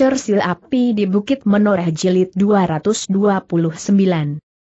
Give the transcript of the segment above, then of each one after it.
Cersil Api di Bukit Menoreh Jilid 229.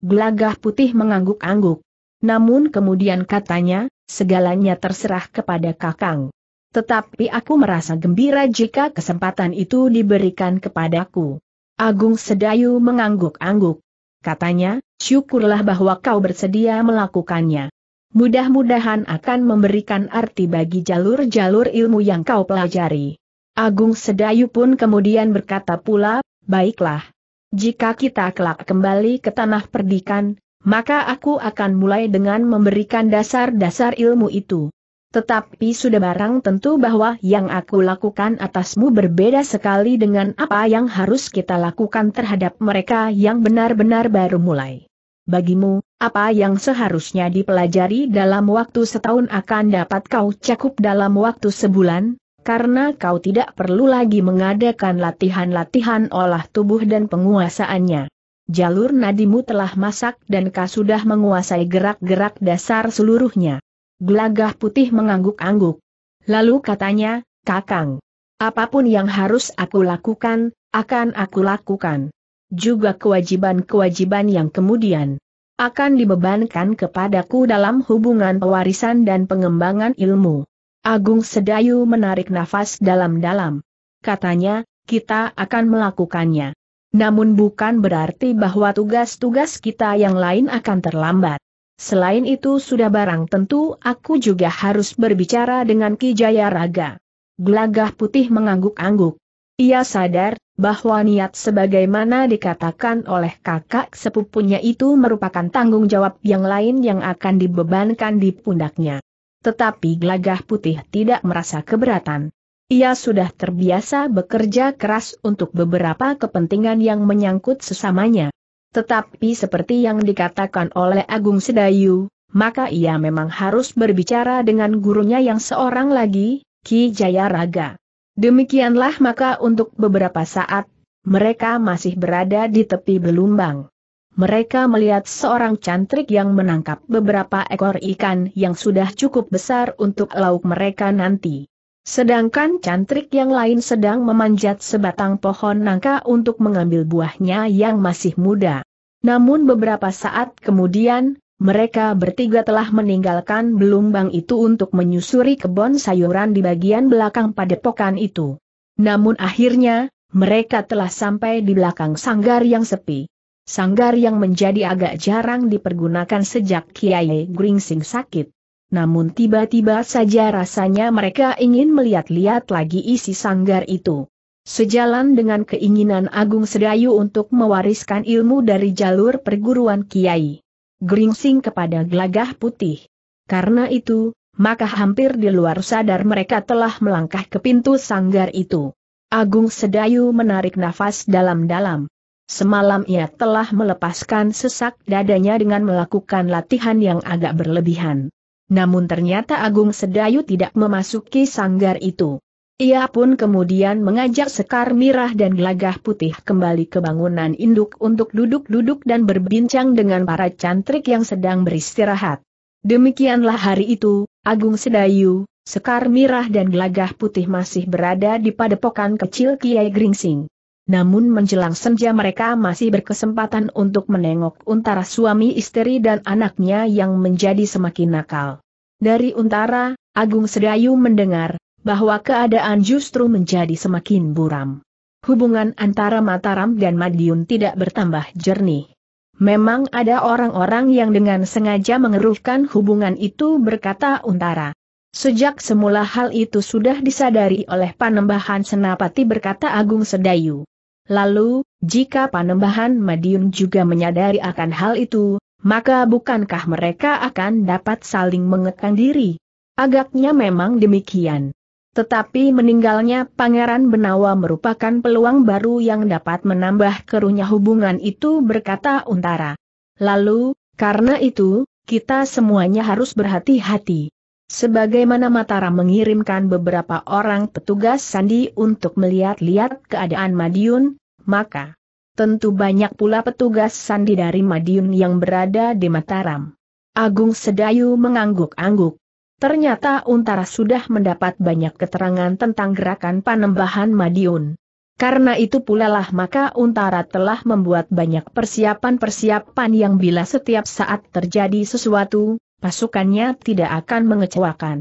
Gelagah putih mengangguk-angguk. Namun kemudian katanya, segalanya terserah kepada Kakang. Tetapi aku merasa gembira jika kesempatan itu diberikan kepadaku. Agung Sedayu mengangguk-angguk. Katanya, syukurlah bahwa kau bersedia melakukannya. Mudah-mudahan akan memberikan arti bagi jalur-jalur ilmu yang kau pelajari. Agung Sedayu pun kemudian berkata pula, baiklah. Jika kita kelak kembali ke tanah perdikan, maka aku akan mulai dengan memberikan dasar-dasar ilmu itu. Tetapi sudah barang tentu bahwa yang aku lakukan atasmu berbeda sekali dengan apa yang harus kita lakukan terhadap mereka yang benar-benar baru mulai. Bagimu, apa yang seharusnya dipelajari dalam waktu setahun akan dapat kau cakup dalam waktu sebulan, karena kau tidak perlu lagi mengadakan latihan-latihan olah tubuh dan penguasaannya. Jalur nadimu telah masak dan kau sudah menguasai gerak-gerak dasar seluruhnya. Gelagah putih mengangguk-angguk. Lalu katanya, Kakang, apapun yang harus aku lakukan, akan aku lakukan. Juga kewajiban-kewajiban yang kemudian akan dibebankan kepadaku dalam hubungan pewarisan dan pengembangan ilmu. Agung Sedayu menarik nafas dalam-dalam. Katanya, kita akan melakukannya. Namun bukan berarti bahwa tugas-tugas kita yang lain akan terlambat. Selain itu sudah barang tentu aku juga harus berbicara dengan Ki Jaya Raga. Gelagah putih mengangguk-angguk. Ia sadar bahwa niat sebagaimana dikatakan oleh kakak sepupunya itu merupakan tanggung jawab yang lain yang akan dibebankan di pundaknya tetapi gelagah putih tidak merasa keberatan. Ia sudah terbiasa bekerja keras untuk beberapa kepentingan yang menyangkut sesamanya. Tetapi seperti yang dikatakan oleh Agung Sedayu, maka ia memang harus berbicara dengan gurunya yang seorang lagi, Ki Jayaraga. Demikianlah maka untuk beberapa saat, mereka masih berada di tepi belumbang mereka melihat seorang cantrik yang menangkap beberapa ekor ikan yang sudah cukup besar untuk lauk mereka nanti. Sedangkan cantrik yang lain sedang memanjat sebatang pohon nangka untuk mengambil buahnya yang masih muda. Namun beberapa saat kemudian, mereka bertiga telah meninggalkan belumbang itu untuk menyusuri kebun sayuran di bagian belakang padepokan itu. Namun akhirnya, mereka telah sampai di belakang sanggar yang sepi sanggar yang menjadi agak jarang dipergunakan sejak Kiai Gringsing sakit. Namun tiba-tiba saja rasanya mereka ingin melihat-lihat lagi isi sanggar itu. Sejalan dengan keinginan Agung Sedayu untuk mewariskan ilmu dari jalur perguruan Kiai Gringsing kepada gelagah putih. Karena itu, maka hampir di luar sadar mereka telah melangkah ke pintu sanggar itu. Agung Sedayu menarik nafas dalam-dalam. Semalam ia telah melepaskan sesak dadanya dengan melakukan latihan yang agak berlebihan. Namun ternyata Agung Sedayu tidak memasuki sanggar itu. Ia pun kemudian mengajak Sekar Mirah dan Gelagah Putih kembali ke bangunan induk untuk duduk-duduk dan berbincang dengan para cantrik yang sedang beristirahat. Demikianlah hari itu, Agung Sedayu, Sekar Mirah dan Gelagah Putih masih berada di padepokan kecil Kiai Gringsing. Namun menjelang senja mereka masih berkesempatan untuk menengok untara suami istri dan anaknya yang menjadi semakin nakal. Dari untara, Agung Sedayu mendengar, bahwa keadaan justru menjadi semakin buram. Hubungan antara Mataram dan Madiun tidak bertambah jernih. Memang ada orang-orang yang dengan sengaja mengeruhkan hubungan itu berkata Untara. Sejak semula hal itu sudah disadari oleh Panembahan Senapati berkata Agung Sedayu. Lalu, jika Panembahan Madiun juga menyadari akan hal itu, maka bukankah mereka akan dapat saling mengekang diri? Agaknya memang demikian. Tetapi meninggalnya Pangeran Benawa merupakan peluang baru yang dapat menambah keruhnya hubungan itu berkata Untara. Lalu, karena itu, kita semuanya harus berhati-hati. Sebagaimana Mataram mengirimkan beberapa orang petugas sandi untuk melihat-lihat keadaan Madiun, maka tentu banyak pula petugas sandi dari Madiun yang berada di Mataram. Agung Sedayu mengangguk-angguk. Ternyata Untara sudah mendapat banyak keterangan tentang gerakan panembahan Madiun. Karena itu pula lah maka Untara telah membuat banyak persiapan-persiapan yang bila setiap saat terjadi sesuatu, pasukannya tidak akan mengecewakan.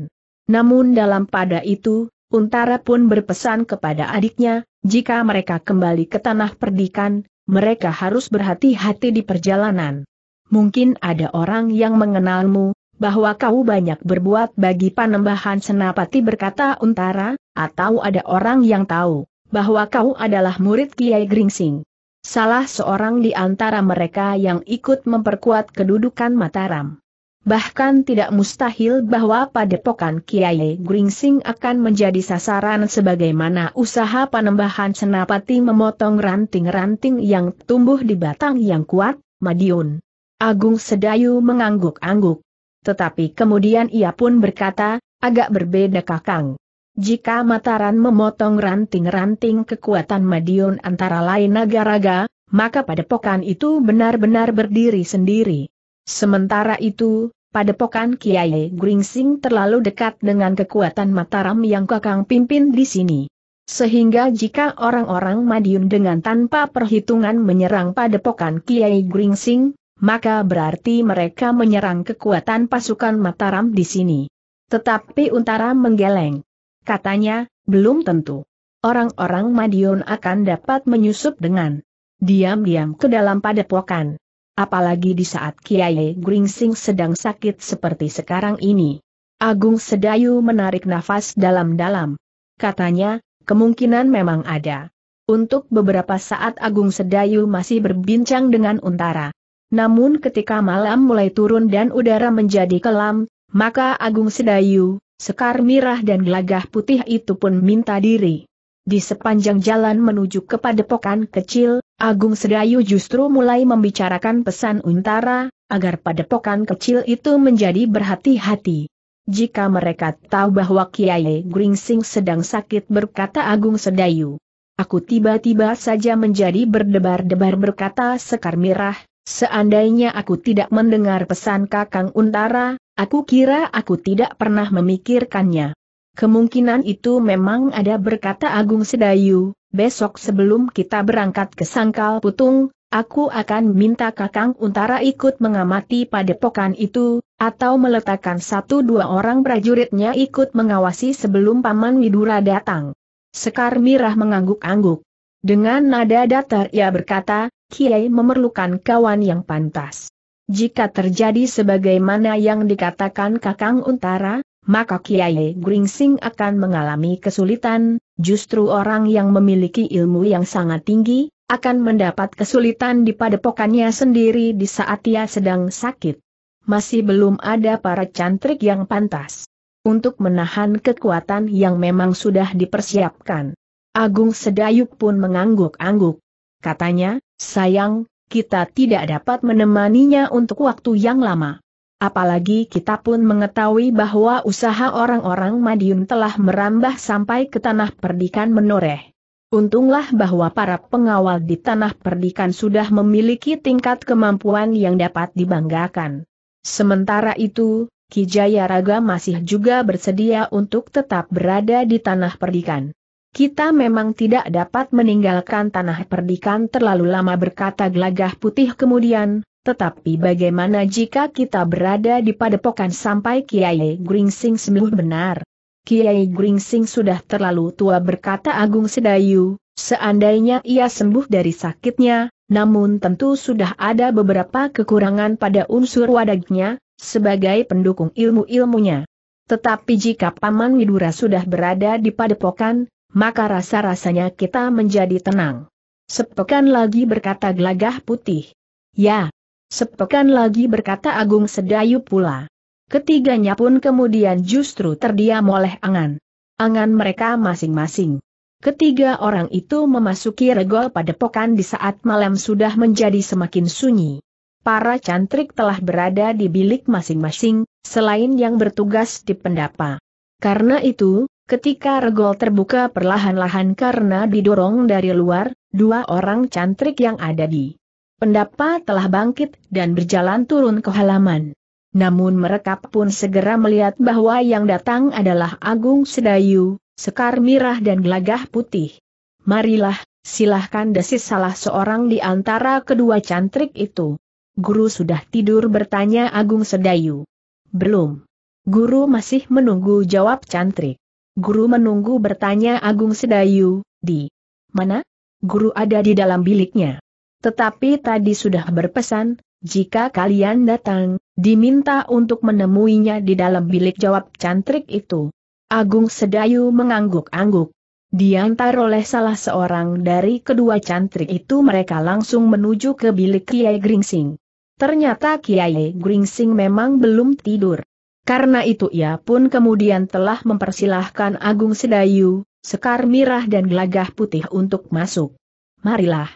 Namun dalam pada itu, Untara pun berpesan kepada adiknya, jika mereka kembali ke tanah perdikan, mereka harus berhati-hati di perjalanan. Mungkin ada orang yang mengenalmu, bahwa kau banyak berbuat bagi panembahan senapati berkata Untara, atau ada orang yang tahu, bahwa kau adalah murid Kiai Gringsing. Salah seorang di antara mereka yang ikut memperkuat kedudukan Mataram. Bahkan tidak mustahil bahwa padepokan Kiai Gringsing akan menjadi sasaran sebagaimana usaha penembahan senapati memotong ranting-ranting yang tumbuh di batang yang kuat, Madiun. Agung Sedayu mengangguk-angguk. Tetapi kemudian ia pun berkata, agak berbeda Kakang. Jika Mataran memotong ranting-ranting kekuatan Madiun antara lain naga raga, maka padepokan itu benar-benar berdiri sendiri. Sementara itu, padepokan Kiai Gringsing terlalu dekat dengan kekuatan Mataram yang Kakang pimpin di sini. Sehingga jika orang-orang Madiun dengan tanpa perhitungan menyerang padepokan Kiai Gringsing, maka berarti mereka menyerang kekuatan pasukan Mataram di sini. Tetapi Untara menggeleng. Katanya, belum tentu. Orang-orang Madiun akan dapat menyusup dengan diam-diam ke dalam padepokan apalagi di saat Kiai Gringsing sedang sakit seperti sekarang ini. Agung Sedayu menarik nafas dalam-dalam. Katanya, kemungkinan memang ada. Untuk beberapa saat Agung Sedayu masih berbincang dengan Untara. Namun ketika malam mulai turun dan udara menjadi kelam, maka Agung Sedayu, Sekar Mirah dan Gelagah Putih itu pun minta diri. Di sepanjang jalan menuju ke padepokan kecil, Agung Sedayu justru mulai membicarakan pesan Untara, agar padepokan kecil itu menjadi berhati-hati. Jika mereka tahu bahwa Kiai Gringsing sedang sakit berkata Agung Sedayu. Aku tiba-tiba saja menjadi berdebar-debar berkata Sekar Mirah, seandainya aku tidak mendengar pesan Kakang Untara, aku kira aku tidak pernah memikirkannya. Kemungkinan itu memang ada berkata Agung Sedayu, besok sebelum kita berangkat ke Sangkal Putung, aku akan minta Kakang Untara ikut mengamati padepokan itu, atau meletakkan satu dua orang prajuritnya ikut mengawasi sebelum Paman Widura datang. Sekar Mirah mengangguk-angguk. Dengan nada datar ia berkata, Kiai memerlukan kawan yang pantas. Jika terjadi sebagaimana yang dikatakan Kakang Untara, maka Kiai Gringsing akan mengalami kesulitan, justru orang yang memiliki ilmu yang sangat tinggi, akan mendapat kesulitan di padepokannya sendiri di saat ia sedang sakit. Masih belum ada para cantrik yang pantas untuk menahan kekuatan yang memang sudah dipersiapkan. Agung Sedayuk pun mengangguk-angguk. Katanya, sayang, kita tidak dapat menemaninya untuk waktu yang lama. Apalagi kita pun mengetahui bahwa usaha orang-orang Madiun telah merambah sampai ke tanah perdikan menoreh. Untunglah bahwa para pengawal di tanah perdikan sudah memiliki tingkat kemampuan yang dapat dibanggakan. Sementara itu, Kijayaraga Raga masih juga bersedia untuk tetap berada di tanah perdikan. Kita memang tidak dapat meninggalkan tanah perdikan terlalu lama berkata gelagah putih kemudian, tetapi bagaimana jika kita berada di padepokan sampai Kiai Gringsing sembuh benar? Kiai Gringsing sudah terlalu tua berkata Agung Sedayu, seandainya ia sembuh dari sakitnya, namun tentu sudah ada beberapa kekurangan pada unsur wadagnya, sebagai pendukung ilmu-ilmunya. Tetapi jika Paman Widura sudah berada di padepokan, maka rasa-rasanya kita menjadi tenang. Sepekan lagi berkata gelagah putih. Ya, Sepekan lagi berkata Agung Sedayu pula. Ketiganya pun kemudian justru terdiam oleh angan. Angan mereka masing-masing. Ketiga orang itu memasuki regol pada padepokan di saat malam sudah menjadi semakin sunyi. Para cantrik telah berada di bilik masing-masing, selain yang bertugas di pendapa. Karena itu, ketika regol terbuka perlahan-lahan karena didorong dari luar, dua orang cantrik yang ada di Pendapa telah bangkit dan berjalan turun ke halaman. Namun mereka pun segera melihat bahwa yang datang adalah Agung Sedayu, Sekar Mirah dan Gelagah Putih. Marilah, silahkan desis salah seorang di antara kedua cantrik itu. Guru sudah tidur bertanya Agung Sedayu. Belum. Guru masih menunggu jawab cantrik. Guru menunggu bertanya Agung Sedayu, di mana? Guru ada di dalam biliknya. Tetapi tadi sudah berpesan, jika kalian datang, diminta untuk menemuinya di dalam bilik jawab cantrik itu. Agung Sedayu mengangguk-angguk. Diantar oleh salah seorang dari kedua cantrik itu mereka langsung menuju ke bilik Kiai Gringsing. Ternyata Kiai Gringsing memang belum tidur. Karena itu ia pun kemudian telah mempersilahkan Agung Sedayu, Sekar Mirah dan Gelagah Putih untuk masuk. Marilah.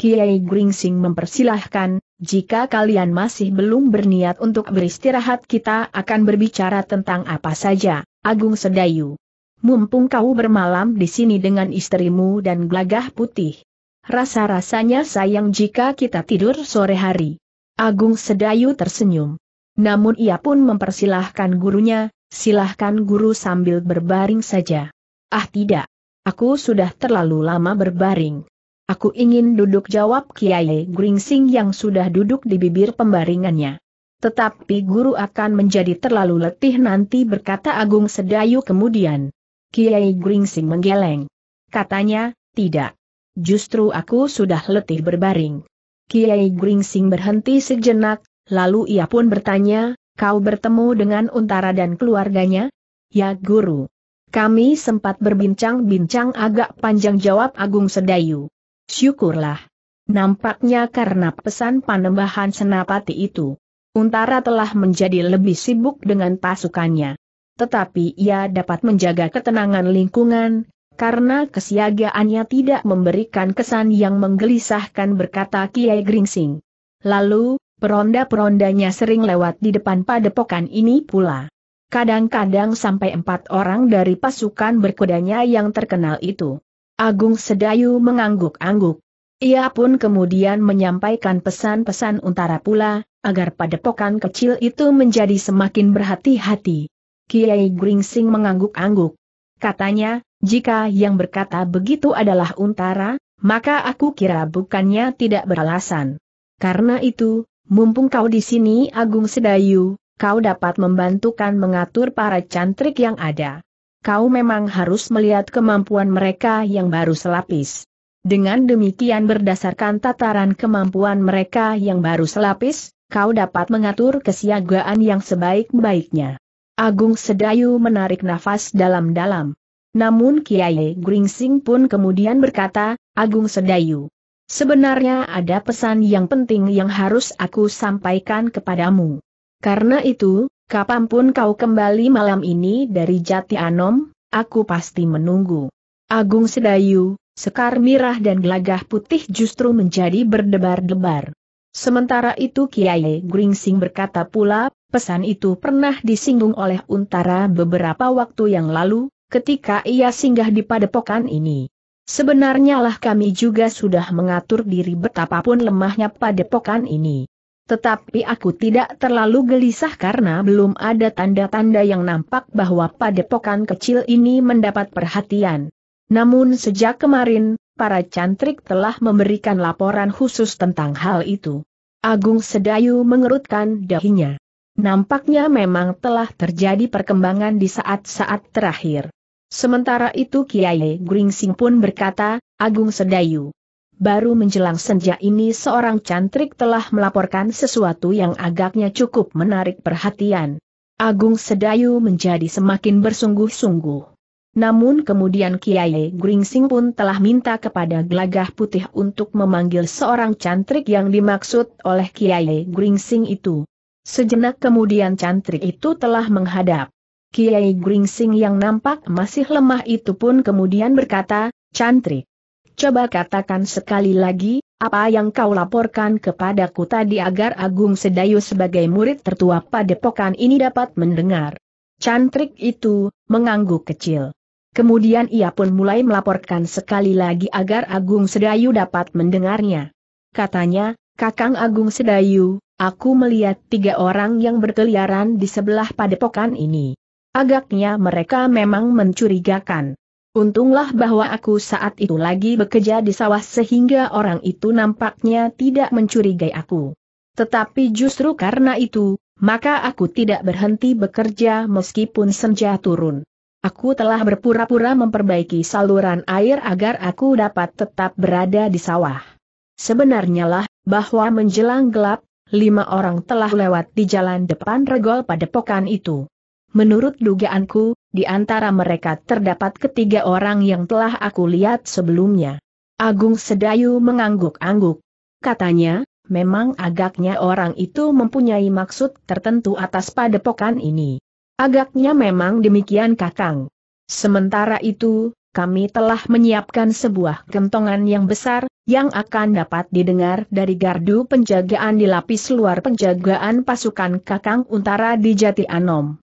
Kiai Gringsing mempersilahkan, jika kalian masih belum berniat untuk beristirahat kita akan berbicara tentang apa saja, Agung Sedayu. Mumpung kau bermalam di sini dengan istrimu dan gelagah putih. Rasa-rasanya sayang jika kita tidur sore hari. Agung Sedayu tersenyum. Namun ia pun mempersilahkan gurunya, silahkan guru sambil berbaring saja. Ah tidak. Aku sudah terlalu lama berbaring. Aku ingin duduk jawab Kiai Gringsing yang sudah duduk di bibir pembaringannya. Tetapi guru akan menjadi terlalu letih nanti berkata Agung Sedayu kemudian. Kiai Gringsing menggeleng. Katanya, tidak. Justru aku sudah letih berbaring. Kiai Gringsing berhenti sejenak, lalu ia pun bertanya, kau bertemu dengan Untara dan keluarganya? Ya guru. Kami sempat berbincang-bincang agak panjang jawab Agung Sedayu. Syukurlah. Nampaknya karena pesan panembahan senapati itu, Untara telah menjadi lebih sibuk dengan pasukannya. Tetapi ia dapat menjaga ketenangan lingkungan, karena kesiagaannya tidak memberikan kesan yang menggelisahkan berkata Kiai Gringsing. Lalu, peronda-perondanya sering lewat di depan padepokan ini pula. Kadang-kadang sampai empat orang dari pasukan berkudanya yang terkenal itu. Agung Sedayu mengangguk-angguk. Ia pun kemudian menyampaikan pesan-pesan untara pula, agar pada padepokan kecil itu menjadi semakin berhati-hati. Kiai Gringsing mengangguk-angguk. Katanya, jika yang berkata begitu adalah untara, maka aku kira bukannya tidak beralasan. Karena itu, mumpung kau di sini Agung Sedayu, kau dapat membantukan mengatur para cantrik yang ada kau memang harus melihat kemampuan mereka yang baru selapis. Dengan demikian berdasarkan tataran kemampuan mereka yang baru selapis, kau dapat mengatur kesiagaan yang sebaik-baiknya. Agung Sedayu menarik nafas dalam-dalam. Namun Kiai Gringsing pun kemudian berkata, Agung Sedayu, sebenarnya ada pesan yang penting yang harus aku sampaikan kepadamu. Karena itu, Kapanpun kau kembali malam ini dari Jati Anom, aku pasti menunggu. Agung Sedayu, Sekar Mirah dan Gelagah Putih justru menjadi berdebar-debar. Sementara itu Kiai Gringsing berkata pula, pesan itu pernah disinggung oleh Untara beberapa waktu yang lalu, ketika ia singgah di padepokan ini. Sebenarnya lah kami juga sudah mengatur diri betapapun lemahnya padepokan ini. Tetapi aku tidak terlalu gelisah karena belum ada tanda-tanda yang nampak bahwa padepokan kecil ini mendapat perhatian. Namun sejak kemarin, para cantrik telah memberikan laporan khusus tentang hal itu. Agung Sedayu mengerutkan dahinya. Nampaknya memang telah terjadi perkembangan di saat-saat terakhir. Sementara itu Kiai Gringsing pun berkata, Agung Sedayu, baru menjelang senja ini seorang cantrik telah melaporkan sesuatu yang agaknya cukup menarik perhatian. Agung Sedayu menjadi semakin bersungguh-sungguh. Namun kemudian Kiai Gringsing pun telah minta kepada Gelagah Putih untuk memanggil seorang cantrik yang dimaksud oleh Kiai Gringsing itu. Sejenak kemudian cantrik itu telah menghadap. Kiai Gringsing yang nampak masih lemah itu pun kemudian berkata, Cantrik, Coba katakan sekali lagi, apa yang kau laporkan kepadaku tadi agar Agung Sedayu sebagai murid tertua padepokan ini dapat mendengar. Cantrik itu, mengangguk kecil. Kemudian ia pun mulai melaporkan sekali lagi agar Agung Sedayu dapat mendengarnya. Katanya, Kakang Agung Sedayu, aku melihat tiga orang yang berkeliaran di sebelah padepokan ini. Agaknya mereka memang mencurigakan. Untunglah bahwa aku saat itu lagi bekerja di sawah sehingga orang itu nampaknya tidak mencurigai aku. Tetapi justru karena itu, maka aku tidak berhenti bekerja meskipun senja turun. Aku telah berpura-pura memperbaiki saluran air agar aku dapat tetap berada di sawah. Sebenarnya lah, bahwa menjelang gelap, lima orang telah lewat di jalan depan regol pada pokan itu. Menurut dugaanku, di antara mereka terdapat ketiga orang yang telah aku lihat sebelumnya. Agung Sedayu mengangguk-angguk. Katanya, memang agaknya orang itu mempunyai maksud tertentu atas padepokan ini. Agaknya memang demikian Kakang. Sementara itu, kami telah menyiapkan sebuah gentongan yang besar, yang akan dapat didengar dari gardu penjagaan di lapis luar penjagaan pasukan Kakang Untara di Jati Anom.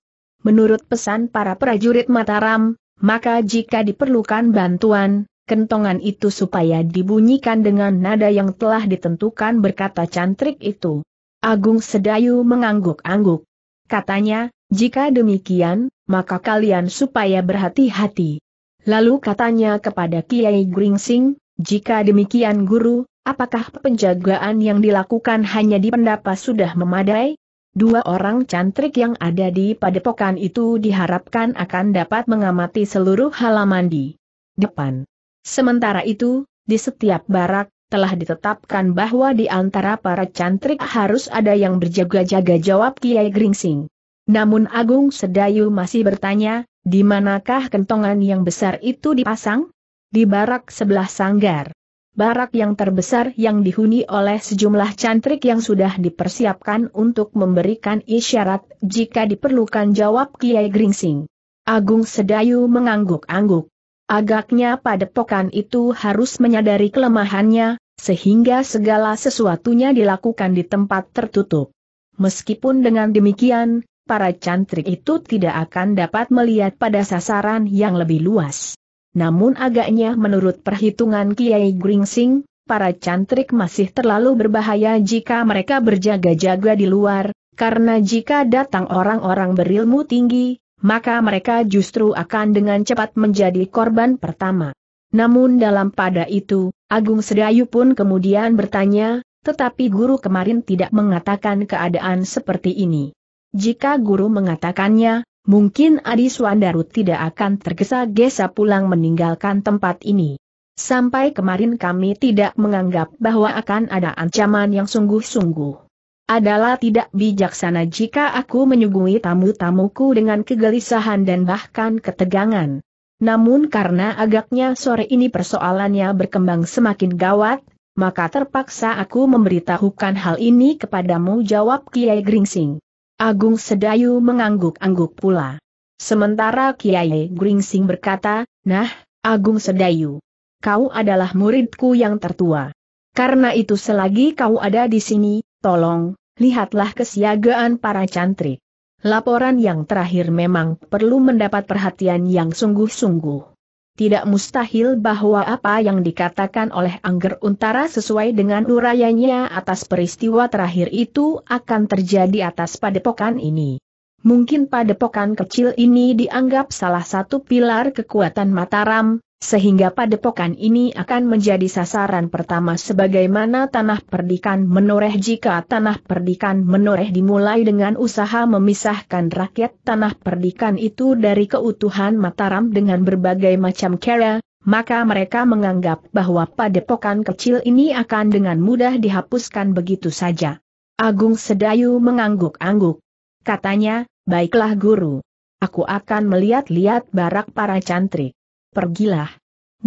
Menurut pesan para prajurit Mataram, maka jika diperlukan bantuan, kentongan itu supaya dibunyikan dengan nada yang telah ditentukan berkata cantrik itu. Agung Sedayu mengangguk-angguk. Katanya, jika demikian, maka kalian supaya berhati-hati. Lalu katanya kepada Kiai Gringsing, jika demikian guru, apakah penjagaan yang dilakukan hanya di pendapa sudah memadai? Dua orang cantrik yang ada di padepokan itu diharapkan akan dapat mengamati seluruh halaman di depan. Sementara itu, di setiap barak, telah ditetapkan bahwa di antara para cantrik harus ada yang berjaga-jaga jawab Kiai Gringsing. Namun Agung Sedayu masih bertanya, di manakah kentongan yang besar itu dipasang? Di barak sebelah sanggar barak yang terbesar yang dihuni oleh sejumlah cantrik yang sudah dipersiapkan untuk memberikan isyarat jika diperlukan jawab Kiai Gringsing. Agung Sedayu mengangguk-angguk. Agaknya pada padepokan itu harus menyadari kelemahannya, sehingga segala sesuatunya dilakukan di tempat tertutup. Meskipun dengan demikian, para cantrik itu tidak akan dapat melihat pada sasaran yang lebih luas namun agaknya menurut perhitungan Kiai Gringsing, para cantrik masih terlalu berbahaya jika mereka berjaga-jaga di luar, karena jika datang orang-orang berilmu tinggi, maka mereka justru akan dengan cepat menjadi korban pertama. Namun dalam pada itu, Agung Sedayu pun kemudian bertanya, tetapi guru kemarin tidak mengatakan keadaan seperti ini. Jika guru mengatakannya, mungkin Adi Swandaru tidak akan tergesa-gesa pulang meninggalkan tempat ini. Sampai kemarin kami tidak menganggap bahwa akan ada ancaman yang sungguh-sungguh. Adalah tidak bijaksana jika aku menyuguhi tamu-tamuku dengan kegelisahan dan bahkan ketegangan. Namun karena agaknya sore ini persoalannya berkembang semakin gawat, maka terpaksa aku memberitahukan hal ini kepadamu jawab Kiai Gringsing. Agung Sedayu mengangguk-angguk pula. Sementara Kiai Gringsing berkata, Nah, Agung Sedayu, kau adalah muridku yang tertua. Karena itu selagi kau ada di sini, tolong, lihatlah kesiagaan para cantrik. Laporan yang terakhir memang perlu mendapat perhatian yang sungguh-sungguh tidak mustahil bahwa apa yang dikatakan oleh Angger Untara sesuai dengan urayanya atas peristiwa terakhir itu akan terjadi atas padepokan ini. Mungkin padepokan kecil ini dianggap salah satu pilar kekuatan Mataram, sehingga padepokan ini akan menjadi sasaran pertama sebagaimana tanah perdikan menoreh jika tanah perdikan menoreh dimulai dengan usaha memisahkan rakyat tanah perdikan itu dari keutuhan Mataram dengan berbagai macam cara, maka mereka menganggap bahwa padepokan kecil ini akan dengan mudah dihapuskan begitu saja. Agung Sedayu mengangguk-angguk. Katanya, baiklah guru. Aku akan melihat-lihat barak para cantrik pergilah.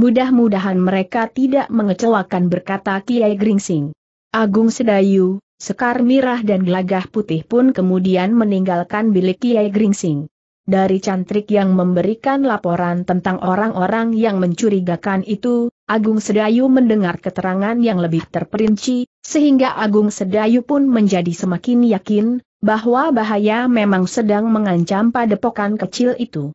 Mudah-mudahan mereka tidak mengecewakan berkata Kiai Gringsing. Agung Sedayu, Sekar Mirah dan Gelagah Putih pun kemudian meninggalkan bilik Kiai Gringsing. Dari cantrik yang memberikan laporan tentang orang-orang yang mencurigakan itu, Agung Sedayu mendengar keterangan yang lebih terperinci, sehingga Agung Sedayu pun menjadi semakin yakin, bahwa bahaya memang sedang mengancam padepokan kecil itu.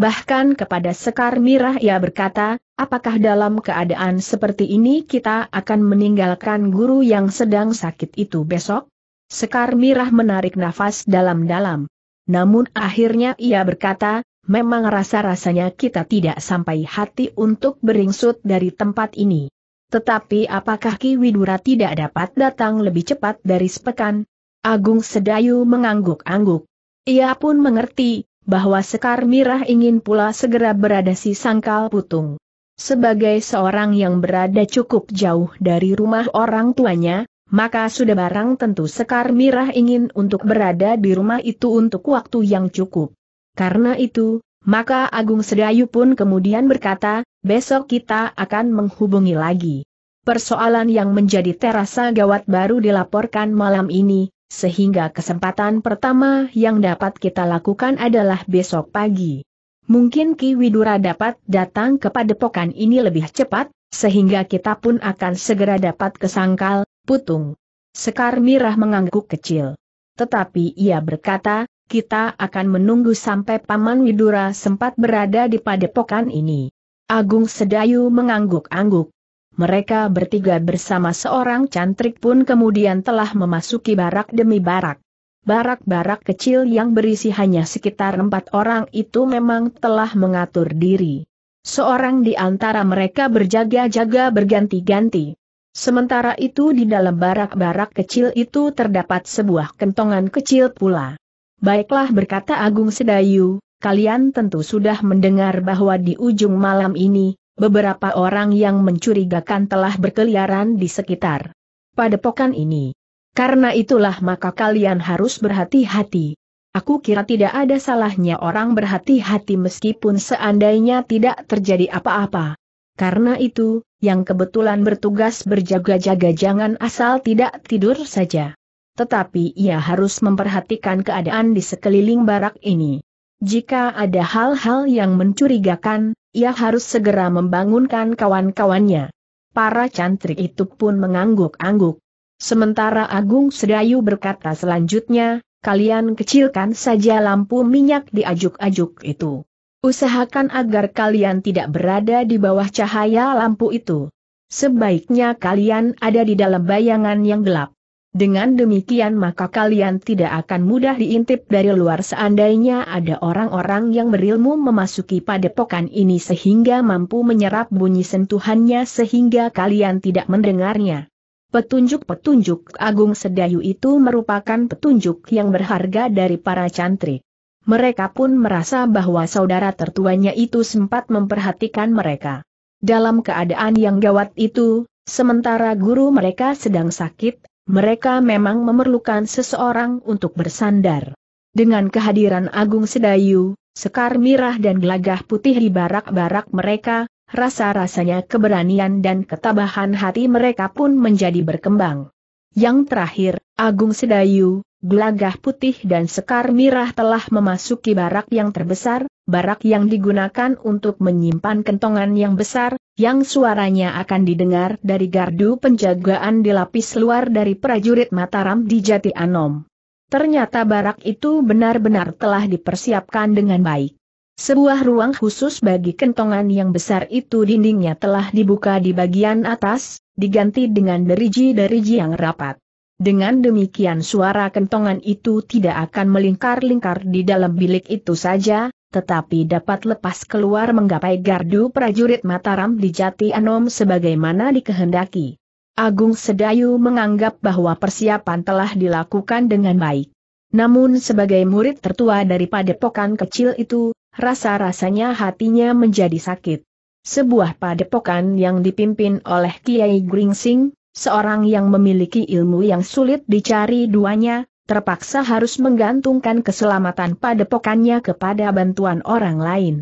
Bahkan kepada Sekar Mirah ia berkata, apakah dalam keadaan seperti ini kita akan meninggalkan guru yang sedang sakit itu besok? Sekar Mirah menarik nafas dalam-dalam. Namun akhirnya ia berkata, memang rasa-rasanya kita tidak sampai hati untuk beringsut dari tempat ini. Tetapi apakah Ki Widura tidak dapat datang lebih cepat dari sepekan? Agung Sedayu mengangguk-angguk. Ia pun mengerti, bahwa Sekar Mirah ingin pula segera berada si sangkal putung. Sebagai seorang yang berada cukup jauh dari rumah orang tuanya, maka sudah barang tentu Sekar Mirah ingin untuk berada di rumah itu untuk waktu yang cukup. Karena itu, maka Agung Sedayu pun kemudian berkata, besok kita akan menghubungi lagi. Persoalan yang menjadi terasa gawat baru dilaporkan malam ini, sehingga kesempatan pertama yang dapat kita lakukan adalah besok pagi. Mungkin Ki Widura dapat datang kepada padepokan ini lebih cepat, sehingga kita pun akan segera dapat kesangkal, putung. Sekar Mirah mengangguk kecil. Tetapi ia berkata, kita akan menunggu sampai Paman Widura sempat berada di padepokan ini. Agung Sedayu mengangguk-angguk. Mereka bertiga bersama seorang cantrik pun kemudian telah memasuki barak demi barak. Barak-barak kecil yang berisi hanya sekitar empat orang itu memang telah mengatur diri. Seorang di antara mereka berjaga-jaga berganti-ganti. Sementara itu di dalam barak-barak kecil itu terdapat sebuah kentongan kecil pula. Baiklah berkata Agung Sedayu, kalian tentu sudah mendengar bahwa di ujung malam ini, beberapa orang yang mencurigakan telah berkeliaran di sekitar padepokan ini. Karena itulah maka kalian harus berhati-hati. Aku kira tidak ada salahnya orang berhati-hati meskipun seandainya tidak terjadi apa-apa. Karena itu, yang kebetulan bertugas berjaga-jaga jangan asal tidak tidur saja. Tetapi ia harus memperhatikan keadaan di sekeliling barak ini. Jika ada hal-hal yang mencurigakan, ia harus segera membangunkan kawan-kawannya. Para cantrik itu pun mengangguk-angguk. Sementara Agung Sedayu berkata selanjutnya, kalian kecilkan saja lampu minyak di ajuk-ajuk itu. Usahakan agar kalian tidak berada di bawah cahaya lampu itu. Sebaiknya kalian ada di dalam bayangan yang gelap. Dengan demikian maka kalian tidak akan mudah diintip dari luar seandainya ada orang-orang yang berilmu memasuki padepokan ini sehingga mampu menyerap bunyi sentuhannya sehingga kalian tidak mendengarnya. Petunjuk-petunjuk Agung Sedayu itu merupakan petunjuk yang berharga dari para cantri. Mereka pun merasa bahwa saudara tertuanya itu sempat memperhatikan mereka. Dalam keadaan yang gawat itu, sementara guru mereka sedang sakit mereka memang memerlukan seseorang untuk bersandar. Dengan kehadiran Agung Sedayu, Sekar Mirah dan Gelagah Putih di barak-barak mereka, rasa-rasanya keberanian dan ketabahan hati mereka pun menjadi berkembang. Yang terakhir, Agung Sedayu, gelagah putih dan sekar mirah telah memasuki barak yang terbesar, barak yang digunakan untuk menyimpan kentongan yang besar, yang suaranya akan didengar dari gardu penjagaan di lapis luar dari prajurit Mataram di Jati Anom. Ternyata barak itu benar-benar telah dipersiapkan dengan baik. Sebuah ruang khusus bagi kentongan yang besar itu dindingnya telah dibuka di bagian atas, diganti dengan deriji-deriji yang rapat. Dengan demikian suara kentongan itu tidak akan melingkar-lingkar di dalam bilik itu saja, tetapi dapat lepas keluar menggapai gardu prajurit Mataram di Jati Anom sebagaimana dikehendaki. Agung Sedayu menganggap bahwa persiapan telah dilakukan dengan baik. Namun sebagai murid tertua daripada pokan kecil itu, rasa-rasanya hatinya menjadi sakit sebuah padepokan yang dipimpin oleh Kiai Gringsing, seorang yang memiliki ilmu yang sulit dicari duanya, terpaksa harus menggantungkan keselamatan padepokannya kepada bantuan orang lain.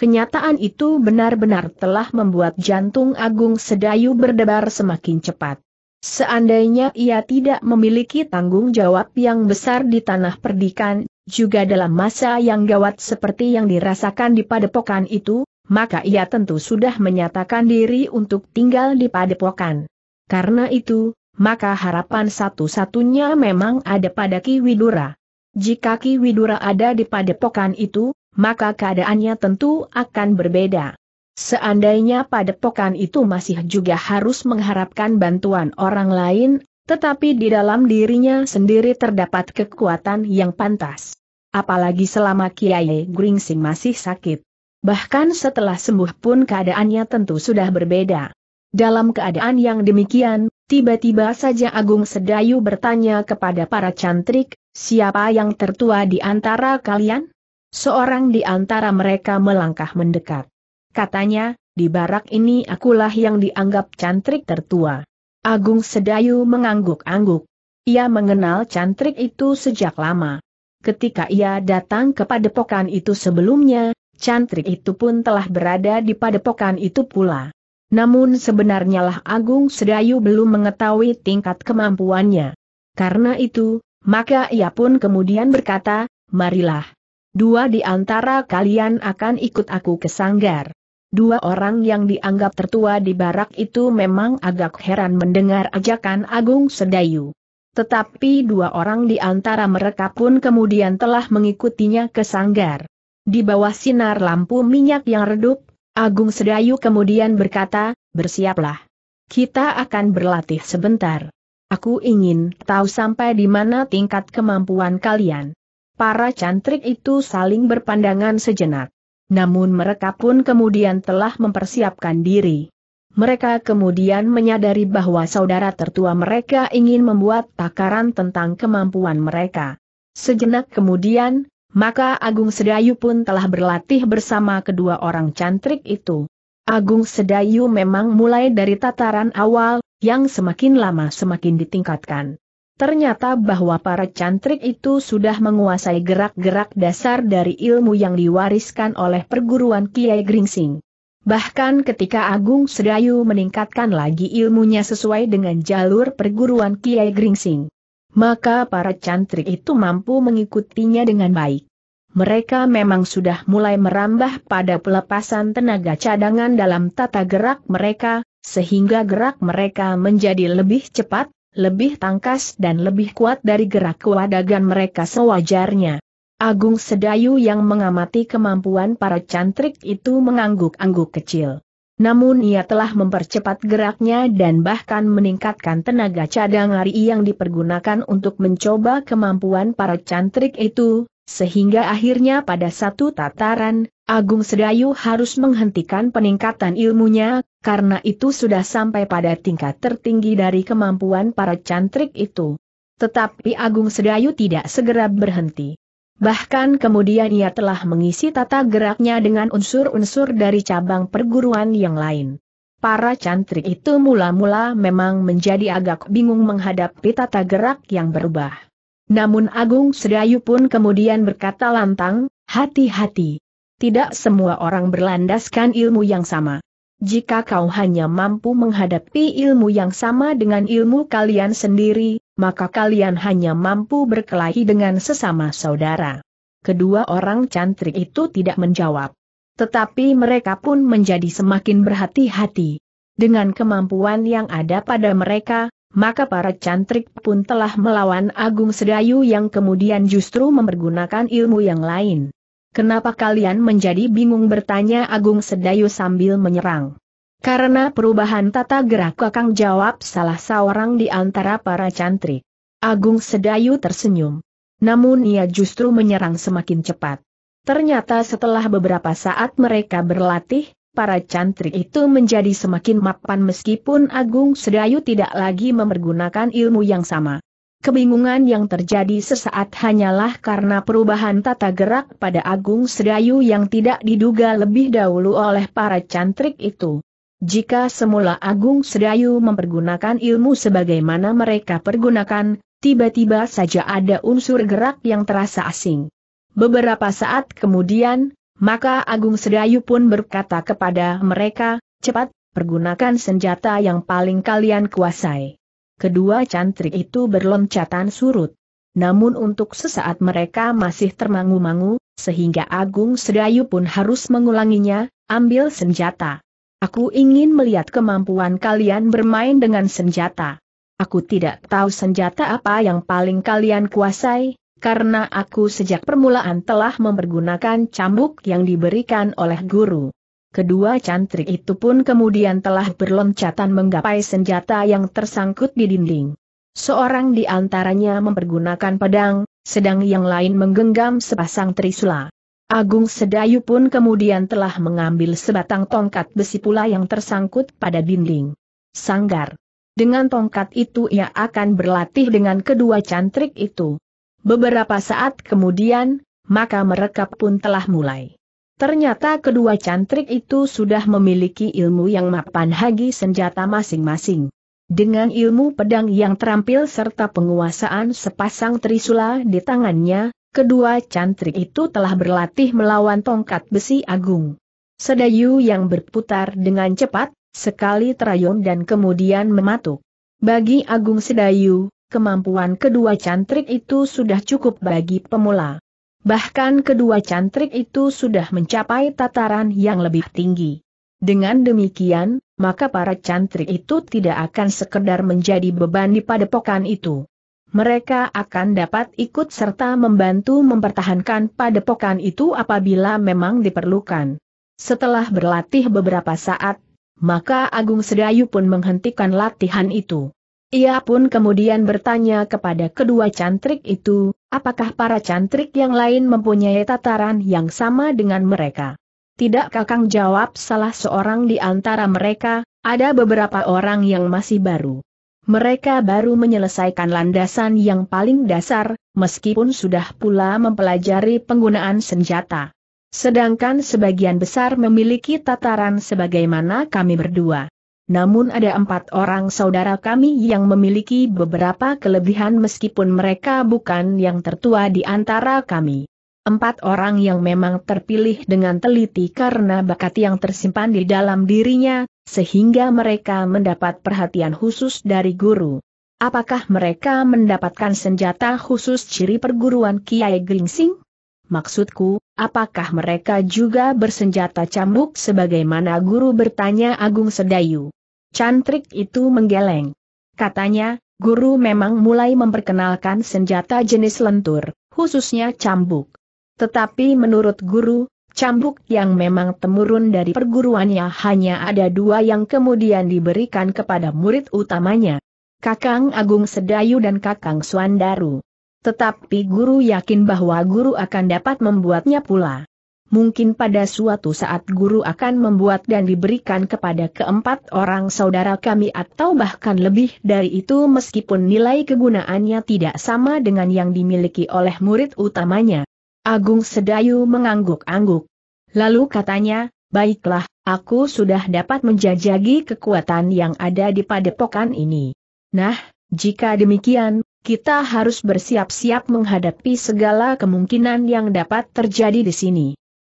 Kenyataan itu benar-benar telah membuat jantung Agung Sedayu berdebar semakin cepat. Seandainya ia tidak memiliki tanggung jawab yang besar di tanah perdikan, juga dalam masa yang gawat seperti yang dirasakan di padepokan itu, maka ia tentu sudah menyatakan diri untuk tinggal di padepokan. Karena itu, maka harapan satu-satunya memang ada pada Ki Widura. Jika Ki Widura ada di padepokan itu, maka keadaannya tentu akan berbeda. Seandainya padepokan itu masih juga harus mengharapkan bantuan orang lain, tetapi di dalam dirinya sendiri terdapat kekuatan yang pantas. Apalagi selama Kiai Gringsing masih sakit. Bahkan setelah sembuh pun keadaannya tentu sudah berbeda. Dalam keadaan yang demikian, tiba-tiba saja Agung Sedayu bertanya kepada para cantrik, siapa yang tertua di antara kalian? Seorang di antara mereka melangkah mendekat. Katanya, di barak ini akulah yang dianggap cantrik tertua. Agung Sedayu mengangguk-angguk. Ia mengenal cantrik itu sejak lama. Ketika ia datang kepada padepokan itu sebelumnya, cantrik itu pun telah berada di padepokan itu pula. Namun sebenarnya lah Agung Sedayu belum mengetahui tingkat kemampuannya. Karena itu, maka ia pun kemudian berkata, marilah. Dua di antara kalian akan ikut aku ke sanggar. Dua orang yang dianggap tertua di barak itu memang agak heran mendengar ajakan Agung Sedayu. Tetapi dua orang di antara mereka pun kemudian telah mengikutinya ke sanggar. Di bawah sinar lampu minyak yang redup, Agung Sedayu kemudian berkata, bersiaplah. Kita akan berlatih sebentar. Aku ingin tahu sampai di mana tingkat kemampuan kalian. Para cantrik itu saling berpandangan sejenak. Namun mereka pun kemudian telah mempersiapkan diri. Mereka kemudian menyadari bahwa saudara tertua mereka ingin membuat takaran tentang kemampuan mereka. Sejenak kemudian, maka Agung Sedayu pun telah berlatih bersama kedua orang cantrik itu. Agung Sedayu memang mulai dari tataran awal, yang semakin lama semakin ditingkatkan. Ternyata bahwa para cantrik itu sudah menguasai gerak-gerak dasar dari ilmu yang diwariskan oleh perguruan Kiai Gringsing. Bahkan ketika Agung Sedayu meningkatkan lagi ilmunya sesuai dengan jalur perguruan Kiai Gringsing maka para cantrik itu mampu mengikutinya dengan baik. Mereka memang sudah mulai merambah pada pelepasan tenaga cadangan dalam tata gerak mereka, sehingga gerak mereka menjadi lebih cepat, lebih tangkas dan lebih kuat dari gerak kewadagan mereka sewajarnya. Agung Sedayu yang mengamati kemampuan para cantrik itu mengangguk-angguk kecil. Namun ia telah mempercepat geraknya dan bahkan meningkatkan tenaga cadang lari yang dipergunakan untuk mencoba kemampuan para cantrik itu, sehingga akhirnya pada satu tataran, Agung Sedayu harus menghentikan peningkatan ilmunya, karena itu sudah sampai pada tingkat tertinggi dari kemampuan para cantrik itu. Tetapi Agung Sedayu tidak segera berhenti. Bahkan kemudian ia telah mengisi tata geraknya dengan unsur-unsur dari cabang perguruan yang lain. Para cantrik itu mula-mula memang menjadi agak bingung menghadapi tata gerak yang berubah. Namun Agung Sedayu pun kemudian berkata lantang, hati-hati. Tidak semua orang berlandaskan ilmu yang sama. Jika kau hanya mampu menghadapi ilmu yang sama dengan ilmu kalian sendiri, maka kalian hanya mampu berkelahi dengan sesama saudara. Kedua orang cantrik itu tidak menjawab. Tetapi mereka pun menjadi semakin berhati-hati. Dengan kemampuan yang ada pada mereka, maka para cantrik pun telah melawan Agung Sedayu yang kemudian justru mempergunakan ilmu yang lain. Kenapa kalian menjadi bingung bertanya Agung Sedayu sambil menyerang? Karena perubahan tata gerak kakang jawab salah seorang di antara para cantrik. Agung Sedayu tersenyum. Namun ia justru menyerang semakin cepat. Ternyata setelah beberapa saat mereka berlatih, para cantrik itu menjadi semakin mapan meskipun Agung Sedayu tidak lagi mempergunakan ilmu yang sama. Kebingungan yang terjadi sesaat hanyalah karena perubahan tata gerak pada Agung Sedayu yang tidak diduga lebih dahulu oleh para cantrik itu. Jika semula Agung Sedayu mempergunakan ilmu sebagaimana mereka pergunakan, tiba-tiba saja ada unsur gerak yang terasa asing. Beberapa saat kemudian, maka Agung Sedayu pun berkata kepada mereka, cepat, pergunakan senjata yang paling kalian kuasai. Kedua cantrik itu berloncatan surut. Namun untuk sesaat mereka masih termangu-mangu, sehingga Agung Sedayu pun harus mengulanginya, ambil senjata. Aku ingin melihat kemampuan kalian bermain dengan senjata. Aku tidak tahu senjata apa yang paling kalian kuasai, karena aku sejak permulaan telah mempergunakan cambuk yang diberikan oleh guru. Kedua cantrik itu pun kemudian telah berloncatan menggapai senjata yang tersangkut di dinding. Seorang di antaranya mempergunakan pedang, sedang yang lain menggenggam sepasang trisula. Agung Sedayu pun kemudian telah mengambil sebatang tongkat besi pula yang tersangkut pada dinding. Sanggar. Dengan tongkat itu ia akan berlatih dengan kedua cantrik itu. Beberapa saat kemudian, maka mereka pun telah mulai. Ternyata kedua cantrik itu sudah memiliki ilmu yang mapan hagi senjata masing-masing. Dengan ilmu pedang yang terampil serta penguasaan sepasang trisula di tangannya, kedua cantrik itu telah berlatih melawan tongkat besi agung. Sedayu yang berputar dengan cepat, sekali terayun dan kemudian mematuk. Bagi Agung Sedayu, kemampuan kedua cantrik itu sudah cukup bagi pemula. Bahkan kedua cantrik itu sudah mencapai tataran yang lebih tinggi. Dengan demikian, maka para cantrik itu tidak akan sekedar menjadi beban di padepokan itu mereka akan dapat ikut serta membantu mempertahankan padepokan itu apabila memang diperlukan. Setelah berlatih beberapa saat, maka Agung Sedayu pun menghentikan latihan itu. Ia pun kemudian bertanya kepada kedua cantrik itu, apakah para cantrik yang lain mempunyai tataran yang sama dengan mereka? Tidak kakang jawab salah seorang di antara mereka, ada beberapa orang yang masih baru. Mereka baru menyelesaikan landasan yang paling dasar, meskipun sudah pula mempelajari penggunaan senjata. Sedangkan sebagian besar memiliki tataran sebagaimana kami berdua. Namun ada empat orang saudara kami yang memiliki beberapa kelebihan meskipun mereka bukan yang tertua di antara kami. Empat orang yang memang terpilih dengan teliti karena bakat yang tersimpan di dalam dirinya, sehingga mereka mendapat perhatian khusus dari guru. Apakah mereka mendapatkan senjata khusus ciri perguruan Kiai Gringsing? Maksudku, apakah mereka juga bersenjata cambuk sebagaimana guru bertanya Agung Sedayu? Cantrik itu menggeleng. Katanya, guru memang mulai memperkenalkan senjata jenis lentur, khususnya cambuk. Tetapi menurut guru, cambuk yang memang temurun dari perguruannya hanya ada dua yang kemudian diberikan kepada murid utamanya. Kakang Agung Sedayu dan Kakang Suandaru. Tetapi guru yakin bahwa guru akan dapat membuatnya pula. Mungkin pada suatu saat guru akan membuat dan diberikan kepada keempat orang saudara kami atau bahkan lebih dari itu meskipun nilai kegunaannya tidak sama dengan yang dimiliki oleh murid utamanya. Agung Sedayu mengangguk-angguk. Lalu katanya, baiklah, aku sudah dapat menjajagi kekuatan yang ada di padepokan ini. Nah, jika demikian, kita harus bersiap-siap menghadapi segala kemungkinan yang dapat terjadi di sini.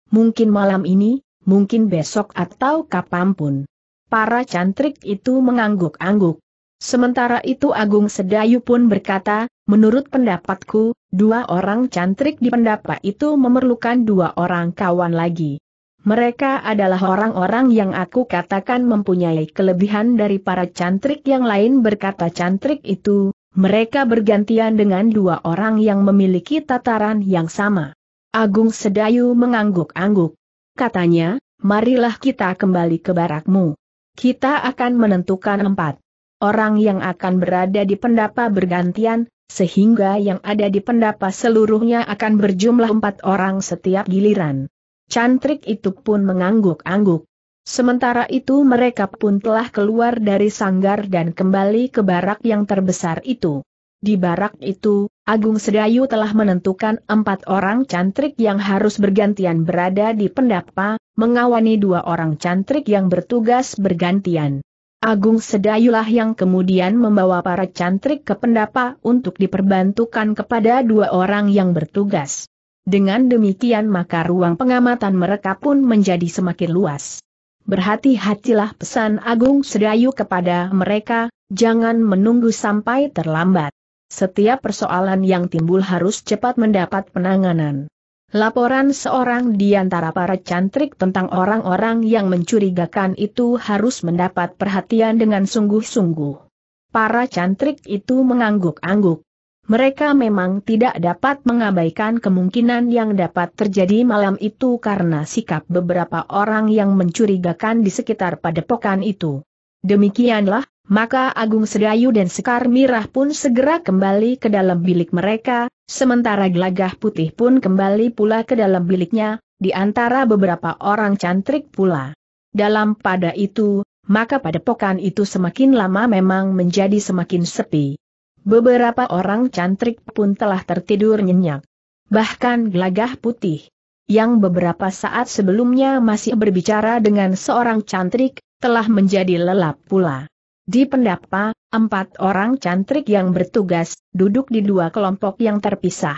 Mungkin malam ini, mungkin besok atau kapanpun. Para cantrik itu mengangguk-angguk. Sementara itu Agung Sedayu pun berkata, Menurut pendapatku, dua orang cantrik di pendapat itu memerlukan dua orang kawan lagi. Mereka adalah orang-orang yang aku katakan mempunyai kelebihan dari para cantrik yang lain berkata cantrik itu, mereka bergantian dengan dua orang yang memiliki tataran yang sama. Agung Sedayu mengangguk-angguk. Katanya, marilah kita kembali ke barakmu. Kita akan menentukan empat orang yang akan berada di pendapa bergantian, sehingga yang ada di pendapa seluruhnya akan berjumlah empat orang setiap giliran. Cantrik itu pun mengangguk-angguk. Sementara itu mereka pun telah keluar dari sanggar dan kembali ke barak yang terbesar itu. Di barak itu, Agung Sedayu telah menentukan empat orang cantrik yang harus bergantian berada di pendapa, mengawani dua orang cantrik yang bertugas bergantian. Agung Sedayulah yang kemudian membawa para cantrik ke pendapa untuk diperbantukan kepada dua orang yang bertugas. Dengan demikian maka ruang pengamatan mereka pun menjadi semakin luas. Berhati-hatilah pesan Agung Sedayu kepada mereka, jangan menunggu sampai terlambat. Setiap persoalan yang timbul harus cepat mendapat penanganan. Laporan seorang di antara para cantrik tentang orang-orang yang mencurigakan itu harus mendapat perhatian dengan sungguh-sungguh. Para cantrik itu mengangguk-angguk. Mereka memang tidak dapat mengabaikan kemungkinan yang dapat terjadi malam itu karena sikap beberapa orang yang mencurigakan di sekitar padepokan itu. Demikianlah, maka Agung Sedayu dan Sekar Mirah pun segera kembali ke dalam bilik mereka, sementara Gelagah Putih pun kembali pula ke dalam biliknya, di antara beberapa orang cantrik pula. Dalam pada itu, maka pada pokan itu semakin lama memang menjadi semakin sepi. Beberapa orang cantrik pun telah tertidur nyenyak. Bahkan Gelagah Putih, yang beberapa saat sebelumnya masih berbicara dengan seorang cantrik, telah menjadi lelap pula. Di pendapa, empat orang cantrik yang bertugas, duduk di dua kelompok yang terpisah.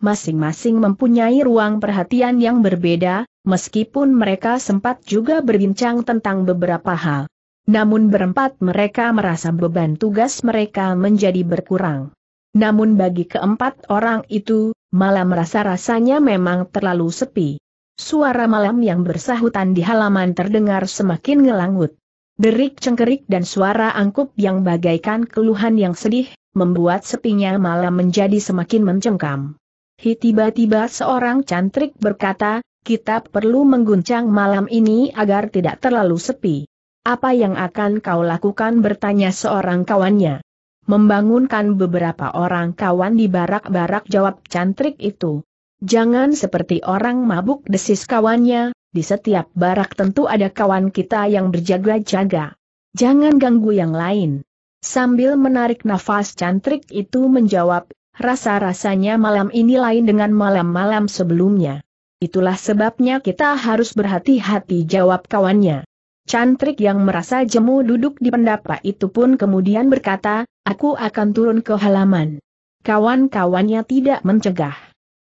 Masing-masing mempunyai ruang perhatian yang berbeda, meskipun mereka sempat juga berbincang tentang beberapa hal. Namun berempat mereka merasa beban tugas mereka menjadi berkurang. Namun bagi keempat orang itu, malam rasa-rasanya memang terlalu sepi. Suara malam yang bersahutan di halaman terdengar semakin ngelangut. Derik cengkerik dan suara angkup yang bagaikan keluhan yang sedih, membuat sepinya malam menjadi semakin mencengkam. Hi Tiba-tiba seorang cantrik berkata, kita perlu mengguncang malam ini agar tidak terlalu sepi. Apa yang akan kau lakukan bertanya seorang kawannya. Membangunkan beberapa orang kawan di barak-barak jawab cantrik itu. Jangan seperti orang mabuk desis kawannya, di setiap barak tentu ada kawan kita yang berjaga-jaga. Jangan ganggu yang lain. Sambil menarik nafas cantrik itu menjawab, rasa-rasanya malam ini lain dengan malam-malam sebelumnya. Itulah sebabnya kita harus berhati-hati jawab kawannya. Cantrik yang merasa jemu duduk di pendapa itu pun kemudian berkata, aku akan turun ke halaman. Kawan-kawannya tidak mencegah.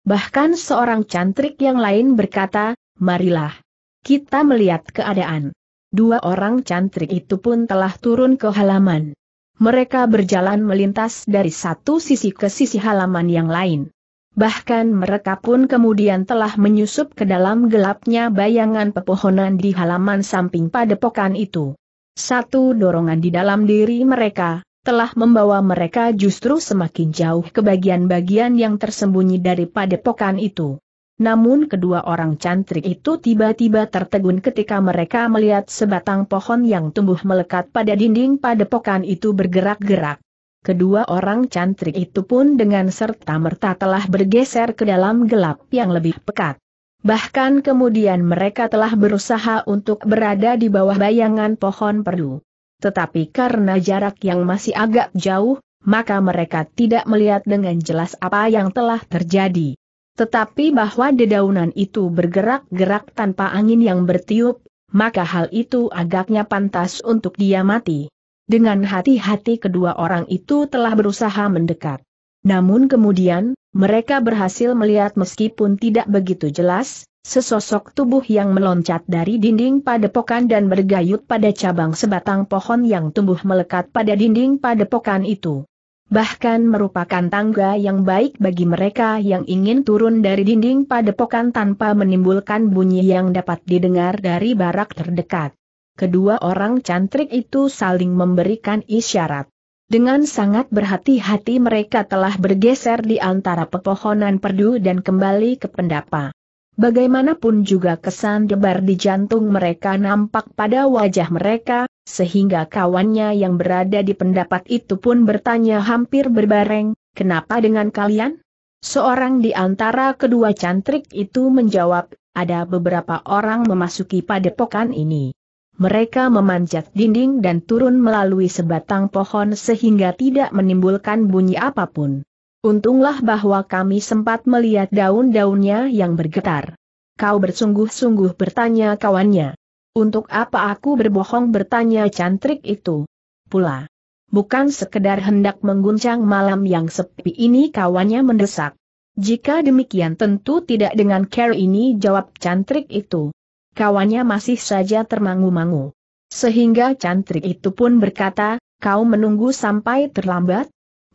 Bahkan seorang cantrik yang lain berkata, marilah. Kita melihat keadaan. Dua orang cantrik itu pun telah turun ke halaman. Mereka berjalan melintas dari satu sisi ke sisi halaman yang lain. Bahkan mereka pun kemudian telah menyusup ke dalam gelapnya bayangan pepohonan di halaman samping padepokan itu. Satu dorongan di dalam diri mereka, telah membawa mereka justru semakin jauh ke bagian-bagian yang tersembunyi dari padepokan itu. Namun kedua orang cantrik itu tiba-tiba tertegun ketika mereka melihat sebatang pohon yang tumbuh melekat pada dinding padepokan itu bergerak-gerak. Kedua orang cantrik itu pun dengan serta-merta telah bergeser ke dalam gelap yang lebih pekat. Bahkan kemudian mereka telah berusaha untuk berada di bawah bayangan pohon perdu. Tetapi karena jarak yang masih agak jauh, maka mereka tidak melihat dengan jelas apa yang telah terjadi. Tetapi bahwa dedaunan itu bergerak-gerak tanpa angin yang bertiup, maka hal itu agaknya pantas untuk dia mati. Dengan hati-hati kedua orang itu telah berusaha mendekat. Namun kemudian, mereka berhasil melihat meskipun tidak begitu jelas, sesosok tubuh yang meloncat dari dinding padepokan dan bergayut pada cabang sebatang pohon yang tumbuh melekat pada dinding padepokan itu bahkan merupakan tangga yang baik bagi mereka yang ingin turun dari dinding padepokan tanpa menimbulkan bunyi yang dapat didengar dari barak terdekat. Kedua orang cantrik itu saling memberikan isyarat. Dengan sangat berhati-hati mereka telah bergeser di antara pepohonan perdu dan kembali ke pendapa. Bagaimanapun juga kesan debar di jantung mereka nampak pada wajah mereka, sehingga kawannya yang berada di pendapat itu pun bertanya hampir berbareng, kenapa dengan kalian? Seorang di antara kedua cantrik itu menjawab, ada beberapa orang memasuki padepokan ini. Mereka memanjat dinding dan turun melalui sebatang pohon sehingga tidak menimbulkan bunyi apapun. Untunglah bahwa kami sempat melihat daun-daunnya yang bergetar. Kau bersungguh-sungguh bertanya kawannya. Untuk apa aku berbohong bertanya cantrik itu? Pula. Bukan sekedar hendak mengguncang malam yang sepi ini kawannya mendesak. Jika demikian tentu tidak dengan care ini jawab cantrik itu. Kawannya masih saja termangu-mangu. Sehingga cantrik itu pun berkata, kau menunggu sampai terlambat?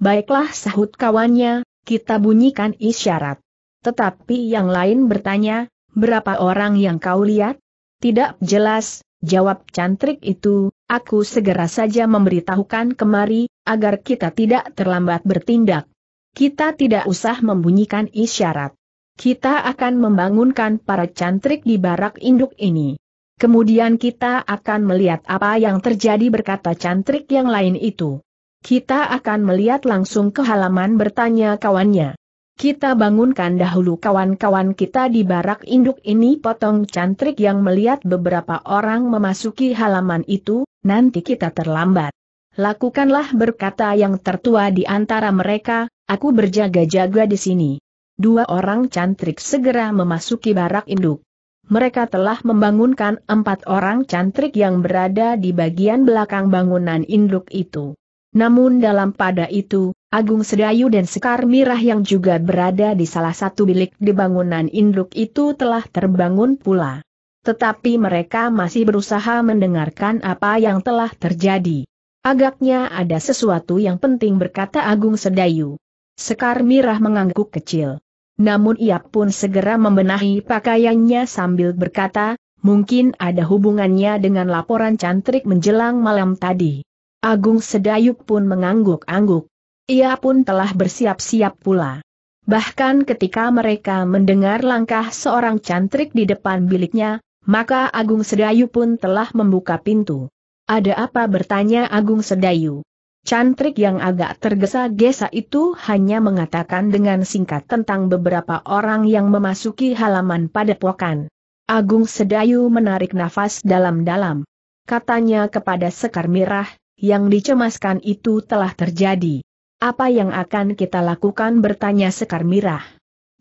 Baiklah sahut kawannya, kita bunyikan isyarat. Tetapi yang lain bertanya, berapa orang yang kau lihat? Tidak jelas, jawab cantrik itu, aku segera saja memberitahukan kemari, agar kita tidak terlambat bertindak. Kita tidak usah membunyikan isyarat. Kita akan membangunkan para cantrik di barak induk ini. Kemudian kita akan melihat apa yang terjadi berkata cantrik yang lain itu. Kita akan melihat langsung ke halaman bertanya kawannya. Kita bangunkan dahulu kawan-kawan kita di barak induk ini potong cantrik yang melihat beberapa orang memasuki halaman itu, nanti kita terlambat. Lakukanlah berkata yang tertua di antara mereka, aku berjaga-jaga di sini. Dua orang cantrik segera memasuki barak induk. Mereka telah membangunkan empat orang cantrik yang berada di bagian belakang bangunan induk itu. Namun dalam pada itu, Agung Sedayu dan Sekar Mirah yang juga berada di salah satu bilik di bangunan induk itu telah terbangun pula. Tetapi mereka masih berusaha mendengarkan apa yang telah terjadi. Agaknya ada sesuatu yang penting berkata Agung Sedayu. Sekar Mirah mengangguk kecil. Namun ia pun segera membenahi pakaiannya sambil berkata, mungkin ada hubungannya dengan laporan cantrik menjelang malam tadi. Agung Sedayuk pun mengangguk-angguk. Ia pun telah bersiap-siap pula. Bahkan ketika mereka mendengar langkah seorang cantrik di depan biliknya, maka Agung Sedayu pun telah membuka pintu. Ada apa bertanya Agung Sedayu? Cantrik yang agak tergesa-gesa itu hanya mengatakan dengan singkat tentang beberapa orang yang memasuki halaman padepokan. Agung Sedayu menarik nafas dalam-dalam. Katanya kepada Sekar Mirah, yang dicemaskan itu telah terjadi. Apa yang akan kita lakukan bertanya Sekar Mirah.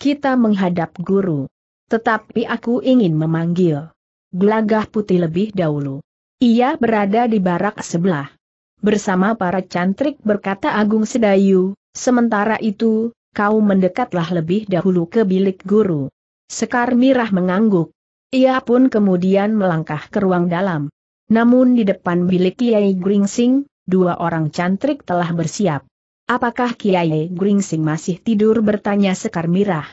Kita menghadap guru. Tetapi aku ingin memanggil. Gelagah putih lebih dahulu. Ia berada di barak sebelah. Bersama para cantrik berkata Agung Sedayu, sementara itu, kau mendekatlah lebih dahulu ke bilik guru. Sekar Mirah mengangguk. Ia pun kemudian melangkah ke ruang dalam. Namun di depan bilik Kiai Gringsing, dua orang cantrik telah bersiap. Apakah Kiai Gringsing masih tidur bertanya Sekar Mirah?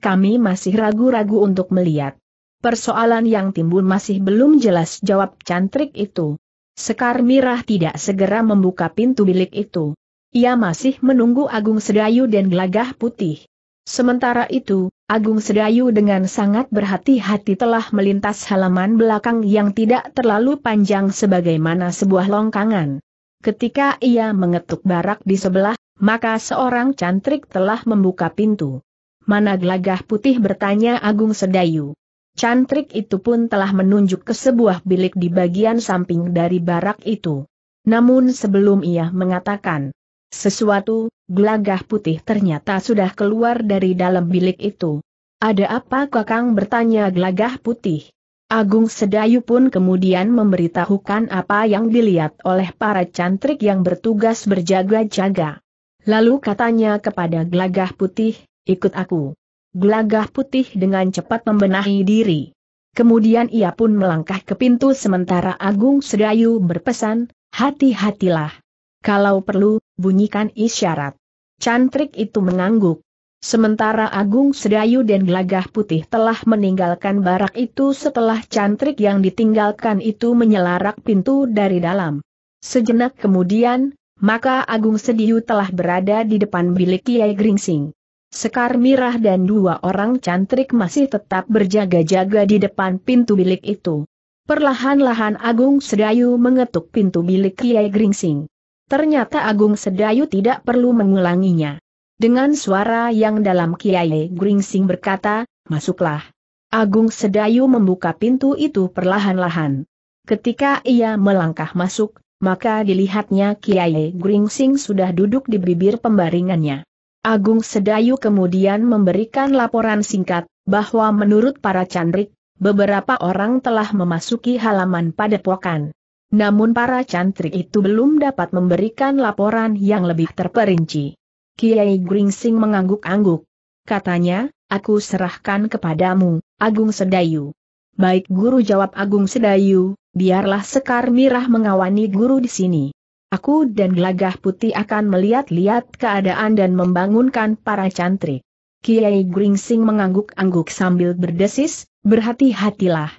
Kami masih ragu-ragu untuk melihat. Persoalan yang timbul masih belum jelas jawab cantrik itu. Sekar Mirah tidak segera membuka pintu bilik itu. Ia masih menunggu Agung Sedayu dan Gelagah Putih. Sementara itu, Agung Sedayu dengan sangat berhati-hati telah melintas halaman belakang yang tidak terlalu panjang sebagaimana sebuah longkangan. Ketika ia mengetuk barak di sebelah, maka seorang cantrik telah membuka pintu. Mana gelagah putih bertanya Agung Sedayu. Cantrik itu pun telah menunjuk ke sebuah bilik di bagian samping dari barak itu. Namun sebelum ia mengatakan, sesuatu, gelagah putih ternyata sudah keluar dari dalam bilik itu. Ada apa kakang bertanya gelagah putih? Agung Sedayu pun kemudian memberitahukan apa yang dilihat oleh para cantrik yang bertugas berjaga-jaga. Lalu katanya kepada gelagah putih, ikut aku. Gelagah putih dengan cepat membenahi diri. Kemudian ia pun melangkah ke pintu sementara Agung Sedayu berpesan, hati-hatilah. Kalau perlu, bunyikan isyarat. Cantrik itu mengangguk. Sementara Agung Sedayu dan Gelagah Putih telah meninggalkan barak itu setelah cantrik yang ditinggalkan itu menyelarak pintu dari dalam. Sejenak kemudian, maka Agung Sedayu telah berada di depan bilik Kiai Gringsing. Sekar Mirah dan dua orang cantrik masih tetap berjaga-jaga di depan pintu bilik itu. Perlahan-lahan Agung Sedayu mengetuk pintu bilik Kiai Gringsing. Ternyata Agung Sedayu tidak perlu mengulanginya. Dengan suara yang dalam Kiai Gringsing berkata, masuklah. Agung Sedayu membuka pintu itu perlahan-lahan. Ketika ia melangkah masuk, maka dilihatnya Kiai Gringsing sudah duduk di bibir pembaringannya. Agung Sedayu kemudian memberikan laporan singkat, bahwa menurut para candrik, beberapa orang telah memasuki halaman padepokan. Namun para cantrik itu belum dapat memberikan laporan yang lebih terperinci. Kiai Gringsing mengangguk-angguk. Katanya, aku serahkan kepadamu, Agung Sedayu. Baik guru jawab Agung Sedayu, biarlah Sekar Mirah mengawani guru di sini. Aku dan Gelagah Putih akan melihat-lihat keadaan dan membangunkan para cantrik. Kiai Gringsing mengangguk-angguk sambil berdesis, berhati-hatilah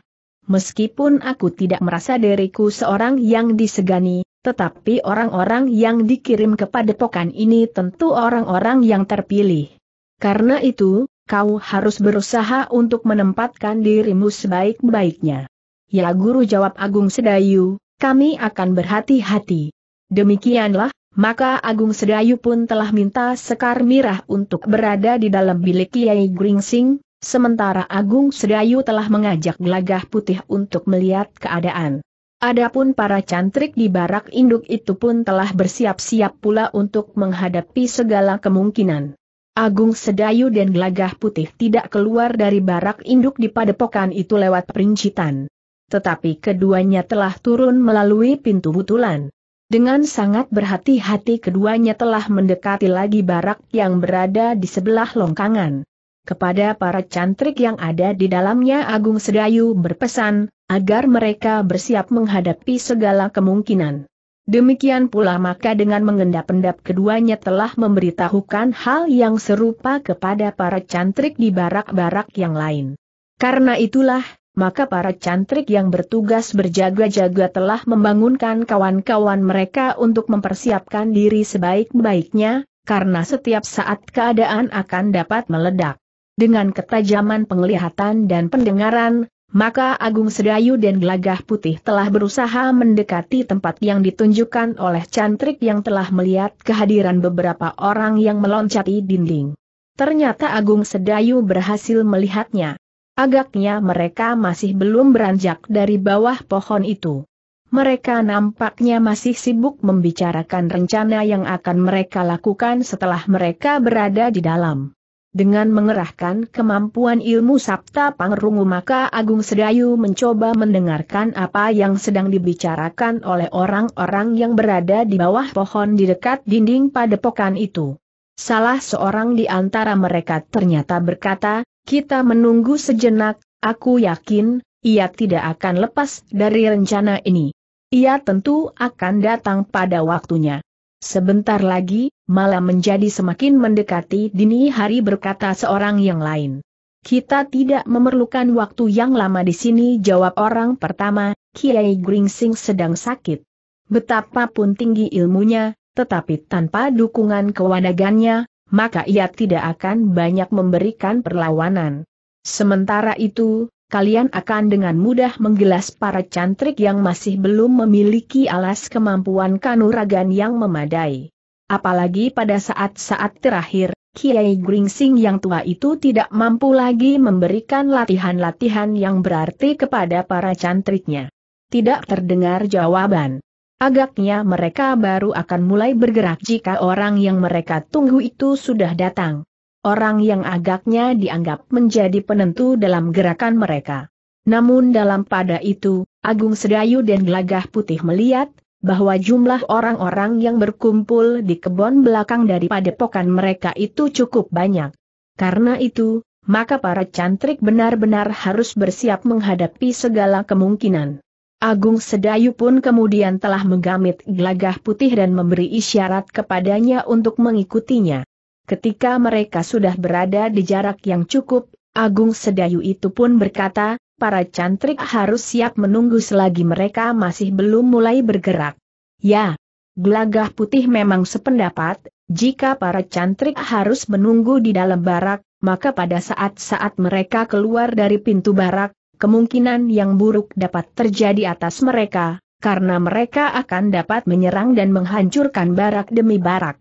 meskipun aku tidak merasa diriku seorang yang disegani, tetapi orang-orang yang dikirim kepada pokan ini tentu orang-orang yang terpilih. Karena itu, kau harus berusaha untuk menempatkan dirimu sebaik-baiknya. Ya guru jawab Agung Sedayu, kami akan berhati-hati. Demikianlah, maka Agung Sedayu pun telah minta Sekar Mirah untuk berada di dalam bilik Kiai Gringsing, Sementara Agung Sedayu telah mengajak Gelagah Putih untuk melihat keadaan. Adapun para cantrik di barak induk itu pun telah bersiap-siap pula untuk menghadapi segala kemungkinan. Agung Sedayu dan Gelagah Putih tidak keluar dari barak induk di padepokan itu lewat perincitan. Tetapi keduanya telah turun melalui pintu butulan. Dengan sangat berhati-hati keduanya telah mendekati lagi barak yang berada di sebelah longkangan. Kepada para cantrik yang ada di dalamnya Agung Sedayu berpesan, agar mereka bersiap menghadapi segala kemungkinan. Demikian pula maka dengan mengendap-endap keduanya telah memberitahukan hal yang serupa kepada para cantrik di barak-barak yang lain. Karena itulah, maka para cantrik yang bertugas berjaga-jaga telah membangunkan kawan-kawan mereka untuk mempersiapkan diri sebaik-baiknya, karena setiap saat keadaan akan dapat meledak. Dengan ketajaman penglihatan dan pendengaran, maka Agung Sedayu dan Gelagah Putih telah berusaha mendekati tempat yang ditunjukkan oleh cantrik yang telah melihat kehadiran beberapa orang yang meloncati dinding. Ternyata Agung Sedayu berhasil melihatnya. Agaknya mereka masih belum beranjak dari bawah pohon itu. Mereka nampaknya masih sibuk membicarakan rencana yang akan mereka lakukan setelah mereka berada di dalam. Dengan mengerahkan kemampuan ilmu Sabta Pangrungu maka Agung Sedayu mencoba mendengarkan apa yang sedang dibicarakan oleh orang-orang yang berada di bawah pohon di dekat dinding padepokan itu. Salah seorang di antara mereka ternyata berkata, kita menunggu sejenak, aku yakin, ia tidak akan lepas dari rencana ini. Ia tentu akan datang pada waktunya. Sebentar lagi, malam menjadi semakin mendekati dini hari berkata seorang yang lain. Kita tidak memerlukan waktu yang lama di sini jawab orang pertama, Kiai Gringsing sedang sakit. Betapapun tinggi ilmunya, tetapi tanpa dukungan kewanagannya, maka ia tidak akan banyak memberikan perlawanan. Sementara itu, kalian akan dengan mudah menggelas para cantrik yang masih belum memiliki alas kemampuan kanuragan yang memadai. Apalagi pada saat-saat terakhir, Kiai Gringsing yang tua itu tidak mampu lagi memberikan latihan-latihan yang berarti kepada para cantriknya. Tidak terdengar jawaban. Agaknya mereka baru akan mulai bergerak jika orang yang mereka tunggu itu sudah datang orang yang agaknya dianggap menjadi penentu dalam gerakan mereka. Namun dalam pada itu, Agung Sedayu dan Gelagah Putih melihat, bahwa jumlah orang-orang yang berkumpul di kebun belakang dari padepokan mereka itu cukup banyak. Karena itu, maka para cantrik benar-benar harus bersiap menghadapi segala kemungkinan. Agung Sedayu pun kemudian telah menggamit gelagah putih dan memberi isyarat kepadanya untuk mengikutinya. Ketika mereka sudah berada di jarak yang cukup, Agung Sedayu itu pun berkata, para cantrik harus siap menunggu selagi mereka masih belum mulai bergerak. Ya, Glagah Putih memang sependapat, jika para cantrik harus menunggu di dalam barak, maka pada saat-saat mereka keluar dari pintu barak, kemungkinan yang buruk dapat terjadi atas mereka, karena mereka akan dapat menyerang dan menghancurkan barak demi barak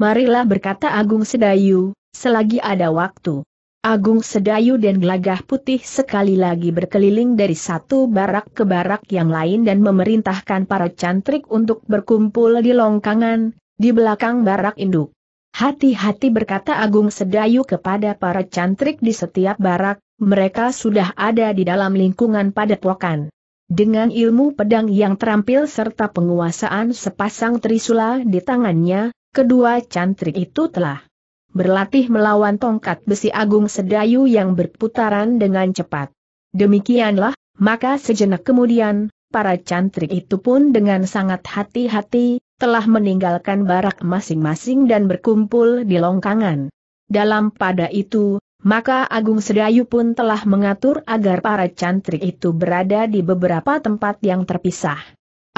marilah berkata Agung Sedayu, selagi ada waktu. Agung Sedayu dan Gelagah Putih sekali lagi berkeliling dari satu barak ke barak yang lain dan memerintahkan para cantrik untuk berkumpul di longkangan, di belakang barak induk. Hati-hati berkata Agung Sedayu kepada para cantrik di setiap barak, mereka sudah ada di dalam lingkungan padepokan. Dengan ilmu pedang yang terampil serta penguasaan sepasang trisula di tangannya, Kedua cantrik itu telah berlatih melawan tongkat besi agung sedayu yang berputaran dengan cepat. Demikianlah, maka sejenak kemudian, para cantrik itu pun dengan sangat hati-hati, telah meninggalkan barak masing-masing dan berkumpul di longkangan. Dalam pada itu, maka Agung Sedayu pun telah mengatur agar para cantrik itu berada di beberapa tempat yang terpisah.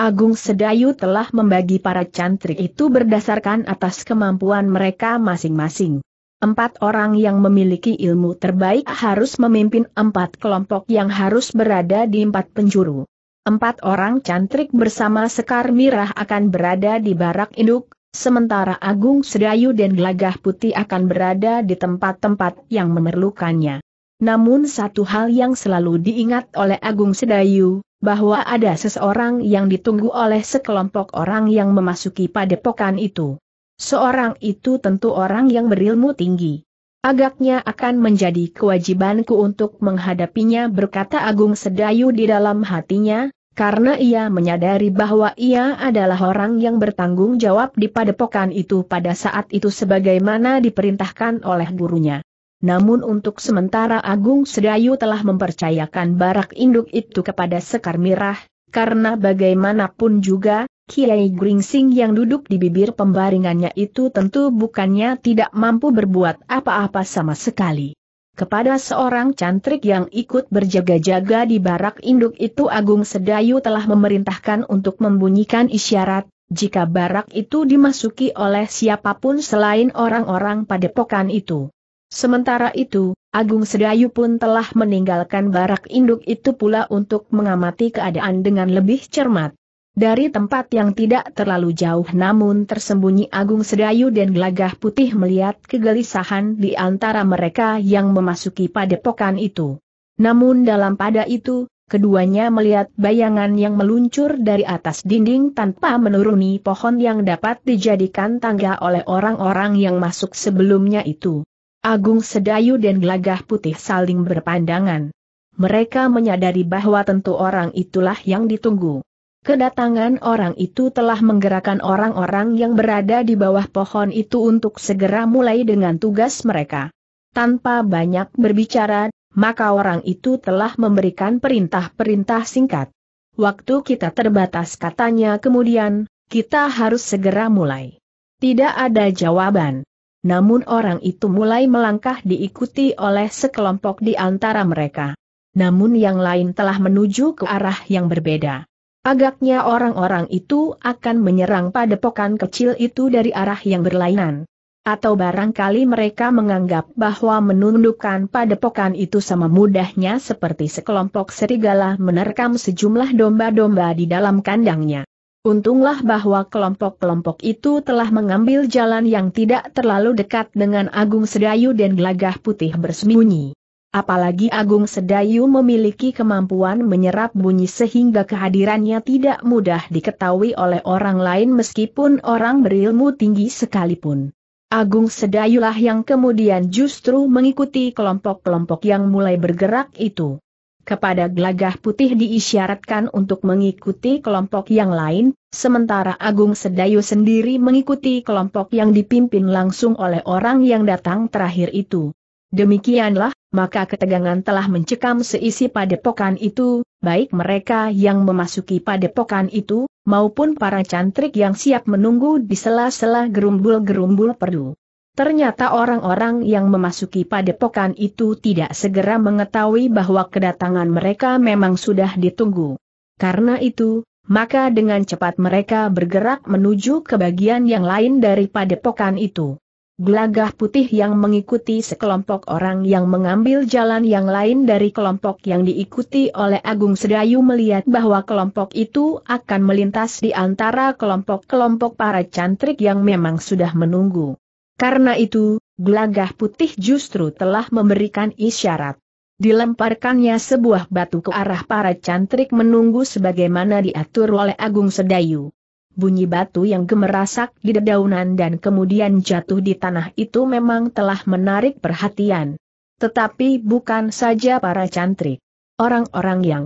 Agung Sedayu telah membagi para cantrik itu berdasarkan atas kemampuan mereka masing-masing. Empat orang yang memiliki ilmu terbaik harus memimpin empat kelompok yang harus berada di empat penjuru. Empat orang cantrik bersama Sekar Mirah akan berada di barak induk, sementara Agung Sedayu dan Gelagah Putih akan berada di tempat-tempat yang memerlukannya. Namun satu hal yang selalu diingat oleh Agung Sedayu, bahwa ada seseorang yang ditunggu oleh sekelompok orang yang memasuki padepokan itu. Seorang itu tentu orang yang berilmu tinggi. Agaknya akan menjadi kewajibanku untuk menghadapinya berkata Agung Sedayu di dalam hatinya, karena ia menyadari bahwa ia adalah orang yang bertanggung jawab di padepokan itu pada saat itu sebagaimana diperintahkan oleh gurunya. Namun untuk sementara Agung Sedayu telah mempercayakan barak induk itu kepada Sekar Mirah, karena bagaimanapun juga, Kiai Gringsing yang duduk di bibir pembaringannya itu tentu bukannya tidak mampu berbuat apa-apa sama sekali. Kepada seorang cantrik yang ikut berjaga-jaga di barak induk itu Agung Sedayu telah memerintahkan untuk membunyikan isyarat, jika barak itu dimasuki oleh siapapun selain orang-orang padepokan itu. Sementara itu, Agung Sedayu pun telah meninggalkan barak induk itu pula untuk mengamati keadaan dengan lebih cermat. Dari tempat yang tidak terlalu jauh namun tersembunyi Agung Sedayu dan Gelagah Putih melihat kegelisahan di antara mereka yang memasuki padepokan itu. Namun dalam pada itu, keduanya melihat bayangan yang meluncur dari atas dinding tanpa menuruni pohon yang dapat dijadikan tangga oleh orang-orang yang masuk sebelumnya itu. Agung Sedayu dan Gelagah Putih saling berpandangan. Mereka menyadari bahwa tentu orang itulah yang ditunggu. Kedatangan orang itu telah menggerakkan orang-orang yang berada di bawah pohon itu untuk segera mulai dengan tugas mereka. Tanpa banyak berbicara, maka orang itu telah memberikan perintah-perintah singkat. Waktu kita terbatas katanya kemudian, kita harus segera mulai. Tidak ada jawaban namun orang itu mulai melangkah diikuti oleh sekelompok di antara mereka. Namun yang lain telah menuju ke arah yang berbeda. Agaknya orang-orang itu akan menyerang padepokan kecil itu dari arah yang berlainan. Atau barangkali mereka menganggap bahwa menundukkan padepokan itu sama mudahnya seperti sekelompok serigala menerkam sejumlah domba-domba di dalam kandangnya. Untunglah bahwa kelompok-kelompok itu telah mengambil jalan yang tidak terlalu dekat dengan Agung Sedayu dan Gelagah Putih bersembunyi. Apalagi Agung Sedayu memiliki kemampuan menyerap bunyi sehingga kehadirannya tidak mudah diketahui oleh orang lain meskipun orang berilmu tinggi sekalipun. Agung Sedayulah yang kemudian justru mengikuti kelompok-kelompok yang mulai bergerak itu. Kepada gelagah putih diisyaratkan untuk mengikuti kelompok yang lain, sementara Agung Sedayu sendiri mengikuti kelompok yang dipimpin langsung oleh orang yang datang terakhir itu. Demikianlah, maka ketegangan telah mencekam seisi padepokan itu, baik mereka yang memasuki padepokan itu, maupun para cantrik yang siap menunggu di sela-sela gerumbul-gerumbul perdu. Ternyata orang-orang yang memasuki padepokan itu tidak segera mengetahui bahwa kedatangan mereka memang sudah ditunggu. Karena itu, maka dengan cepat mereka bergerak menuju ke bagian yang lain dari padepokan itu. Gelagah putih yang mengikuti sekelompok orang yang mengambil jalan yang lain dari kelompok yang diikuti oleh Agung Sedayu melihat bahwa kelompok itu akan melintas di antara kelompok-kelompok para cantrik yang memang sudah menunggu. Karena itu, gelagah putih justru telah memberikan isyarat. Dilemparkannya sebuah batu ke arah para cantrik menunggu sebagaimana diatur oleh Agung Sedayu. Bunyi batu yang gemerasak di dedaunan dan kemudian jatuh di tanah itu memang telah menarik perhatian. Tetapi bukan saja para cantrik. Orang-orang yang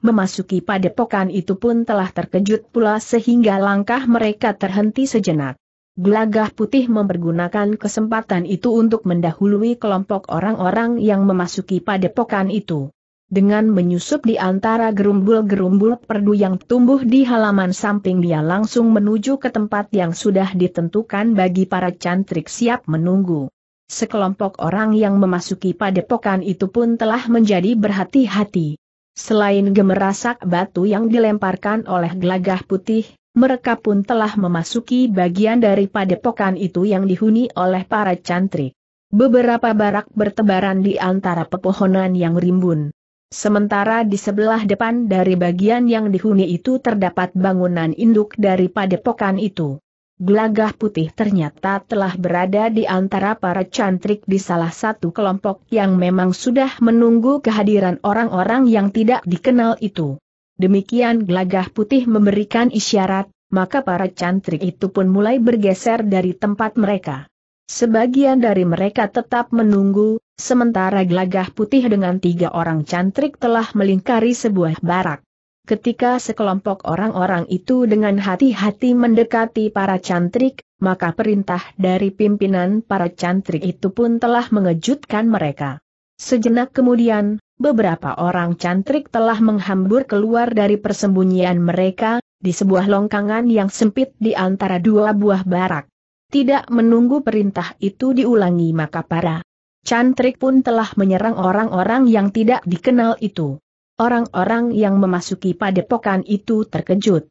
memasuki padepokan itu pun telah terkejut pula sehingga langkah mereka terhenti sejenak. Gelagah putih mempergunakan kesempatan itu untuk mendahului kelompok orang-orang yang memasuki padepokan itu. Dengan menyusup di antara gerumbul-gerumbul perdu yang tumbuh di halaman samping dia langsung menuju ke tempat yang sudah ditentukan bagi para cantrik siap menunggu. Sekelompok orang yang memasuki padepokan itu pun telah menjadi berhati-hati. Selain gemerasak batu yang dilemparkan oleh gelagah putih, mereka pun telah memasuki bagian dari padepokan itu yang dihuni oleh para cantri. Beberapa barak bertebaran di antara pepohonan yang rimbun. Sementara di sebelah depan dari bagian yang dihuni itu terdapat bangunan induk dari padepokan itu. Gelagah putih ternyata telah berada di antara para cantrik di salah satu kelompok yang memang sudah menunggu kehadiran orang-orang yang tidak dikenal itu. Demikian gelagah putih memberikan isyarat, maka para cantrik itu pun mulai bergeser dari tempat mereka. Sebagian dari mereka tetap menunggu, sementara gelagah putih dengan tiga orang cantrik telah melingkari sebuah barak. Ketika sekelompok orang-orang itu dengan hati-hati mendekati para cantrik, maka perintah dari pimpinan para cantrik itu pun telah mengejutkan mereka. Sejenak kemudian, beberapa orang cantrik telah menghambur keluar dari persembunyian mereka, di sebuah longkangan yang sempit di antara dua buah barak. Tidak menunggu perintah itu diulangi maka para cantrik pun telah menyerang orang-orang yang tidak dikenal itu. Orang-orang yang memasuki padepokan itu terkejut.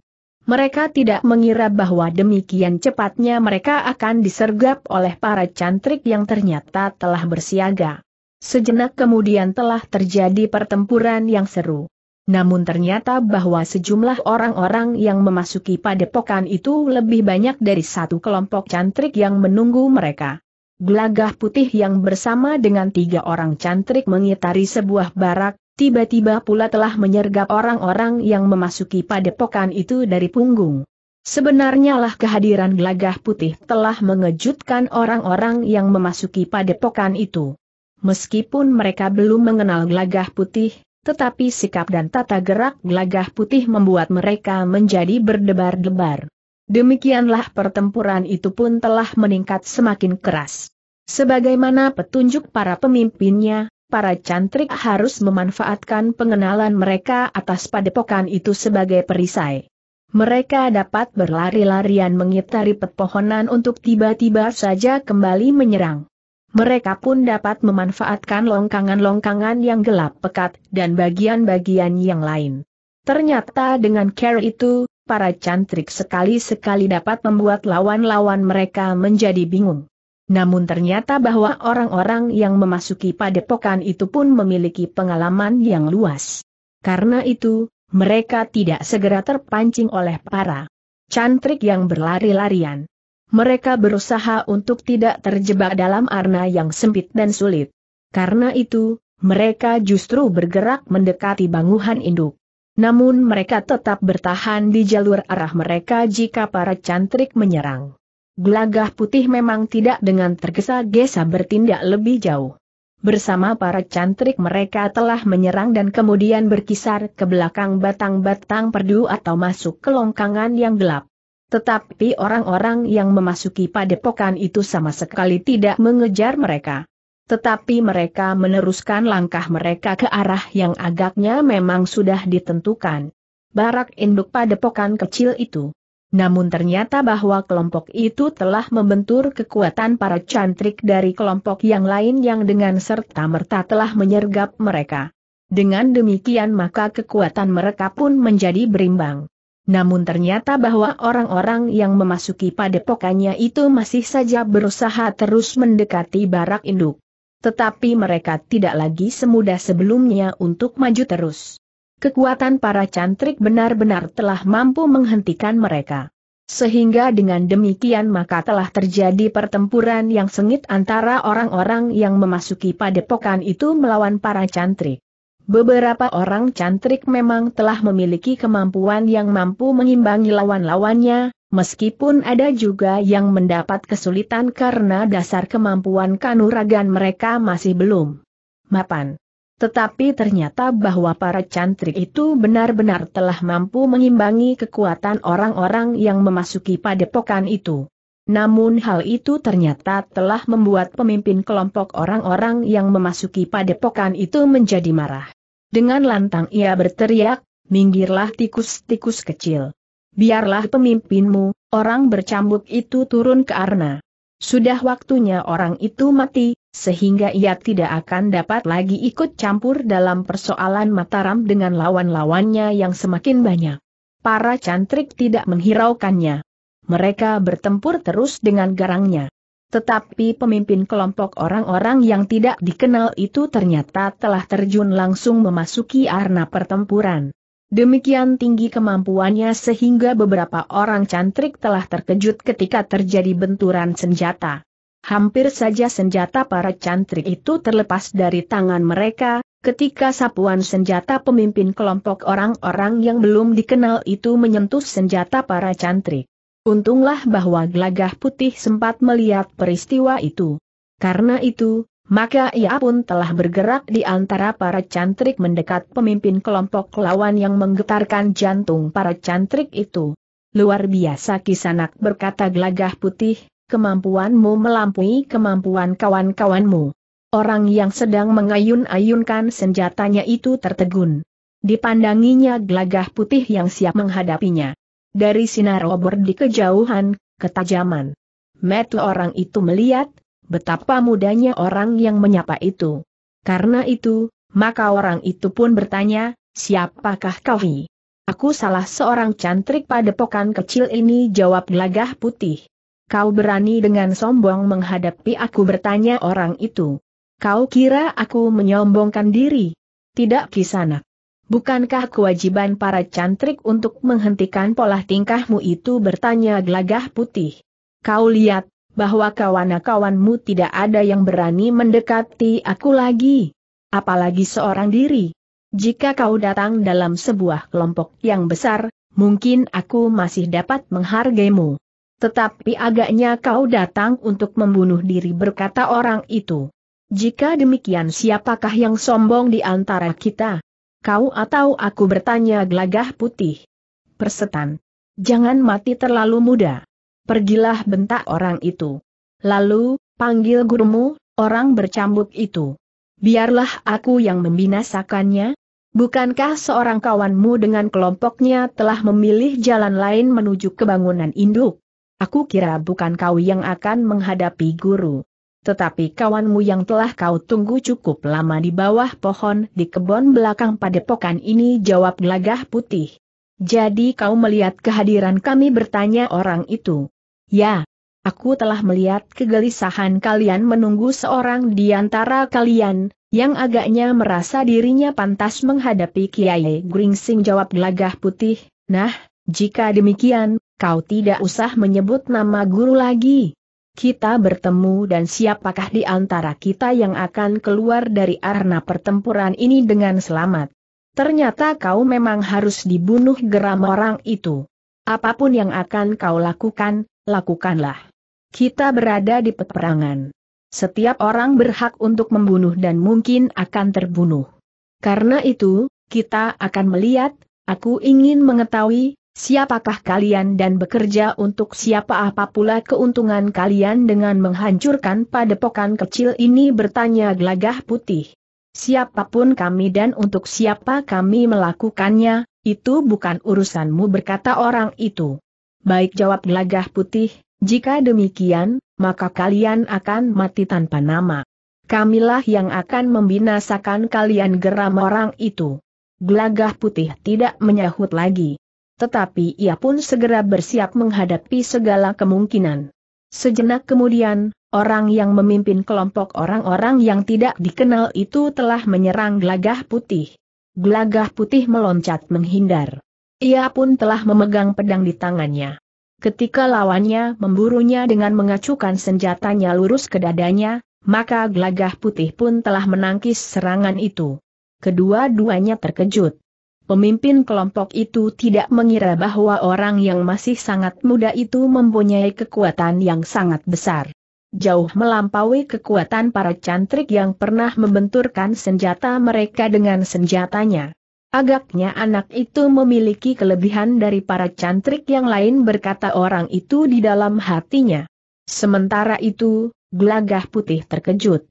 Mereka tidak mengira bahwa demikian cepatnya mereka akan disergap oleh para cantrik yang ternyata telah bersiaga. Sejenak kemudian telah terjadi pertempuran yang seru. Namun ternyata bahwa sejumlah orang-orang yang memasuki padepokan itu lebih banyak dari satu kelompok cantrik yang menunggu mereka. Gelagah putih yang bersama dengan tiga orang cantrik mengitari sebuah barak, tiba-tiba pula telah menyergap orang-orang yang memasuki padepokan itu dari punggung. Sebenarnya lah kehadiran gelagah putih telah mengejutkan orang-orang yang memasuki padepokan itu meskipun mereka belum mengenal gelagah putih, tetapi sikap dan tata gerak gelagah putih membuat mereka menjadi berdebar-debar. Demikianlah pertempuran itu pun telah meningkat semakin keras. Sebagaimana petunjuk para pemimpinnya, para cantrik harus memanfaatkan pengenalan mereka atas padepokan itu sebagai perisai. Mereka dapat berlari-larian mengitari pepohonan untuk tiba-tiba saja kembali menyerang. Mereka pun dapat memanfaatkan longkangan-longkangan yang gelap pekat dan bagian-bagian yang lain. Ternyata dengan care itu, para cantrik sekali-sekali dapat membuat lawan-lawan mereka menjadi bingung. Namun ternyata bahwa orang-orang yang memasuki padepokan itu pun memiliki pengalaman yang luas. Karena itu, mereka tidak segera terpancing oleh para cantrik yang berlari-larian mereka berusaha untuk tidak terjebak dalam arna yang sempit dan sulit. Karena itu, mereka justru bergerak mendekati banguhan induk. Namun mereka tetap bertahan di jalur arah mereka jika para cantrik menyerang. Gelagah putih memang tidak dengan tergesa-gesa bertindak lebih jauh. Bersama para cantrik mereka telah menyerang dan kemudian berkisar ke belakang batang-batang perdu atau masuk ke longkangan yang gelap. Tetapi orang-orang yang memasuki padepokan itu sama sekali tidak mengejar mereka. Tetapi mereka meneruskan langkah mereka ke arah yang agaknya memang sudah ditentukan. Barak induk padepokan kecil itu. Namun ternyata bahwa kelompok itu telah membentur kekuatan para cantrik dari kelompok yang lain yang dengan serta-merta telah menyergap mereka. Dengan demikian maka kekuatan mereka pun menjadi berimbang. Namun ternyata bahwa orang-orang yang memasuki padepokannya itu masih saja berusaha terus mendekati barak induk. Tetapi mereka tidak lagi semudah sebelumnya untuk maju terus. Kekuatan para cantrik benar-benar telah mampu menghentikan mereka. Sehingga dengan demikian maka telah terjadi pertempuran yang sengit antara orang-orang yang memasuki padepokan itu melawan para cantrik. Beberapa orang cantrik memang telah memiliki kemampuan yang mampu mengimbangi lawan-lawannya, meskipun ada juga yang mendapat kesulitan karena dasar kemampuan kanuragan mereka masih belum mapan. Tetapi ternyata bahwa para cantrik itu benar-benar telah mampu mengimbangi kekuatan orang-orang yang memasuki padepokan itu. Namun hal itu ternyata telah membuat pemimpin kelompok orang-orang yang memasuki padepokan itu menjadi marah. Dengan lantang ia berteriak, minggirlah tikus-tikus kecil. Biarlah pemimpinmu, orang bercambuk itu turun ke arna. Sudah waktunya orang itu mati, sehingga ia tidak akan dapat lagi ikut campur dalam persoalan Mataram dengan lawan-lawannya yang semakin banyak. Para cantrik tidak menghiraukannya. Mereka bertempur terus dengan garangnya. Tetapi pemimpin kelompok orang-orang yang tidak dikenal itu ternyata telah terjun langsung memasuki arena pertempuran. Demikian tinggi kemampuannya sehingga beberapa orang cantrik telah terkejut ketika terjadi benturan senjata. Hampir saja senjata para cantrik itu terlepas dari tangan mereka, ketika sapuan senjata pemimpin kelompok orang-orang yang belum dikenal itu menyentuh senjata para cantrik. Untunglah bahwa Glagah putih sempat melihat peristiwa itu. Karena itu, maka ia pun telah bergerak di antara para cantrik mendekat pemimpin kelompok lawan yang menggetarkan jantung para cantrik itu. Luar biasa kisanak berkata Glagah putih, kemampuanmu melampaui kemampuan kawan-kawanmu. Orang yang sedang mengayun-ayunkan senjatanya itu tertegun. Dipandanginya Glagah putih yang siap menghadapinya. Dari sinar obor di kejauhan, ketajaman. Metu orang itu melihat, betapa mudanya orang yang menyapa itu. Karena itu, maka orang itu pun bertanya, siapakah kau? Aku salah seorang cantrik padepokan kecil ini jawab gelagah putih. Kau berani dengan sombong menghadapi aku bertanya orang itu. Kau kira aku menyombongkan diri? Tidak kisanak. Bukankah kewajiban para cantrik untuk menghentikan pola tingkahmu itu bertanya gelagah putih? Kau lihat, bahwa kawan-kawanmu tidak ada yang berani mendekati aku lagi. Apalagi seorang diri. Jika kau datang dalam sebuah kelompok yang besar, mungkin aku masih dapat menghargaimu. Tetapi agaknya kau datang untuk membunuh diri berkata orang itu. Jika demikian siapakah yang sombong di antara kita? kau atau aku bertanya gelagah putih. Persetan. Jangan mati terlalu muda. Pergilah bentak orang itu. Lalu, panggil gurumu, orang bercambuk itu. Biarlah aku yang membinasakannya, Bukankah seorang kawanmu dengan kelompoknya telah memilih jalan lain menuju kebangunan induk? Aku kira bukan kau yang akan menghadapi guru. Tetapi kawanmu yang telah kau tunggu cukup lama di bawah pohon di kebun belakang padepokan ini jawab gelagah putih. Jadi kau melihat kehadiran kami bertanya orang itu. Ya, aku telah melihat kegelisahan kalian menunggu seorang di antara kalian, yang agaknya merasa dirinya pantas menghadapi Kiai Gringsing jawab gelagah putih, nah, jika demikian, kau tidak usah menyebut nama guru lagi kita bertemu dan siapakah di antara kita yang akan keluar dari arena pertempuran ini dengan selamat. Ternyata kau memang harus dibunuh geram orang itu. Apapun yang akan kau lakukan, lakukanlah. Kita berada di peperangan. Setiap orang berhak untuk membunuh dan mungkin akan terbunuh. Karena itu, kita akan melihat, aku ingin mengetahui, Siapakah kalian dan bekerja untuk siapa apa pula keuntungan kalian dengan menghancurkan padepokan kecil ini bertanya Glagah putih. Siapapun kami dan untuk siapa kami melakukannya, itu bukan urusanmu berkata orang itu. Baik jawab Glagah putih, jika demikian, maka kalian akan mati tanpa nama. Kamilah yang akan membinasakan kalian geram orang itu. Glagah putih tidak menyahut lagi. Tetapi ia pun segera bersiap menghadapi segala kemungkinan. Sejenak kemudian, orang yang memimpin kelompok orang-orang yang tidak dikenal itu telah menyerang Glagah putih. Glagah putih meloncat menghindar. Ia pun telah memegang pedang di tangannya. Ketika lawannya memburunya dengan mengacukan senjatanya lurus ke dadanya, maka Glagah putih pun telah menangkis serangan itu. Kedua-duanya terkejut. Pemimpin kelompok itu tidak mengira bahwa orang yang masih sangat muda itu mempunyai kekuatan yang sangat besar. Jauh melampaui kekuatan para cantrik yang pernah membenturkan senjata mereka dengan senjatanya. Agaknya anak itu memiliki kelebihan dari para cantrik yang lain berkata orang itu di dalam hatinya. Sementara itu, gelagah putih terkejut.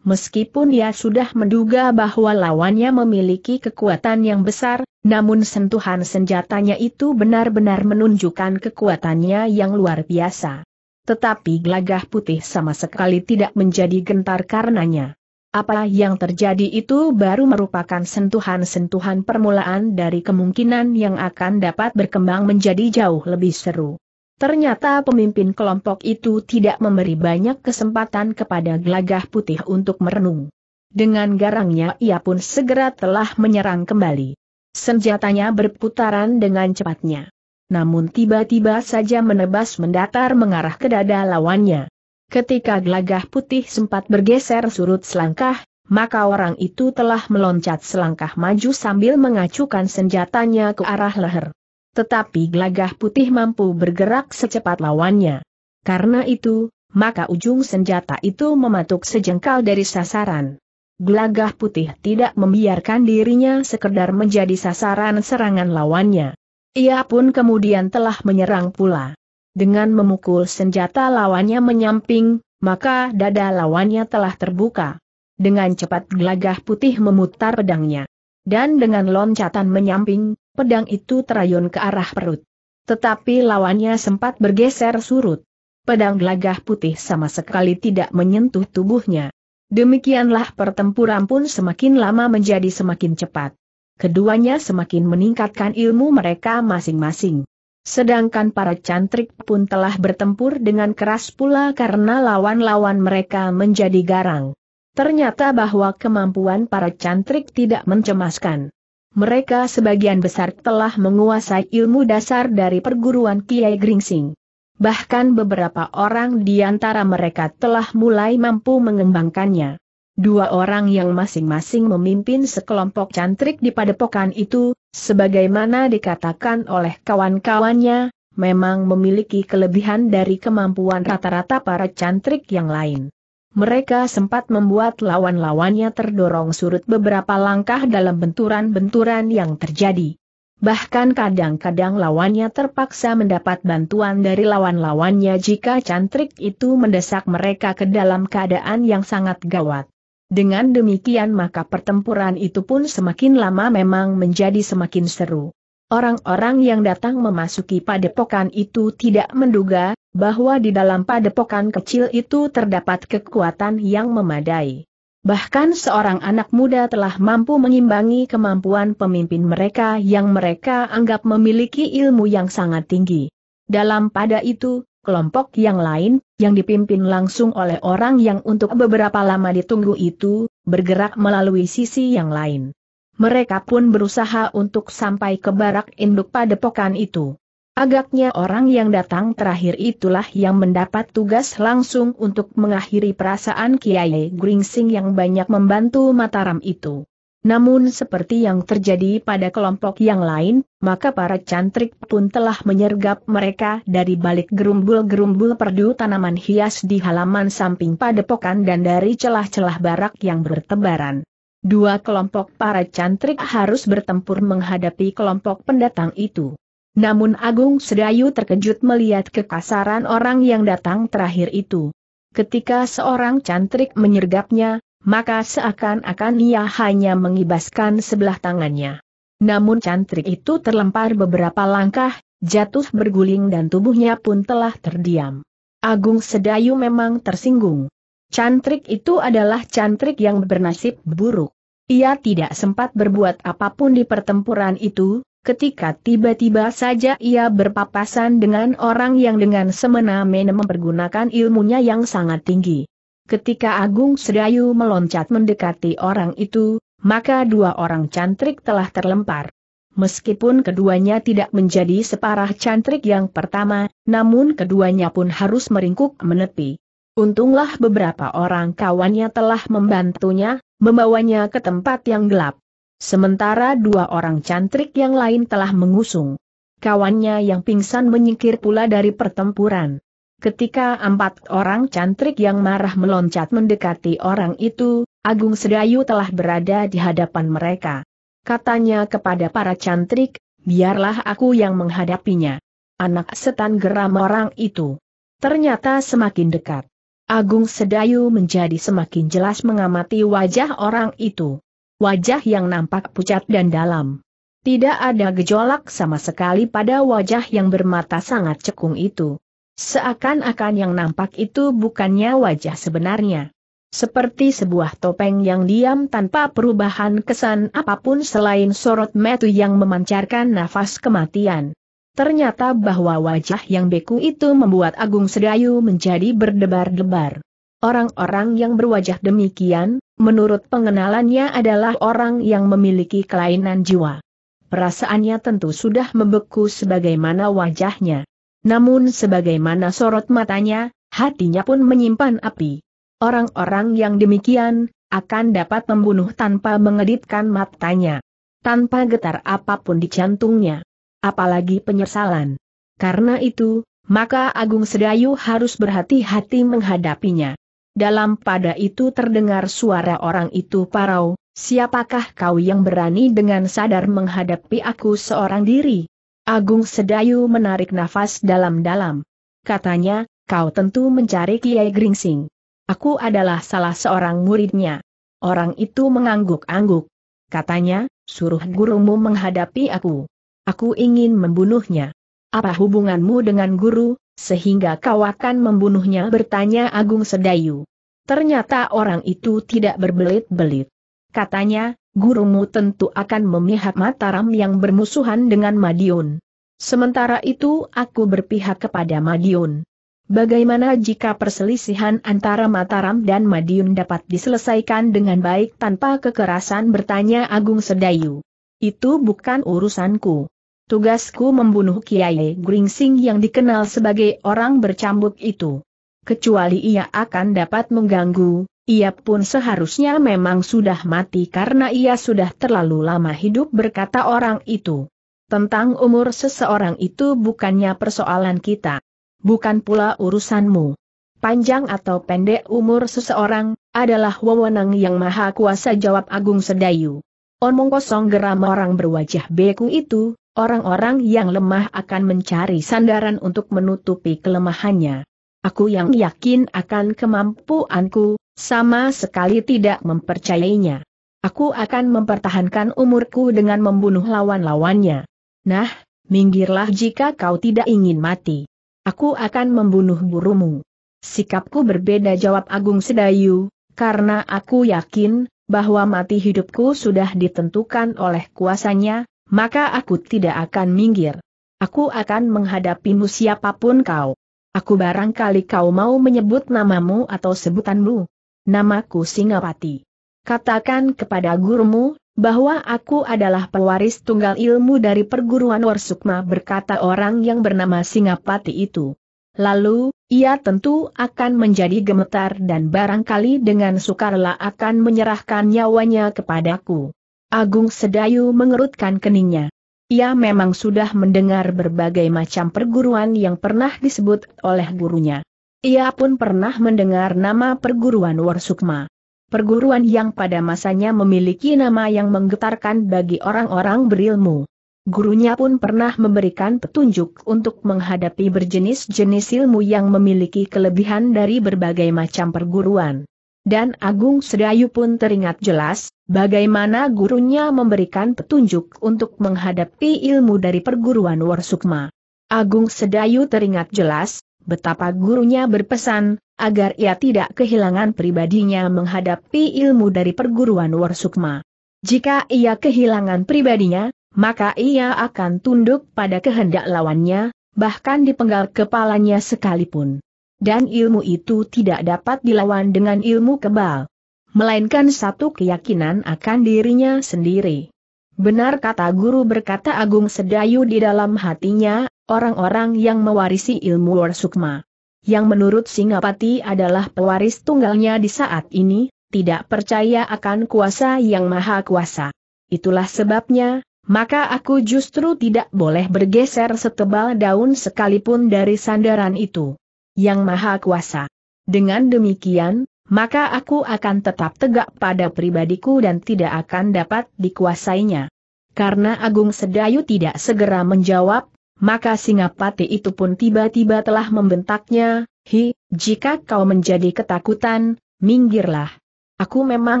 Meskipun ia sudah menduga bahwa lawannya memiliki kekuatan yang besar, namun sentuhan senjatanya itu benar-benar menunjukkan kekuatannya yang luar biasa. Tetapi gelagah putih sama sekali tidak menjadi gentar karenanya. Apa yang terjadi itu baru merupakan sentuhan-sentuhan permulaan dari kemungkinan yang akan dapat berkembang menjadi jauh lebih seru. Ternyata pemimpin kelompok itu tidak memberi banyak kesempatan kepada gelagah putih untuk merenung. Dengan garangnya ia pun segera telah menyerang kembali. Senjatanya berputaran dengan cepatnya. Namun tiba-tiba saja menebas mendatar mengarah ke dada lawannya. Ketika gelagah putih sempat bergeser surut selangkah, maka orang itu telah meloncat selangkah maju sambil mengacukan senjatanya ke arah leher. Tetapi gelagah putih mampu bergerak secepat lawannya. Karena itu, maka ujung senjata itu mematuk sejengkal dari sasaran. Gelagah putih tidak membiarkan dirinya sekedar menjadi sasaran serangan lawannya. Ia pun kemudian telah menyerang pula. Dengan memukul senjata lawannya menyamping, maka dada lawannya telah terbuka. Dengan cepat gelagah putih memutar pedangnya. Dan dengan loncatan menyamping, pedang itu terayun ke arah perut. Tetapi lawannya sempat bergeser surut. Pedang gelagah putih sama sekali tidak menyentuh tubuhnya. Demikianlah pertempuran pun semakin lama menjadi semakin cepat. Keduanya semakin meningkatkan ilmu mereka masing-masing. Sedangkan para cantrik pun telah bertempur dengan keras pula karena lawan-lawan mereka menjadi garang. Ternyata bahwa kemampuan para cantrik tidak mencemaskan mereka sebagian besar telah menguasai ilmu dasar dari perguruan Kiai Gringsing. Bahkan beberapa orang di antara mereka telah mulai mampu mengembangkannya. Dua orang yang masing-masing memimpin sekelompok cantrik di padepokan itu, sebagaimana dikatakan oleh kawan-kawannya, memang memiliki kelebihan dari kemampuan rata-rata para cantrik yang lain mereka sempat membuat lawan-lawannya terdorong surut beberapa langkah dalam benturan-benturan yang terjadi. Bahkan kadang-kadang lawannya terpaksa mendapat bantuan dari lawan-lawannya jika cantrik itu mendesak mereka ke dalam keadaan yang sangat gawat. Dengan demikian maka pertempuran itu pun semakin lama memang menjadi semakin seru. Orang-orang yang datang memasuki padepokan itu tidak menduga bahwa di dalam padepokan kecil itu terdapat kekuatan yang memadai. Bahkan seorang anak muda telah mampu mengimbangi kemampuan pemimpin mereka yang mereka anggap memiliki ilmu yang sangat tinggi. Dalam pada itu, kelompok yang lain, yang dipimpin langsung oleh orang yang untuk beberapa lama ditunggu itu, bergerak melalui sisi yang lain. Mereka pun berusaha untuk sampai ke barak induk padepokan itu. Agaknya orang yang datang terakhir itulah yang mendapat tugas langsung untuk mengakhiri perasaan Kiai Gringsing yang banyak membantu Mataram itu. Namun seperti yang terjadi pada kelompok yang lain, maka para cantrik pun telah menyergap mereka dari balik gerumbul-gerumbul perdu tanaman hias di halaman samping padepokan dan dari celah-celah barak yang bertebaran. Dua kelompok para cantrik harus bertempur menghadapi kelompok pendatang itu. Namun Agung Sedayu terkejut melihat kekasaran orang yang datang terakhir itu. Ketika seorang cantrik menyergapnya, maka seakan-akan ia hanya mengibaskan sebelah tangannya. Namun cantrik itu terlempar beberapa langkah, jatuh berguling dan tubuhnya pun telah terdiam. Agung Sedayu memang tersinggung. Cantrik itu adalah cantrik yang bernasib buruk. Ia tidak sempat berbuat apapun di pertempuran itu, ketika tiba-tiba saja ia berpapasan dengan orang yang dengan semena-mena mempergunakan ilmunya yang sangat tinggi. Ketika Agung Sedayu meloncat mendekati orang itu, maka dua orang cantrik telah terlempar. Meskipun keduanya tidak menjadi separah cantrik yang pertama, namun keduanya pun harus meringkuk menepi. Untunglah beberapa orang kawannya telah membantunya, membawanya ke tempat yang gelap. Sementara dua orang cantrik yang lain telah mengusung. Kawannya yang pingsan menyingkir pula dari pertempuran. Ketika empat orang cantrik yang marah meloncat mendekati orang itu, Agung Sedayu telah berada di hadapan mereka. Katanya kepada para cantrik, biarlah aku yang menghadapinya. Anak setan geram orang itu. Ternyata semakin dekat. Agung Sedayu menjadi semakin jelas mengamati wajah orang itu. Wajah yang nampak pucat dan dalam. Tidak ada gejolak sama sekali pada wajah yang bermata sangat cekung itu. Seakan-akan yang nampak itu bukannya wajah sebenarnya. Seperti sebuah topeng yang diam tanpa perubahan kesan apapun selain sorot metu yang memancarkan nafas kematian. Ternyata bahwa wajah yang beku itu membuat Agung Sedayu menjadi berdebar-debar. Orang-orang yang berwajah demikian, menurut pengenalannya adalah orang yang memiliki kelainan jiwa. Perasaannya tentu sudah membeku sebagaimana wajahnya. Namun sebagaimana sorot matanya, hatinya pun menyimpan api. Orang-orang yang demikian, akan dapat membunuh tanpa mengedipkan matanya. Tanpa getar apapun di jantungnya apalagi penyesalan. Karena itu, maka Agung Sedayu harus berhati-hati menghadapinya. Dalam pada itu terdengar suara orang itu parau, siapakah kau yang berani dengan sadar menghadapi aku seorang diri? Agung Sedayu menarik nafas dalam-dalam. Katanya, kau tentu mencari Kiai Gringsing. Aku adalah salah seorang muridnya. Orang itu mengangguk-angguk. Katanya, suruh gurumu menghadapi aku. Aku ingin membunuhnya. Apa hubunganmu dengan guru, sehingga kau akan membunuhnya bertanya Agung Sedayu. Ternyata orang itu tidak berbelit-belit. Katanya, gurumu tentu akan memihak Mataram yang bermusuhan dengan Madiun. Sementara itu aku berpihak kepada Madiun. Bagaimana jika perselisihan antara Mataram dan Madiun dapat diselesaikan dengan baik tanpa kekerasan bertanya Agung Sedayu. Itu bukan urusanku. Tugasku membunuh Kiai Gringsing yang dikenal sebagai orang bercambuk itu. Kecuali ia akan dapat mengganggu, ia pun seharusnya memang sudah mati karena ia sudah terlalu lama hidup berkata orang itu. Tentang umur seseorang itu bukannya persoalan kita. Bukan pula urusanmu. Panjang atau pendek umur seseorang, adalah wewenang yang maha kuasa jawab Agung Sedayu. Omong kosong geram orang berwajah beku itu, Orang-orang yang lemah akan mencari sandaran untuk menutupi kelemahannya. Aku yang yakin akan kemampuanku, sama sekali tidak mempercayainya. Aku akan mempertahankan umurku dengan membunuh lawan-lawannya. Nah, minggirlah jika kau tidak ingin mati. Aku akan membunuh burumu. Sikapku berbeda jawab Agung Sedayu, karena aku yakin, bahwa mati hidupku sudah ditentukan oleh kuasanya, maka aku tidak akan minggir. Aku akan menghadapimu siapapun kau. Aku barangkali kau mau menyebut namamu atau sebutanmu. Namaku Singapati. Katakan kepada gurumu, bahwa aku adalah pewaris tunggal ilmu dari perguruan Warsukma berkata orang yang bernama Singapati itu. Lalu, ia tentu akan menjadi gemetar dan barangkali dengan sukarela akan menyerahkan nyawanya kepadaku. Agung Sedayu mengerutkan keningnya. Ia memang sudah mendengar berbagai macam perguruan yang pernah disebut oleh gurunya. Ia pun pernah mendengar nama perguruan Warsukma. Perguruan yang pada masanya memiliki nama yang menggetarkan bagi orang-orang berilmu. Gurunya pun pernah memberikan petunjuk untuk menghadapi berjenis-jenis ilmu yang memiliki kelebihan dari berbagai macam perguruan. Dan Agung Sedayu pun teringat jelas, bagaimana gurunya memberikan petunjuk untuk menghadapi ilmu dari perguruan Warsukma. Agung Sedayu teringat jelas, betapa gurunya berpesan, agar ia tidak kehilangan pribadinya menghadapi ilmu dari perguruan Warsukma. Jika ia kehilangan pribadinya, maka ia akan tunduk pada kehendak lawannya, bahkan dipenggal kepalanya sekalipun dan ilmu itu tidak dapat dilawan dengan ilmu kebal. Melainkan satu keyakinan akan dirinya sendiri. Benar kata guru berkata Agung Sedayu di dalam hatinya, orang-orang yang mewarisi ilmu warsukma. Yang menurut Singapati adalah pewaris tunggalnya di saat ini, tidak percaya akan kuasa yang maha kuasa. Itulah sebabnya, maka aku justru tidak boleh bergeser setebal daun sekalipun dari sandaran itu. Yang Maha Kuasa. Dengan demikian, maka aku akan tetap tegak pada pribadiku dan tidak akan dapat dikuasainya. Karena Agung Sedayu tidak segera menjawab, maka Singapati itu pun tiba-tiba telah membentaknya, Hi, jika kau menjadi ketakutan, minggirlah. Aku memang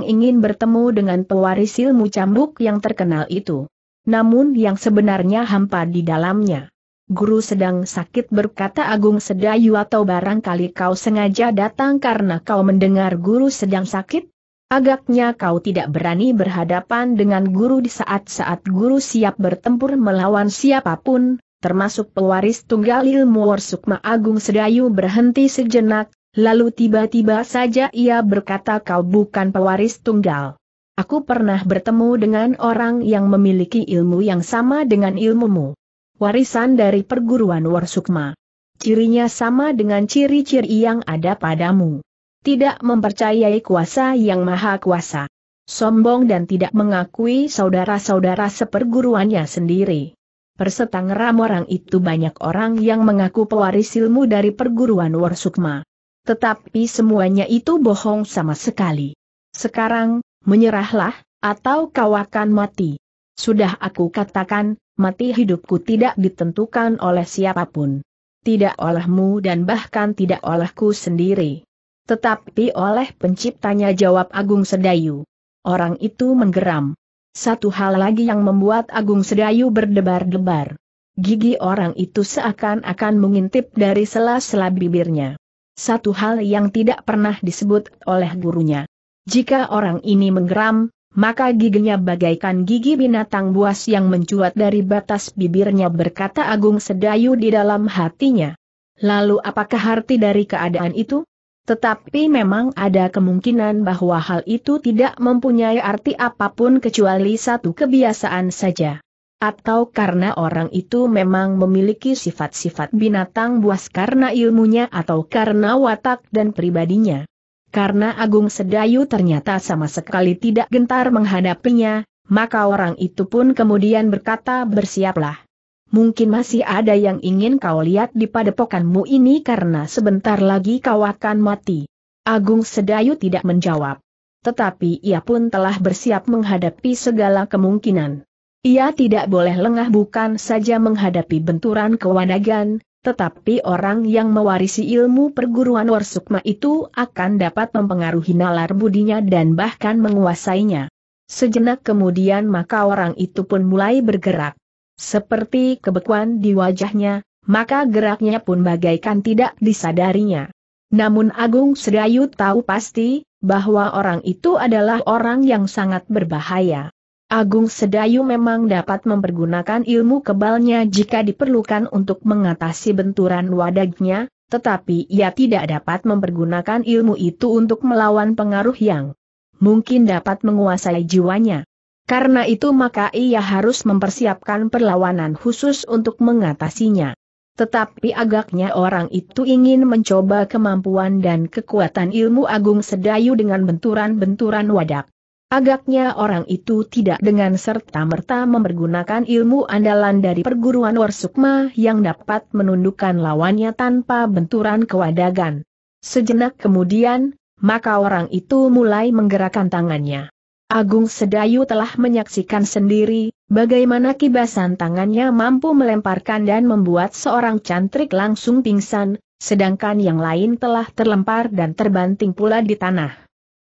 ingin bertemu dengan pewaris ilmu cambuk yang terkenal itu. Namun yang sebenarnya hampa di dalamnya. Guru sedang sakit berkata Agung Sedayu atau barangkali kau sengaja datang karena kau mendengar guru sedang sakit? Agaknya kau tidak berani berhadapan dengan guru di saat-saat guru siap bertempur melawan siapapun, termasuk pewaris tunggal ilmu Warsukma Agung Sedayu berhenti sejenak, lalu tiba-tiba saja ia berkata kau bukan pewaris tunggal. Aku pernah bertemu dengan orang yang memiliki ilmu yang sama dengan ilmumu warisan dari perguruan Warsukma. Cirinya sama dengan ciri-ciri yang ada padamu. Tidak mempercayai kuasa yang maha kuasa. Sombong dan tidak mengakui saudara-saudara seperguruannya sendiri. Persetangram orang itu banyak orang yang mengaku pewaris ilmu dari perguruan Warsukma. Tetapi semuanya itu bohong sama sekali. Sekarang, menyerahlah, atau kau akan mati. Sudah aku katakan, mati hidupku tidak ditentukan oleh siapapun. Tidak olehmu dan bahkan tidak olehku sendiri. Tetapi oleh penciptanya jawab Agung Sedayu. Orang itu menggeram. Satu hal lagi yang membuat Agung Sedayu berdebar-debar. Gigi orang itu seakan-akan mengintip dari sela-sela bibirnya. Satu hal yang tidak pernah disebut oleh gurunya. Jika orang ini menggeram, maka giginya bagaikan gigi binatang buas yang mencuat dari batas bibirnya berkata Agung Sedayu di dalam hatinya. Lalu apakah arti dari keadaan itu? Tetapi memang ada kemungkinan bahwa hal itu tidak mempunyai arti apapun kecuali satu kebiasaan saja. Atau karena orang itu memang memiliki sifat-sifat binatang buas karena ilmunya atau karena watak dan pribadinya karena Agung Sedayu ternyata sama sekali tidak gentar menghadapinya, maka orang itu pun kemudian berkata bersiaplah. Mungkin masih ada yang ingin kau lihat di padepokanmu ini karena sebentar lagi kau akan mati. Agung Sedayu tidak menjawab. Tetapi ia pun telah bersiap menghadapi segala kemungkinan. Ia tidak boleh lengah bukan saja menghadapi benturan kewanagan, tetapi orang yang mewarisi ilmu perguruan warsukma itu akan dapat mempengaruhi nalar budinya dan bahkan menguasainya. Sejenak kemudian maka orang itu pun mulai bergerak. Seperti kebekuan di wajahnya, maka geraknya pun bagaikan tidak disadarinya. Namun Agung Sedayu tahu pasti, bahwa orang itu adalah orang yang sangat berbahaya. Agung Sedayu memang dapat mempergunakan ilmu kebalnya jika diperlukan untuk mengatasi benturan wadagnya, tetapi ia tidak dapat mempergunakan ilmu itu untuk melawan pengaruh yang mungkin dapat menguasai jiwanya. Karena itu maka ia harus mempersiapkan perlawanan khusus untuk mengatasinya. Tetapi agaknya orang itu ingin mencoba kemampuan dan kekuatan ilmu agung sedayu dengan benturan-benturan wadak. Agaknya orang itu tidak dengan serta-merta mempergunakan ilmu andalan dari perguruan Warsukma yang dapat menundukkan lawannya tanpa benturan kewadagan. Sejenak kemudian, maka orang itu mulai menggerakkan tangannya. Agung Sedayu telah menyaksikan sendiri, bagaimana kibasan tangannya mampu melemparkan dan membuat seorang cantrik langsung pingsan, sedangkan yang lain telah terlempar dan terbanting pula di tanah.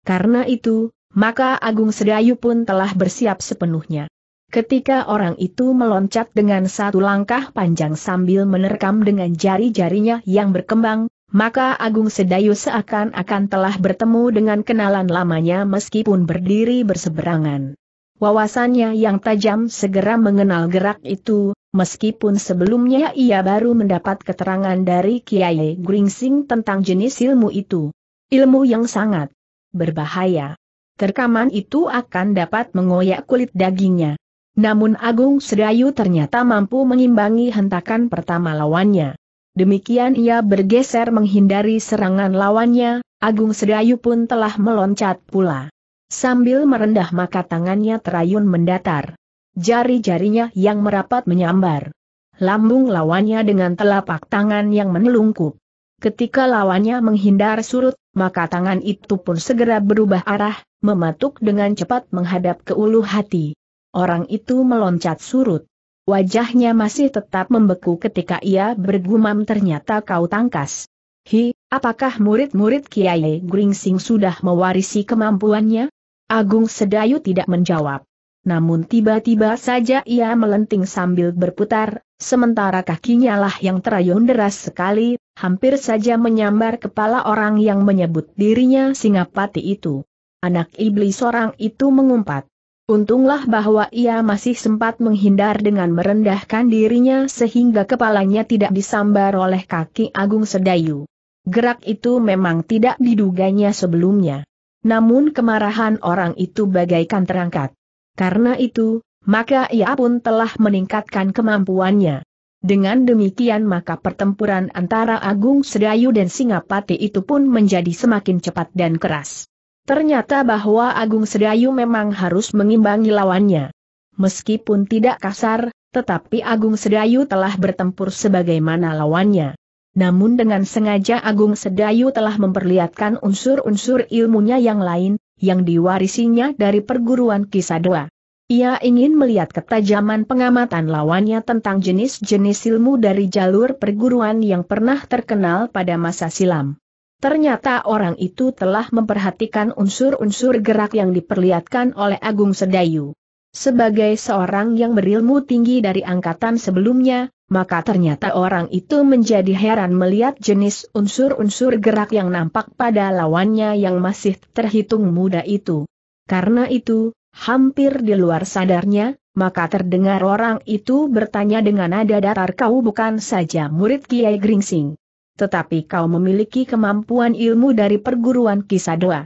Karena itu, maka Agung Sedayu pun telah bersiap sepenuhnya. Ketika orang itu meloncat dengan satu langkah panjang sambil menerkam dengan jari-jarinya yang berkembang, maka Agung Sedayu seakan-akan telah bertemu dengan kenalan lamanya meskipun berdiri berseberangan. Wawasannya yang tajam segera mengenal gerak itu, meskipun sebelumnya ia baru mendapat keterangan dari Kiai Gringsing tentang jenis ilmu itu. Ilmu yang sangat berbahaya terkaman itu akan dapat mengoyak kulit dagingnya. Namun Agung Sedayu ternyata mampu mengimbangi hentakan pertama lawannya. Demikian ia bergeser menghindari serangan lawannya, Agung Sedayu pun telah meloncat pula. Sambil merendah maka tangannya terayun mendatar. Jari-jarinya yang merapat menyambar. Lambung lawannya dengan telapak tangan yang menelungkup. Ketika lawannya menghindar surut, maka tangan itu pun segera berubah arah, mematuk dengan cepat menghadap ke ulu hati. Orang itu meloncat surut. Wajahnya masih tetap membeku ketika ia bergumam ternyata kau tangkas. Hi, apakah murid-murid Kiai Gringsing sudah mewarisi kemampuannya? Agung Sedayu tidak menjawab. Namun tiba-tiba saja ia melenting sambil berputar, sementara kakinya lah yang terayun deras sekali, hampir saja menyambar kepala orang yang menyebut dirinya Singapati itu. Anak iblis orang itu mengumpat. Untunglah bahwa ia masih sempat menghindar dengan merendahkan dirinya sehingga kepalanya tidak disambar oleh kaki Agung Sedayu. Gerak itu memang tidak diduganya sebelumnya. Namun kemarahan orang itu bagaikan terangkat. Karena itu, maka ia pun telah meningkatkan kemampuannya. Dengan demikian maka pertempuran antara Agung Sedayu dan Singapati itu pun menjadi semakin cepat dan keras. Ternyata bahwa Agung Sedayu memang harus mengimbangi lawannya. Meskipun tidak kasar, tetapi Agung Sedayu telah bertempur sebagaimana lawannya. Namun dengan sengaja Agung Sedayu telah memperlihatkan unsur-unsur ilmunya yang lain, yang diwarisinya dari perguruan Kisadwa. Ia ingin melihat ketajaman pengamatan lawannya tentang jenis-jenis ilmu dari jalur perguruan yang pernah terkenal pada masa silam. Ternyata orang itu telah memperhatikan unsur-unsur gerak yang diperlihatkan oleh Agung Sedayu. Sebagai seorang yang berilmu tinggi dari angkatan sebelumnya, maka ternyata orang itu menjadi heran melihat jenis unsur-unsur gerak yang nampak pada lawannya yang masih terhitung muda itu. Karena itu, hampir di luar sadarnya, maka terdengar orang itu bertanya dengan nada datar kau bukan saja murid Kiai Gringsing. Tetapi kau memiliki kemampuan ilmu dari perguruan Kisadewa.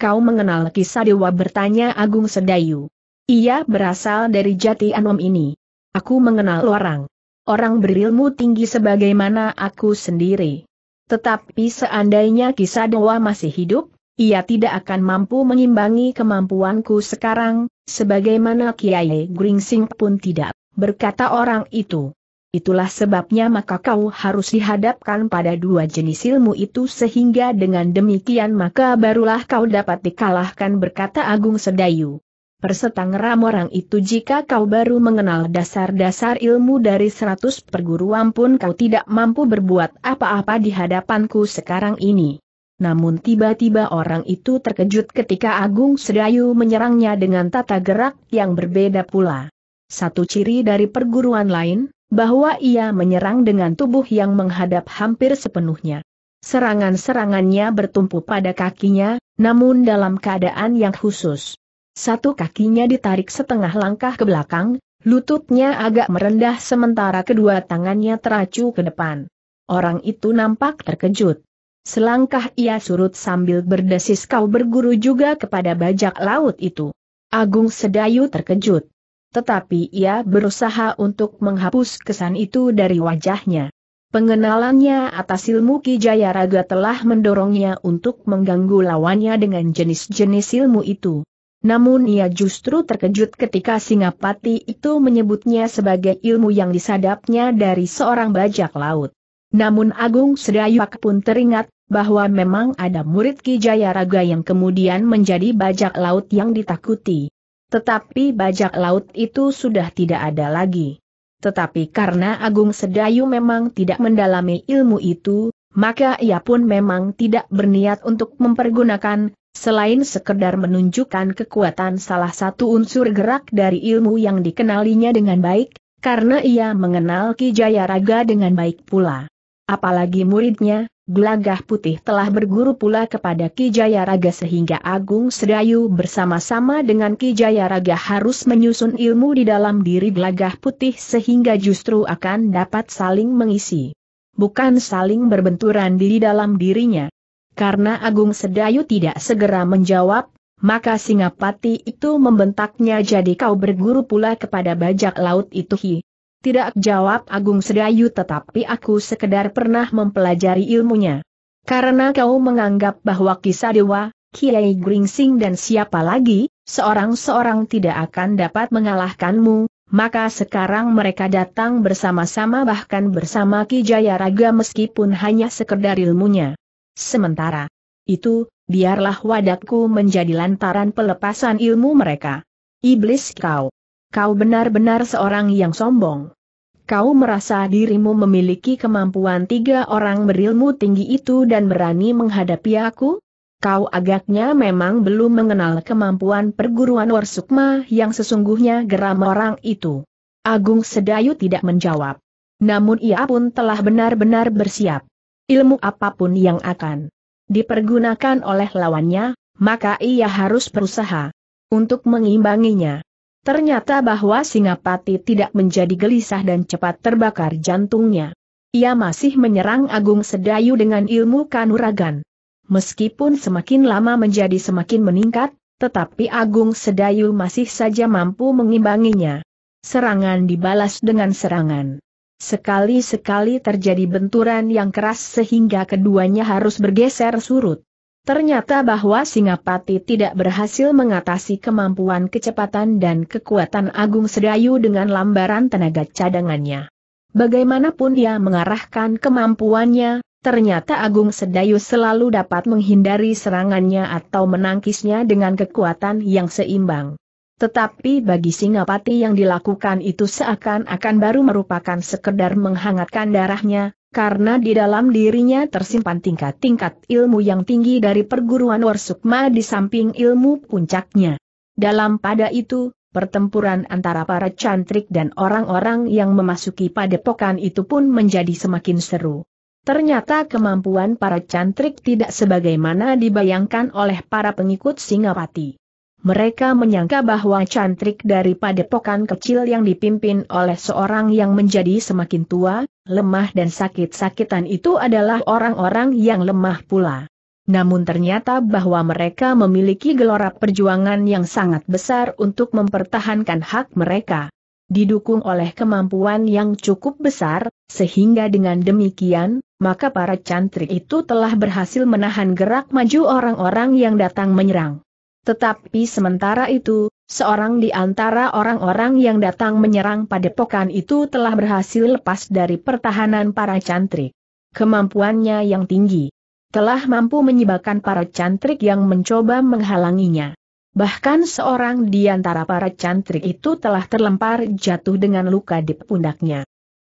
Kau mengenal Kisadewa bertanya Agung Sedayu. Ia berasal dari jati anom ini. Aku mengenal orang. Orang berilmu tinggi sebagaimana aku sendiri. Tetapi seandainya Kisadewa masih hidup, ia tidak akan mampu mengimbangi kemampuanku sekarang, sebagaimana Kiai Gringsing pun tidak, berkata orang itu. Itulah sebabnya maka kau harus dihadapkan pada dua jenis ilmu itu sehingga dengan demikian maka barulah kau dapat dikalahkan berkata Agung Sedayu. Persetangram orang itu jika kau baru mengenal dasar-dasar ilmu dari seratus perguruan pun kau tidak mampu berbuat apa-apa di hadapanku sekarang ini. Namun tiba-tiba orang itu terkejut ketika Agung Sedayu menyerangnya dengan tata gerak yang berbeda pula. Satu ciri dari perguruan lain, bahwa ia menyerang dengan tubuh yang menghadap hampir sepenuhnya. Serangan-serangannya bertumpu pada kakinya, namun dalam keadaan yang khusus. Satu kakinya ditarik setengah langkah ke belakang, lututnya agak merendah sementara kedua tangannya teracu ke depan. Orang itu nampak terkejut. Selangkah ia surut sambil berdesis kau berguru juga kepada bajak laut itu. Agung Sedayu terkejut tetapi ia berusaha untuk menghapus kesan itu dari wajahnya. Pengenalannya atas ilmu Kijaya Raga telah mendorongnya untuk mengganggu lawannya dengan jenis-jenis ilmu itu. Namun ia justru terkejut ketika Singapati itu menyebutnya sebagai ilmu yang disadapnya dari seorang bajak laut. Namun Agung Sedayuak pun teringat bahwa memang ada murid Kijaya Raga yang kemudian menjadi bajak laut yang ditakuti. Tetapi bajak laut itu sudah tidak ada lagi. Tetapi karena Agung Sedayu memang tidak mendalami ilmu itu, maka ia pun memang tidak berniat untuk mempergunakan, selain sekedar menunjukkan kekuatan salah satu unsur gerak dari ilmu yang dikenalinya dengan baik, karena ia mengenal Ki Raga dengan baik pula. Apalagi muridnya, Gelagah putih telah berguru pula kepada Ki Jayaraga sehingga Agung Sedayu bersama-sama dengan Ki Jayaraga harus menyusun ilmu di dalam diri gelagah putih sehingga justru akan dapat saling mengisi. Bukan saling berbenturan di dalam dirinya. Karena Agung Sedayu tidak segera menjawab, maka Singapati itu membentaknya jadi kau berguru pula kepada bajak laut itu hi. Tidak jawab Agung Sedayu tetapi aku sekedar pernah mempelajari ilmunya. Karena kau menganggap bahwa kisah dewa, Kiai Gringsing dan siapa lagi, seorang-seorang tidak akan dapat mengalahkanmu, maka sekarang mereka datang bersama-sama bahkan bersama Ki Jayaraga meskipun hanya sekedar ilmunya. Sementara itu, biarlah wadakku menjadi lantaran pelepasan ilmu mereka. Iblis kau! Kau benar-benar seorang yang sombong. Kau merasa dirimu memiliki kemampuan tiga orang berilmu tinggi itu dan berani menghadapi aku? Kau agaknya memang belum mengenal kemampuan perguruan Warsukma yang sesungguhnya geram orang itu. Agung Sedayu tidak menjawab. Namun ia pun telah benar-benar bersiap. Ilmu apapun yang akan dipergunakan oleh lawannya, maka ia harus berusaha untuk mengimbanginya. Ternyata bahwa Singapati tidak menjadi gelisah dan cepat terbakar jantungnya. Ia masih menyerang Agung Sedayu dengan ilmu kanuragan. Meskipun semakin lama menjadi semakin meningkat, tetapi Agung Sedayu masih saja mampu mengimbanginya. Serangan dibalas dengan serangan. Sekali-sekali terjadi benturan yang keras sehingga keduanya harus bergeser surut. Ternyata bahwa Singapati tidak berhasil mengatasi kemampuan kecepatan dan kekuatan Agung Sedayu dengan lambaran tenaga cadangannya. Bagaimanapun ia mengarahkan kemampuannya, ternyata Agung Sedayu selalu dapat menghindari serangannya atau menangkisnya dengan kekuatan yang seimbang. Tetapi bagi Singapati yang dilakukan itu seakan-akan baru merupakan sekedar menghangatkan darahnya, karena di dalam dirinya tersimpan tingkat-tingkat ilmu yang tinggi dari perguruan Warsukma di samping ilmu puncaknya. Dalam pada itu, pertempuran antara para cantrik dan orang-orang yang memasuki padepokan itu pun menjadi semakin seru. Ternyata kemampuan para cantrik tidak sebagaimana dibayangkan oleh para pengikut Singapati. Mereka menyangka bahwa cantrik dari padepokan kecil yang dipimpin oleh seorang yang menjadi semakin tua, lemah dan sakit-sakitan itu adalah orang-orang yang lemah pula. Namun ternyata bahwa mereka memiliki gelora perjuangan yang sangat besar untuk mempertahankan hak mereka. Didukung oleh kemampuan yang cukup besar, sehingga dengan demikian, maka para cantrik itu telah berhasil menahan gerak maju orang-orang yang datang menyerang. Tetapi sementara itu, seorang di antara orang-orang yang datang menyerang padepokan itu telah berhasil lepas dari pertahanan para cantrik. Kemampuannya yang tinggi telah mampu menyebabkan para cantrik yang mencoba menghalanginya. Bahkan seorang di antara para cantrik itu telah terlempar jatuh dengan luka di pundaknya.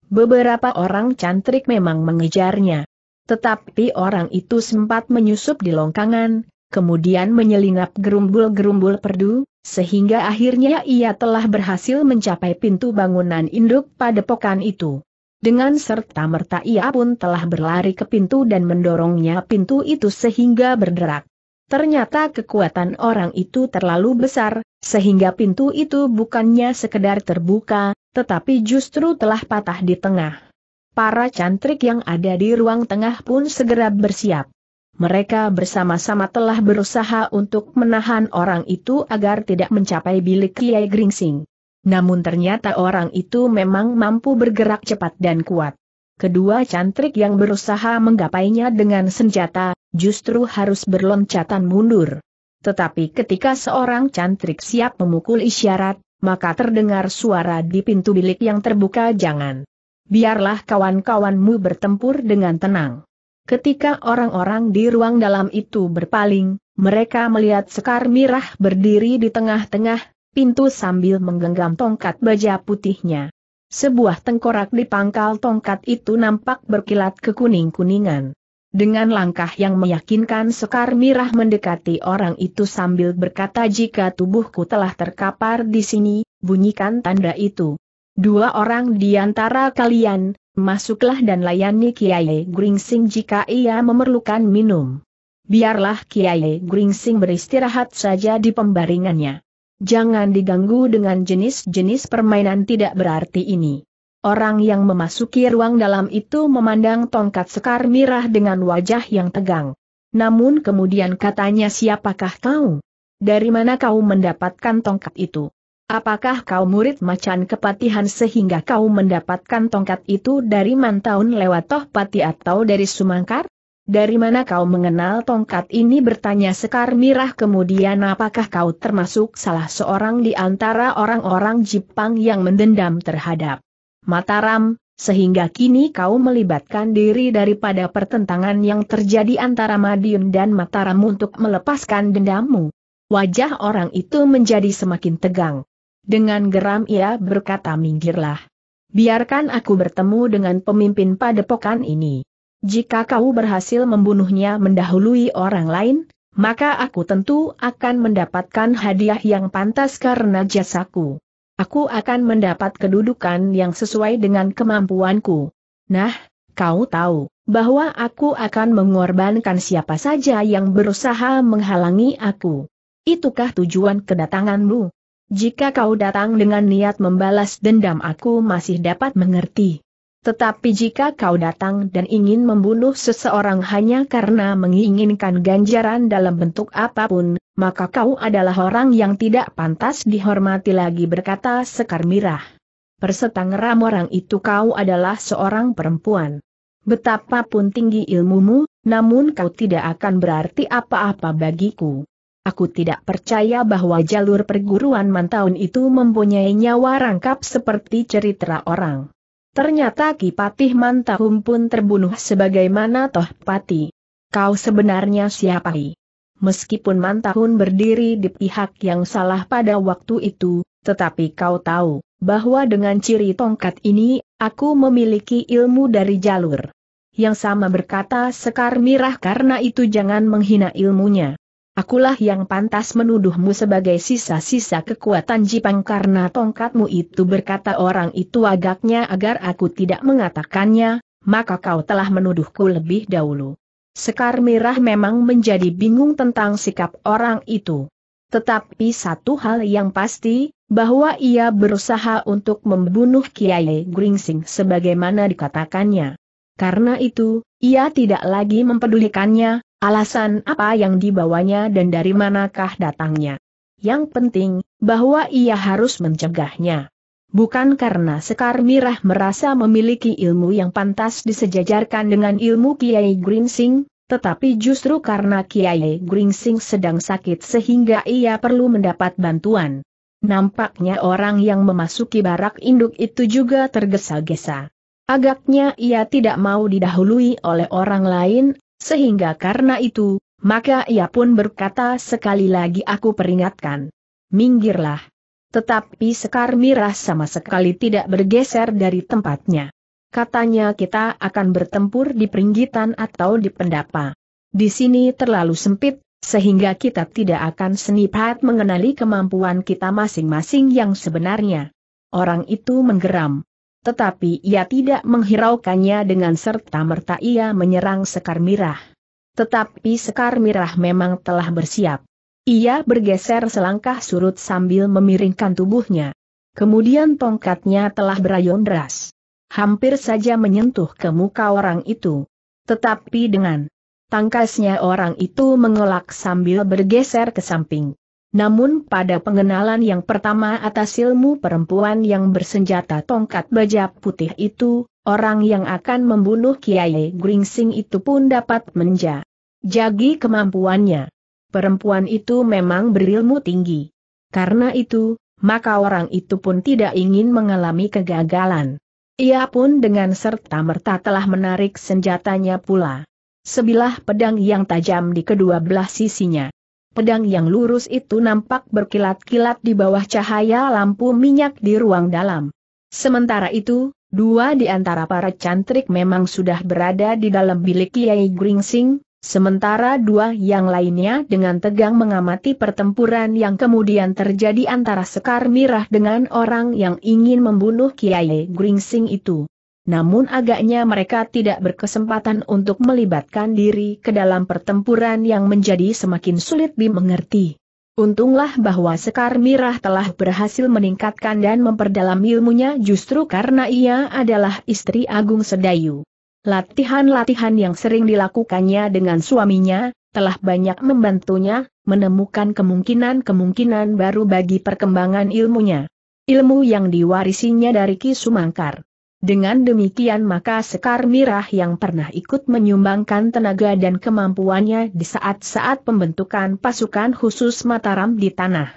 Beberapa orang cantrik memang mengejarnya. Tetapi orang itu sempat menyusup di longkangan, kemudian menyelinap gerumbul-gerumbul perdu, sehingga akhirnya ia telah berhasil mencapai pintu bangunan induk padepokan itu. Dengan serta-merta ia pun telah berlari ke pintu dan mendorongnya pintu itu sehingga berderak. Ternyata kekuatan orang itu terlalu besar, sehingga pintu itu bukannya sekedar terbuka, tetapi justru telah patah di tengah. Para cantrik yang ada di ruang tengah pun segera bersiap. Mereka bersama-sama telah berusaha untuk menahan orang itu agar tidak mencapai bilik Kiai Gringsing. Namun ternyata orang itu memang mampu bergerak cepat dan kuat. Kedua cantrik yang berusaha menggapainya dengan senjata, justru harus berloncatan mundur. Tetapi ketika seorang cantrik siap memukul isyarat, maka terdengar suara di pintu bilik yang terbuka jangan. Biarlah kawan-kawanmu bertempur dengan tenang. Ketika orang-orang di ruang dalam itu berpaling, mereka melihat Sekar Mirah berdiri di tengah-tengah pintu sambil menggenggam tongkat baja putihnya. Sebuah tengkorak di pangkal tongkat itu nampak berkilat kekuning-kuningan. Dengan langkah yang meyakinkan Sekar Mirah mendekati orang itu sambil berkata jika tubuhku telah terkapar di sini, bunyikan tanda itu. Dua orang di antara kalian, Masuklah dan layani Kiai Gringsing jika ia memerlukan minum. Biarlah Kiai Gringsing beristirahat saja di pembaringannya. Jangan diganggu dengan jenis-jenis permainan tidak berarti ini. Orang yang memasuki ruang dalam itu memandang tongkat sekar mirah dengan wajah yang tegang. Namun kemudian katanya siapakah kau? Dari mana kau mendapatkan tongkat itu? Apakah kau murid macan kepatihan sehingga kau mendapatkan tongkat itu dari Mantaun lewat toh Tohpati atau dari Sumangkar? Dari mana kau mengenal tongkat ini bertanya Sekar Mirah kemudian apakah kau termasuk salah seorang di antara orang-orang Jepang yang mendendam terhadap Mataram, sehingga kini kau melibatkan diri daripada pertentangan yang terjadi antara Madiun dan Mataram untuk melepaskan dendammu. Wajah orang itu menjadi semakin tegang. Dengan geram ia berkata minggirlah. Biarkan aku bertemu dengan pemimpin padepokan ini. Jika kau berhasil membunuhnya mendahului orang lain, maka aku tentu akan mendapatkan hadiah yang pantas karena jasaku. Aku akan mendapat kedudukan yang sesuai dengan kemampuanku. Nah, kau tahu bahwa aku akan mengorbankan siapa saja yang berusaha menghalangi aku. Itukah tujuan kedatanganmu? Jika kau datang dengan niat membalas dendam aku masih dapat mengerti. Tetapi jika kau datang dan ingin membunuh seseorang hanya karena menginginkan ganjaran dalam bentuk apapun, maka kau adalah orang yang tidak pantas dihormati lagi berkata Sekar Mirah. Persetangeram orang itu kau adalah seorang perempuan. Betapapun tinggi ilmumu, namun kau tidak akan berarti apa-apa bagiku. Aku tidak percaya bahwa jalur perguruan Mantaun itu mempunyai nyawa rangkap seperti cerita orang. Ternyata Kipatih Mantaun pun terbunuh sebagaimana Toh Pati. Kau sebenarnya siapa? Meskipun Mantahun berdiri di pihak yang salah pada waktu itu, tetapi kau tahu bahwa dengan ciri tongkat ini, aku memiliki ilmu dari jalur. Yang sama berkata Sekar Mirah karena itu jangan menghina ilmunya. Akulah yang pantas menuduhmu sebagai sisa-sisa kekuatan Jipang karena tongkatmu itu berkata orang itu agaknya agar aku tidak mengatakannya, maka kau telah menuduhku lebih dahulu. Sekar Mirah memang menjadi bingung tentang sikap orang itu. Tetapi satu hal yang pasti, bahwa ia berusaha untuk membunuh Kiai Gringsing sebagaimana dikatakannya. Karena itu, ia tidak lagi mempedulikannya, Alasan apa yang dibawanya dan dari manakah datangnya? Yang penting, bahwa ia harus mencegahnya. Bukan karena Sekar Mirah merasa memiliki ilmu yang pantas disejajarkan dengan ilmu Kiai Gringsing, tetapi justru karena Kiai Gringsing sedang sakit sehingga ia perlu mendapat bantuan. Nampaknya orang yang memasuki barak induk itu juga tergesa-gesa. Agaknya ia tidak mau didahului oleh orang lain, sehingga karena itu, maka ia pun berkata sekali lagi aku peringatkan. Minggirlah. Tetapi Sekar Mirah sama sekali tidak bergeser dari tempatnya. Katanya kita akan bertempur di peringgitan atau di pendapa. Di sini terlalu sempit, sehingga kita tidak akan senipat mengenali kemampuan kita masing-masing yang sebenarnya. Orang itu menggeram. Tetapi ia tidak menghiraukannya dengan serta-merta ia menyerang Sekar Mirah. Tetapi Sekar Mirah memang telah bersiap. Ia bergeser selangkah surut sambil memiringkan tubuhnya. Kemudian tongkatnya telah berayun deras. Hampir saja menyentuh ke muka orang itu. Tetapi dengan tangkasnya orang itu mengelak sambil bergeser ke samping. Namun pada pengenalan yang pertama atas ilmu perempuan yang bersenjata tongkat baja putih itu, orang yang akan membunuh Kiai Gringsing itu pun dapat menja. Jagi kemampuannya. Perempuan itu memang berilmu tinggi. Karena itu, maka orang itu pun tidak ingin mengalami kegagalan. Ia pun dengan serta-merta telah menarik senjatanya pula. Sebilah pedang yang tajam di kedua belah sisinya. Pedang yang lurus itu nampak berkilat-kilat di bawah cahaya lampu minyak di ruang dalam. Sementara itu, dua di antara para cantrik memang sudah berada di dalam bilik Kiai Gringsing, Sementara dua yang lainnya dengan tegang mengamati pertempuran yang kemudian terjadi antara Sekar Mirah dengan orang yang ingin membunuh Kiai Gringsing itu namun agaknya mereka tidak berkesempatan untuk melibatkan diri ke dalam pertempuran yang menjadi semakin sulit dimengerti. Untunglah bahwa Sekar Mirah telah berhasil meningkatkan dan memperdalam ilmunya justru karena ia adalah istri Agung Sedayu. Latihan-latihan yang sering dilakukannya dengan suaminya, telah banyak membantunya, menemukan kemungkinan-kemungkinan baru bagi perkembangan ilmunya. Ilmu yang diwarisinya dari Ki Sumangkar dengan demikian maka Sekar Mirah yang pernah ikut menyumbangkan tenaga dan kemampuannya di saat-saat pembentukan pasukan khusus Mataram di tanah.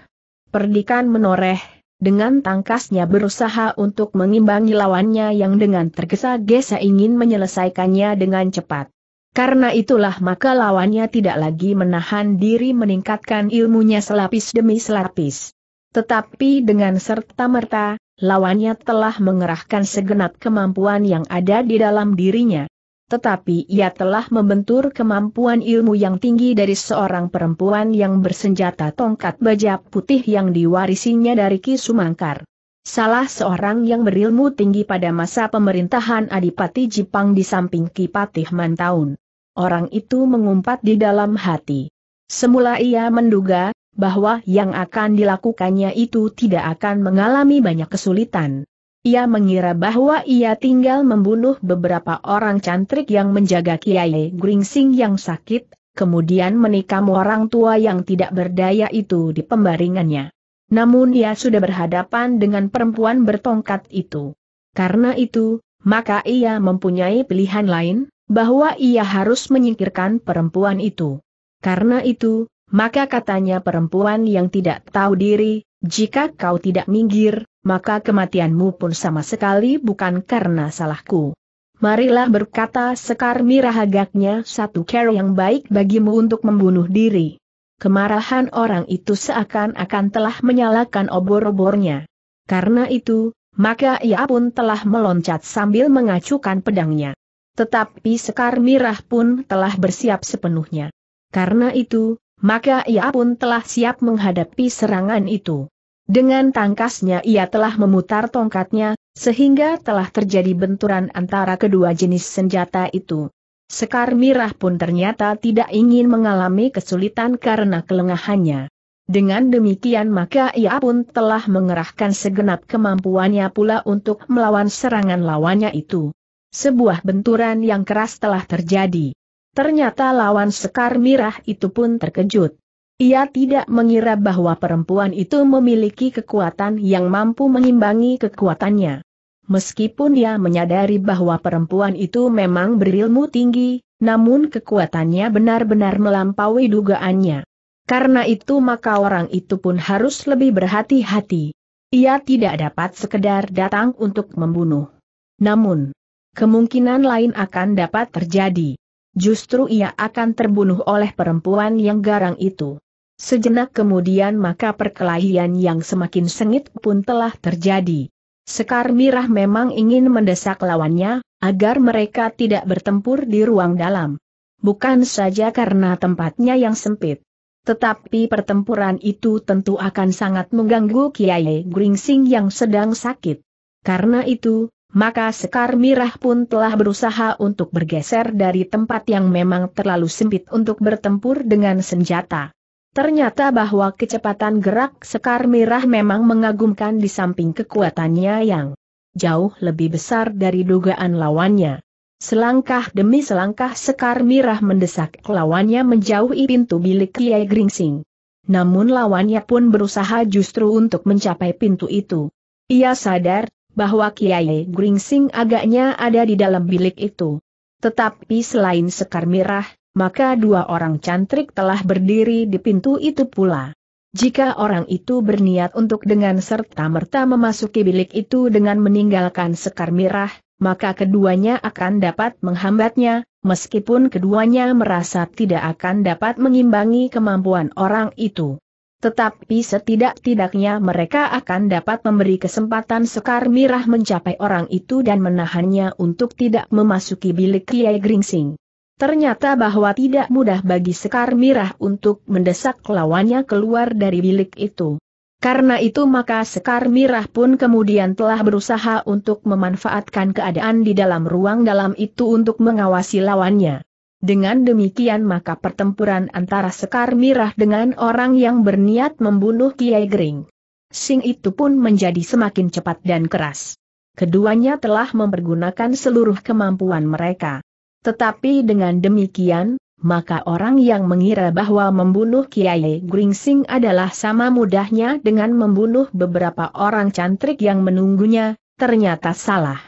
Perdikan menoreh, dengan tangkasnya berusaha untuk mengimbangi lawannya yang dengan tergesa-gesa ingin menyelesaikannya dengan cepat. Karena itulah maka lawannya tidak lagi menahan diri meningkatkan ilmunya selapis demi selapis. Tetapi dengan serta-merta, lawannya telah mengerahkan segenap kemampuan yang ada di dalam dirinya. Tetapi ia telah membentur kemampuan ilmu yang tinggi dari seorang perempuan yang bersenjata tongkat baja putih yang diwarisinya dari Ki Sumangkar. Salah seorang yang berilmu tinggi pada masa pemerintahan Adipati Jipang di samping Ki Patih Mantaun. Orang itu mengumpat di dalam hati. Semula ia menduga, bahwa yang akan dilakukannya itu tidak akan mengalami banyak kesulitan. Ia mengira bahwa ia tinggal membunuh beberapa orang cantrik yang menjaga Kiai Gringsing yang sakit, kemudian menikam orang tua yang tidak berdaya itu di pembaringannya. Namun ia sudah berhadapan dengan perempuan bertongkat itu. Karena itu, maka ia mempunyai pilihan lain, bahwa ia harus menyingkirkan perempuan itu. Karena itu, maka katanya perempuan yang tidak tahu diri, jika kau tidak minggir, maka kematianmu pun sama sekali bukan karena salahku. Marilah berkata Sekar Mirahagaknya satu cara yang baik bagimu untuk membunuh diri. Kemarahan orang itu seakan-akan telah menyalakan obor-obornya. Karena itu, maka ia pun telah meloncat sambil mengacukan pedangnya. Tetapi Sekar Mirah pun telah bersiap sepenuhnya. Karena itu, maka ia pun telah siap menghadapi serangan itu. Dengan tangkasnya ia telah memutar tongkatnya, sehingga telah terjadi benturan antara kedua jenis senjata itu. Sekar Mirah pun ternyata tidak ingin mengalami kesulitan karena kelengahannya. Dengan demikian maka ia pun telah mengerahkan segenap kemampuannya pula untuk melawan serangan lawannya itu. Sebuah benturan yang keras telah terjadi. Ternyata lawan Sekar Mirah itu pun terkejut. Ia tidak mengira bahwa perempuan itu memiliki kekuatan yang mampu mengimbangi kekuatannya. Meskipun ia menyadari bahwa perempuan itu memang berilmu tinggi, namun kekuatannya benar-benar melampaui dugaannya. Karena itu maka orang itu pun harus lebih berhati-hati. Ia tidak dapat sekedar datang untuk membunuh. Namun, kemungkinan lain akan dapat terjadi justru ia akan terbunuh oleh perempuan yang garang itu. Sejenak kemudian maka perkelahian yang semakin sengit pun telah terjadi. Sekar Mirah memang ingin mendesak lawannya, agar mereka tidak bertempur di ruang dalam. Bukan saja karena tempatnya yang sempit. Tetapi pertempuran itu tentu akan sangat mengganggu Kiai Gringsing yang sedang sakit. Karena itu, maka Sekar Mirah pun telah berusaha untuk bergeser dari tempat yang memang terlalu sempit untuk bertempur dengan senjata. Ternyata bahwa kecepatan gerak Sekar Mirah memang mengagumkan di samping kekuatannya yang jauh lebih besar dari dugaan lawannya. Selangkah demi selangkah Sekar Mirah mendesak lawannya menjauhi pintu bilik Kiai Gringsing. Namun lawannya pun berusaha justru untuk mencapai pintu itu. Ia sadar bahwa Kiai Gringsing agaknya ada di dalam bilik itu. Tetapi selain Sekar Mirah, maka dua orang cantrik telah berdiri di pintu itu pula. Jika orang itu berniat untuk dengan serta-merta memasuki bilik itu dengan meninggalkan Sekar Mirah, maka keduanya akan dapat menghambatnya, meskipun keduanya merasa tidak akan dapat mengimbangi kemampuan orang itu. Tetapi setidak-tidaknya mereka akan dapat memberi kesempatan Sekar Mirah mencapai orang itu dan menahannya untuk tidak memasuki bilik Kiai Gringsing. Ternyata bahwa tidak mudah bagi Sekar Mirah untuk mendesak lawannya keluar dari bilik itu. Karena itu maka Sekar Mirah pun kemudian telah berusaha untuk memanfaatkan keadaan di dalam ruang dalam itu untuk mengawasi lawannya. Dengan demikian maka pertempuran antara Sekar Mirah dengan orang yang berniat membunuh Kiai Gering. Sing itu pun menjadi semakin cepat dan keras. Keduanya telah mempergunakan seluruh kemampuan mereka. Tetapi dengan demikian, maka orang yang mengira bahwa membunuh Kiai Gring Sing adalah sama mudahnya dengan membunuh beberapa orang cantrik yang menunggunya, ternyata salah.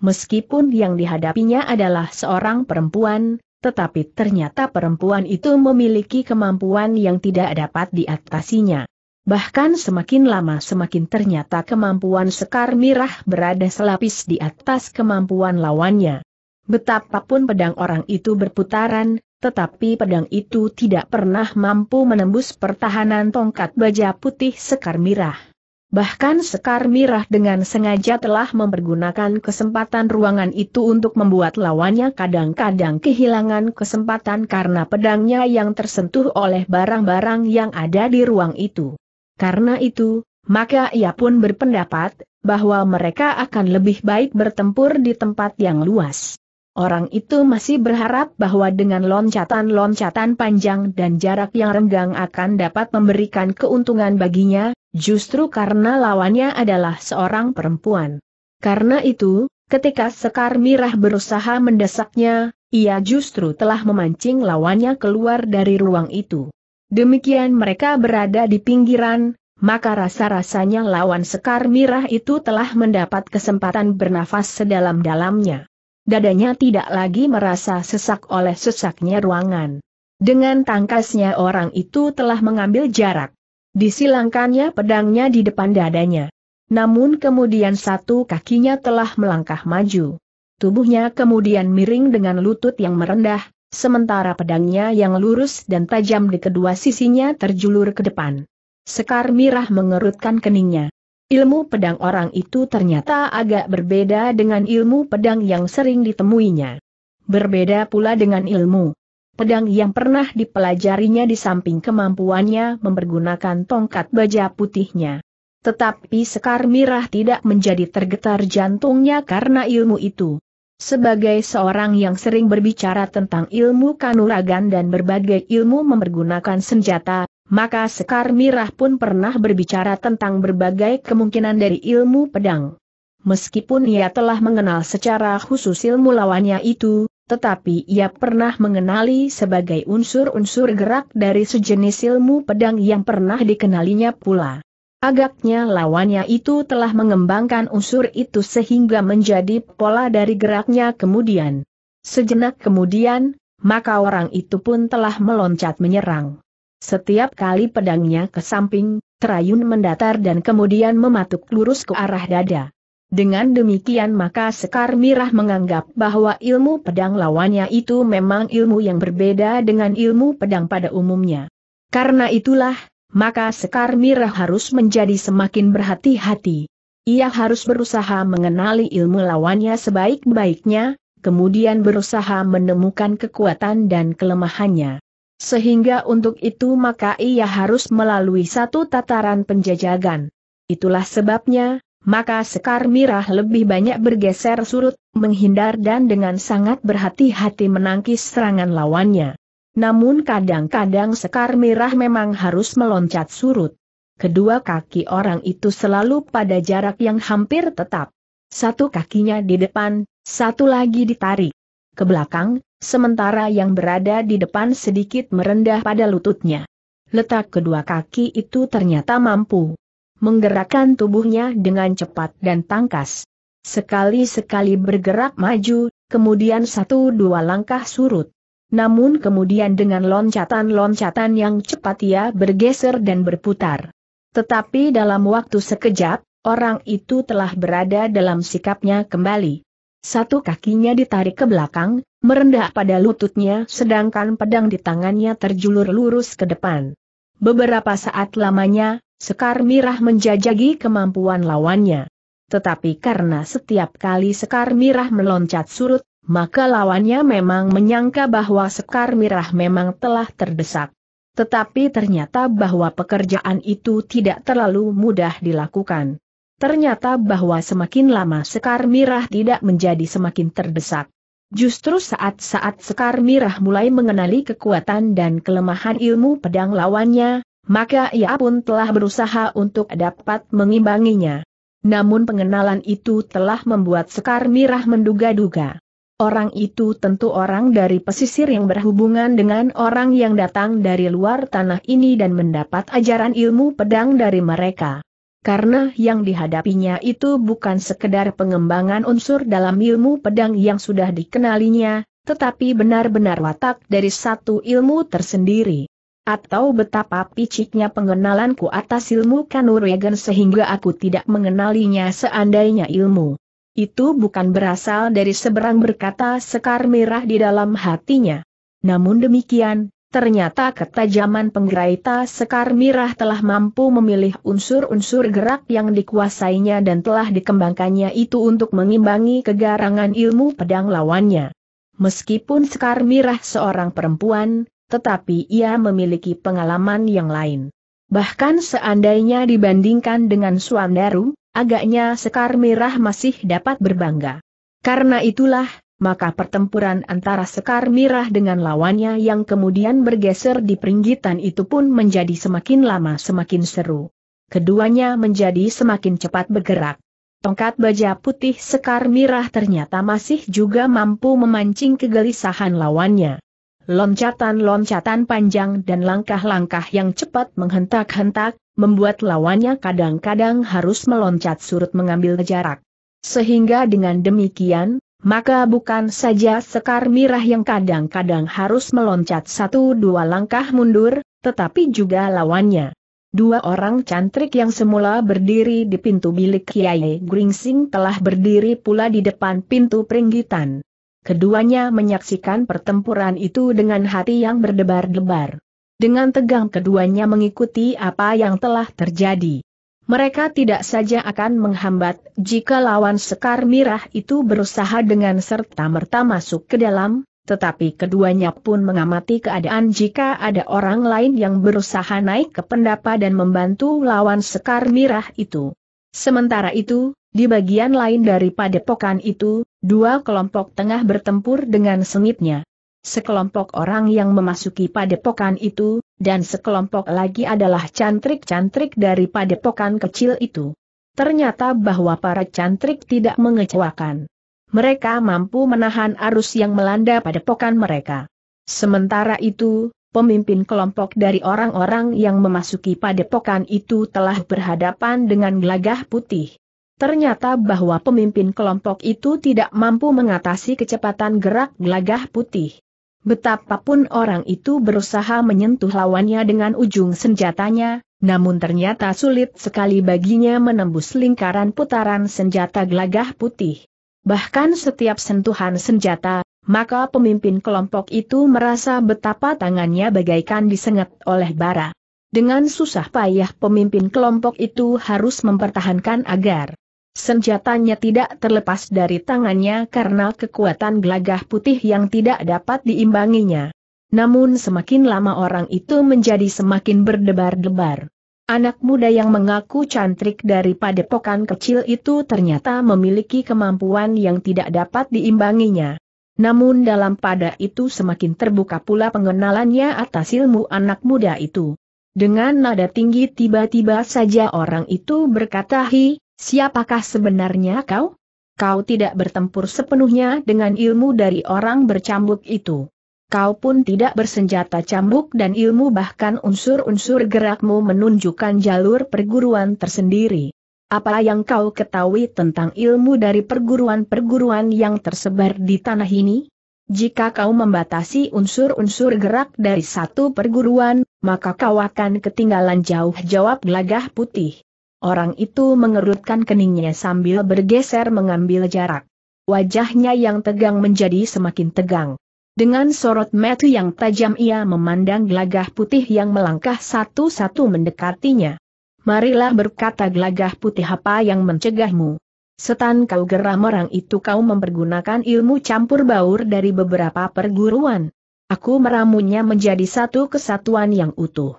Meskipun yang dihadapinya adalah seorang perempuan, tetapi ternyata perempuan itu memiliki kemampuan yang tidak dapat diatasinya. Bahkan semakin lama semakin ternyata kemampuan Sekar Mirah berada selapis di atas kemampuan lawannya. Betapapun pedang orang itu berputaran, tetapi pedang itu tidak pernah mampu menembus pertahanan tongkat baja putih Sekar Mirah. Bahkan Sekar Mirah dengan sengaja telah mempergunakan kesempatan ruangan itu untuk membuat lawannya kadang-kadang kehilangan kesempatan karena pedangnya yang tersentuh oleh barang-barang yang ada di ruang itu. Karena itu, maka ia pun berpendapat bahwa mereka akan lebih baik bertempur di tempat yang luas. Orang itu masih berharap bahwa dengan loncatan-loncatan panjang dan jarak yang renggang akan dapat memberikan keuntungan baginya, Justru karena lawannya adalah seorang perempuan. Karena itu, ketika Sekar Mirah berusaha mendesaknya, ia justru telah memancing lawannya keluar dari ruang itu. Demikian mereka berada di pinggiran, maka rasa-rasanya lawan Sekar Mirah itu telah mendapat kesempatan bernafas sedalam-dalamnya. Dadanya tidak lagi merasa sesak oleh sesaknya ruangan. Dengan tangkasnya orang itu telah mengambil jarak. Disilangkannya pedangnya di depan dadanya. Namun kemudian satu kakinya telah melangkah maju. Tubuhnya kemudian miring dengan lutut yang merendah, sementara pedangnya yang lurus dan tajam di kedua sisinya terjulur ke depan. Sekar Mirah mengerutkan keningnya. Ilmu pedang orang itu ternyata agak berbeda dengan ilmu pedang yang sering ditemuinya. Berbeda pula dengan ilmu pedang yang pernah dipelajarinya di samping kemampuannya mempergunakan tongkat baja putihnya. Tetapi Sekar Mirah tidak menjadi tergetar jantungnya karena ilmu itu. Sebagai seorang yang sering berbicara tentang ilmu kanuragan dan berbagai ilmu mempergunakan senjata, maka Sekar Mirah pun pernah berbicara tentang berbagai kemungkinan dari ilmu pedang. Meskipun ia telah mengenal secara khusus ilmu lawannya itu, tetapi ia pernah mengenali sebagai unsur-unsur gerak dari sejenis ilmu pedang yang pernah dikenalinya pula. Agaknya lawannya itu telah mengembangkan unsur itu sehingga menjadi pola dari geraknya kemudian. Sejenak kemudian, maka orang itu pun telah meloncat menyerang. Setiap kali pedangnya ke samping, terayun mendatar dan kemudian mematuk lurus ke arah dada. Dengan demikian maka Sekar Mirah menganggap bahwa ilmu pedang lawannya itu memang ilmu yang berbeda dengan ilmu pedang pada umumnya. Karena itulah, maka Sekar Mirah harus menjadi semakin berhati-hati. Ia harus berusaha mengenali ilmu lawannya sebaik-baiknya, kemudian berusaha menemukan kekuatan dan kelemahannya. Sehingga untuk itu maka ia harus melalui satu tataran penjajagan. Itulah sebabnya, maka Sekar Mirah lebih banyak bergeser surut, menghindar dan dengan sangat berhati-hati menangkis serangan lawannya. Namun kadang-kadang Sekar Mirah memang harus meloncat surut. Kedua kaki orang itu selalu pada jarak yang hampir tetap. Satu kakinya di depan, satu lagi ditarik ke belakang, sementara yang berada di depan sedikit merendah pada lututnya. Letak kedua kaki itu ternyata mampu menggerakkan tubuhnya dengan cepat dan tangkas. Sekali-sekali bergerak maju, kemudian satu dua langkah surut. Namun kemudian dengan loncatan-loncatan yang cepat ia bergeser dan berputar. Tetapi dalam waktu sekejap, orang itu telah berada dalam sikapnya kembali. Satu kakinya ditarik ke belakang, merendah pada lututnya sedangkan pedang di tangannya terjulur lurus ke depan. Beberapa saat lamanya, Sekar Mirah menjajagi kemampuan lawannya. Tetapi karena setiap kali Sekar Mirah meloncat surut, maka lawannya memang menyangka bahwa Sekar Mirah memang telah terdesak. Tetapi ternyata bahwa pekerjaan itu tidak terlalu mudah dilakukan. Ternyata bahwa semakin lama Sekar Mirah tidak menjadi semakin terdesak. Justru saat-saat Sekar Mirah mulai mengenali kekuatan dan kelemahan ilmu pedang lawannya, maka ia pun telah berusaha untuk dapat mengimbanginya. Namun pengenalan itu telah membuat Sekar Mirah menduga-duga. Orang itu tentu orang dari pesisir yang berhubungan dengan orang yang datang dari luar tanah ini dan mendapat ajaran ilmu pedang dari mereka. Karena yang dihadapinya itu bukan sekedar pengembangan unsur dalam ilmu pedang yang sudah dikenalinya, tetapi benar-benar watak dari satu ilmu tersendiri atau betapa piciknya pengenalanku atas ilmu Kanuragan sehingga aku tidak mengenalinya seandainya ilmu. Itu bukan berasal dari seberang berkata sekar merah di dalam hatinya. Namun demikian, ternyata ketajaman penggeraita sekar merah telah mampu memilih unsur-unsur gerak yang dikuasainya dan telah dikembangkannya itu untuk mengimbangi kegarangan ilmu pedang lawannya. Meskipun Sekar Mirah seorang perempuan, tetapi ia memiliki pengalaman yang lain. Bahkan seandainya dibandingkan dengan Suandaru, agaknya Sekar Mirah masih dapat berbangga. Karena itulah, maka pertempuran antara Sekar Mirah dengan lawannya yang kemudian bergeser di peringgitan itu pun menjadi semakin lama semakin seru. Keduanya menjadi semakin cepat bergerak. Tongkat baja putih Sekar Mirah ternyata masih juga mampu memancing kegelisahan lawannya. Loncatan-loncatan panjang dan langkah-langkah yang cepat menghentak-hentak, membuat lawannya kadang-kadang harus meloncat surut mengambil jarak. Sehingga dengan demikian, maka bukan saja Sekar Mirah yang kadang-kadang harus meloncat satu dua langkah mundur, tetapi juga lawannya. Dua orang cantrik yang semula berdiri di pintu bilik Kiai Gringsing telah berdiri pula di depan pintu peringgitan keduanya menyaksikan pertempuran itu dengan hati yang berdebar-debar. Dengan tegang keduanya mengikuti apa yang telah terjadi. Mereka tidak saja akan menghambat jika lawan Sekar Mirah itu berusaha dengan serta-merta masuk ke dalam, tetapi keduanya pun mengamati keadaan jika ada orang lain yang berusaha naik ke pendapa dan membantu lawan Sekar Mirah itu. Sementara itu, di bagian lain dari padepokan itu, dua kelompok tengah bertempur dengan sengitnya. Sekelompok orang yang memasuki padepokan itu, dan sekelompok lagi adalah cantrik-cantrik dari padepokan kecil itu. Ternyata bahwa para cantrik tidak mengecewakan. Mereka mampu menahan arus yang melanda padepokan mereka. Sementara itu, pemimpin kelompok dari orang-orang yang memasuki padepokan itu telah berhadapan dengan gelagah putih. Ternyata bahwa pemimpin kelompok itu tidak mampu mengatasi kecepatan gerak gelagah putih. Betapapun orang itu berusaha menyentuh lawannya dengan ujung senjatanya, namun ternyata sulit sekali baginya menembus lingkaran putaran senjata gelagah putih. Bahkan setiap sentuhan senjata, maka pemimpin kelompok itu merasa betapa tangannya bagaikan disengat oleh bara. Dengan susah payah pemimpin kelompok itu harus mempertahankan agar senjatanya tidak terlepas dari tangannya karena kekuatan gelagah putih yang tidak dapat diimbanginya. Namun semakin lama orang itu menjadi semakin berdebar-debar. Anak muda yang mengaku cantrik dari padepokan kecil itu ternyata memiliki kemampuan yang tidak dapat diimbanginya. Namun dalam pada itu semakin terbuka pula pengenalannya atas ilmu anak muda itu. Dengan nada tinggi tiba-tiba saja orang itu berkata hi, siapakah sebenarnya kau? Kau tidak bertempur sepenuhnya dengan ilmu dari orang bercambuk itu. Kau pun tidak bersenjata cambuk dan ilmu bahkan unsur-unsur gerakmu menunjukkan jalur perguruan tersendiri. Apa yang kau ketahui tentang ilmu dari perguruan-perguruan yang tersebar di tanah ini? Jika kau membatasi unsur-unsur gerak dari satu perguruan, maka kau akan ketinggalan jauh jawab gelagah putih. Orang itu mengerutkan keningnya sambil bergeser mengambil jarak. Wajahnya yang tegang menjadi semakin tegang. Dengan sorot mata yang tajam ia memandang gelagah putih yang melangkah satu-satu mendekatinya. Marilah berkata gelagah putih apa yang mencegahmu. Setan kau gerah merang itu kau mempergunakan ilmu campur baur dari beberapa perguruan. Aku meramunya menjadi satu kesatuan yang utuh.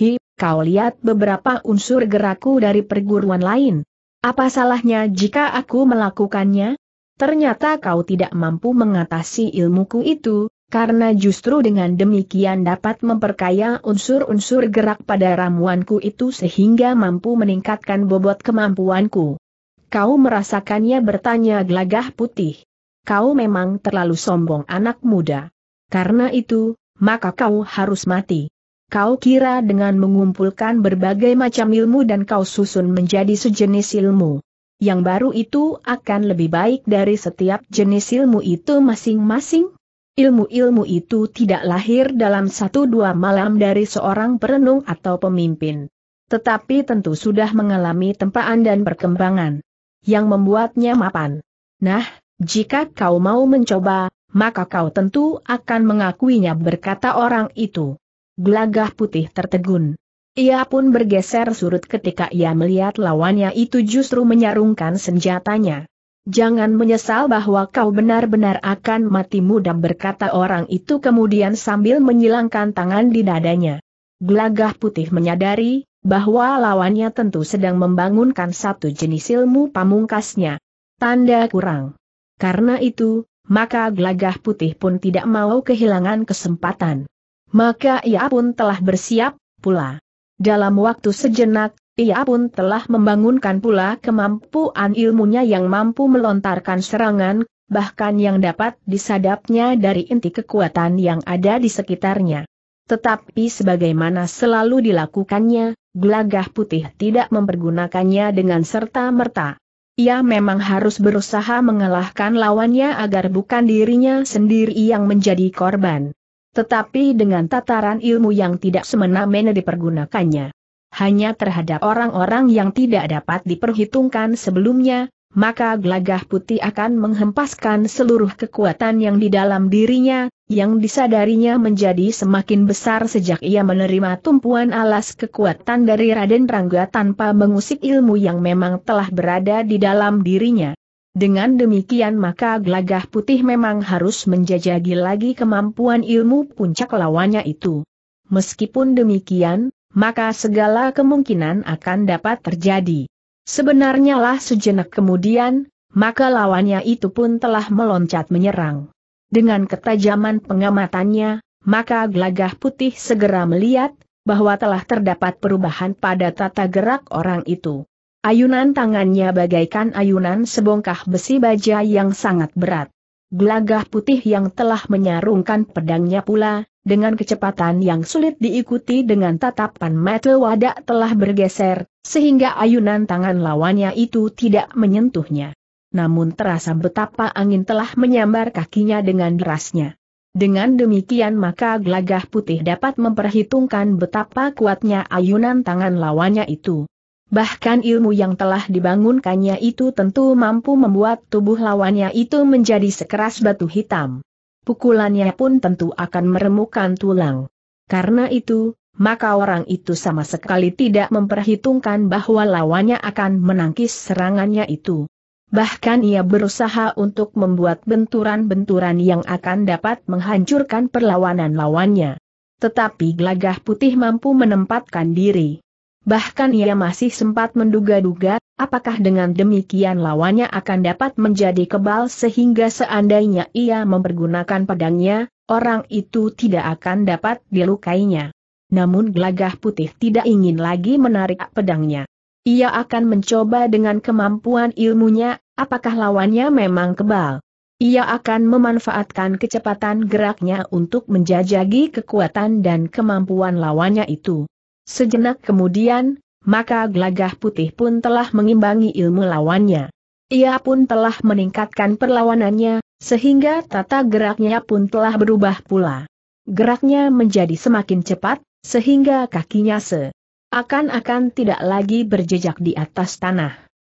Hi, kau lihat beberapa unsur gerakku dari perguruan lain. Apa salahnya jika aku melakukannya? Ternyata kau tidak mampu mengatasi ilmuku itu, karena justru dengan demikian dapat memperkaya unsur-unsur gerak pada ramuanku itu sehingga mampu meningkatkan bobot kemampuanku. Kau merasakannya bertanya gelagah putih. Kau memang terlalu sombong anak muda. Karena itu, maka kau harus mati. Kau kira dengan mengumpulkan berbagai macam ilmu dan kau susun menjadi sejenis ilmu yang baru itu akan lebih baik dari setiap jenis ilmu itu masing-masing? Ilmu-ilmu itu tidak lahir dalam satu dua malam dari seorang perenung atau pemimpin. Tetapi tentu sudah mengalami tempaan dan perkembangan. Yang membuatnya mapan. Nah, jika kau mau mencoba, maka kau tentu akan mengakuinya berkata orang itu. Gelagah putih tertegun. Ia pun bergeser surut ketika ia melihat lawannya itu justru menyarungkan senjatanya. Jangan menyesal bahwa kau benar-benar akan mati muda berkata orang itu kemudian sambil menyilangkan tangan di dadanya. Gelagah putih menyadari, bahwa lawannya tentu sedang membangunkan satu jenis ilmu pamungkasnya. Tanda kurang. Karena itu, maka gelagah putih pun tidak mau kehilangan kesempatan. Maka ia pun telah bersiap, pula. Dalam waktu sejenak, ia pun telah membangunkan pula kemampuan ilmunya yang mampu melontarkan serangan, bahkan yang dapat disadapnya dari inti kekuatan yang ada di sekitarnya. Tetapi sebagaimana selalu dilakukannya, gelagah putih tidak mempergunakannya dengan serta-merta. Ia memang harus berusaha mengalahkan lawannya agar bukan dirinya sendiri yang menjadi korban. Tetapi dengan tataran ilmu yang tidak semena-mena dipergunakannya hanya terhadap orang-orang yang tidak dapat diperhitungkan sebelumnya, maka gelagah putih akan menghempaskan seluruh kekuatan yang di dalam dirinya, yang disadarinya menjadi semakin besar sejak ia menerima tumpuan alas kekuatan dari Raden Rangga tanpa mengusik ilmu yang memang telah berada di dalam dirinya. Dengan demikian maka gelagah putih memang harus menjajagi lagi kemampuan ilmu puncak lawannya itu. Meskipun demikian, maka segala kemungkinan akan dapat terjadi. Sebenarnya lah sejenak kemudian, maka lawannya itu pun telah meloncat menyerang. Dengan ketajaman pengamatannya, maka gelagah putih segera melihat, bahwa telah terdapat perubahan pada tata gerak orang itu. Ayunan tangannya bagaikan ayunan sebongkah besi baja yang sangat berat. Gelagah putih yang telah menyarungkan pedangnya pula, dengan kecepatan yang sulit diikuti dengan tatapan metal wadak telah bergeser, sehingga ayunan tangan lawannya itu tidak menyentuhnya. Namun terasa betapa angin telah menyambar kakinya dengan derasnya. Dengan demikian maka gelagah putih dapat memperhitungkan betapa kuatnya ayunan tangan lawannya itu. Bahkan ilmu yang telah dibangunkannya itu tentu mampu membuat tubuh lawannya itu menjadi sekeras batu hitam pukulannya pun tentu akan meremukkan tulang. Karena itu, maka orang itu sama sekali tidak memperhitungkan bahwa lawannya akan menangkis serangannya itu. Bahkan ia berusaha untuk membuat benturan-benturan yang akan dapat menghancurkan perlawanan lawannya. Tetapi gelagah putih mampu menempatkan diri. Bahkan ia masih sempat menduga-duga, Apakah dengan demikian lawannya akan dapat menjadi kebal sehingga seandainya ia mempergunakan pedangnya, orang itu tidak akan dapat dilukainya. Namun gelagah putih tidak ingin lagi menarik pedangnya. Ia akan mencoba dengan kemampuan ilmunya, apakah lawannya memang kebal. Ia akan memanfaatkan kecepatan geraknya untuk menjajagi kekuatan dan kemampuan lawannya itu. Sejenak kemudian, maka gelagah putih pun telah mengimbangi ilmu lawannya. Ia pun telah meningkatkan perlawanannya, sehingga tata geraknya pun telah berubah pula. Geraknya menjadi semakin cepat, sehingga kakinya seakan akan-akan tidak lagi berjejak di atas tanah.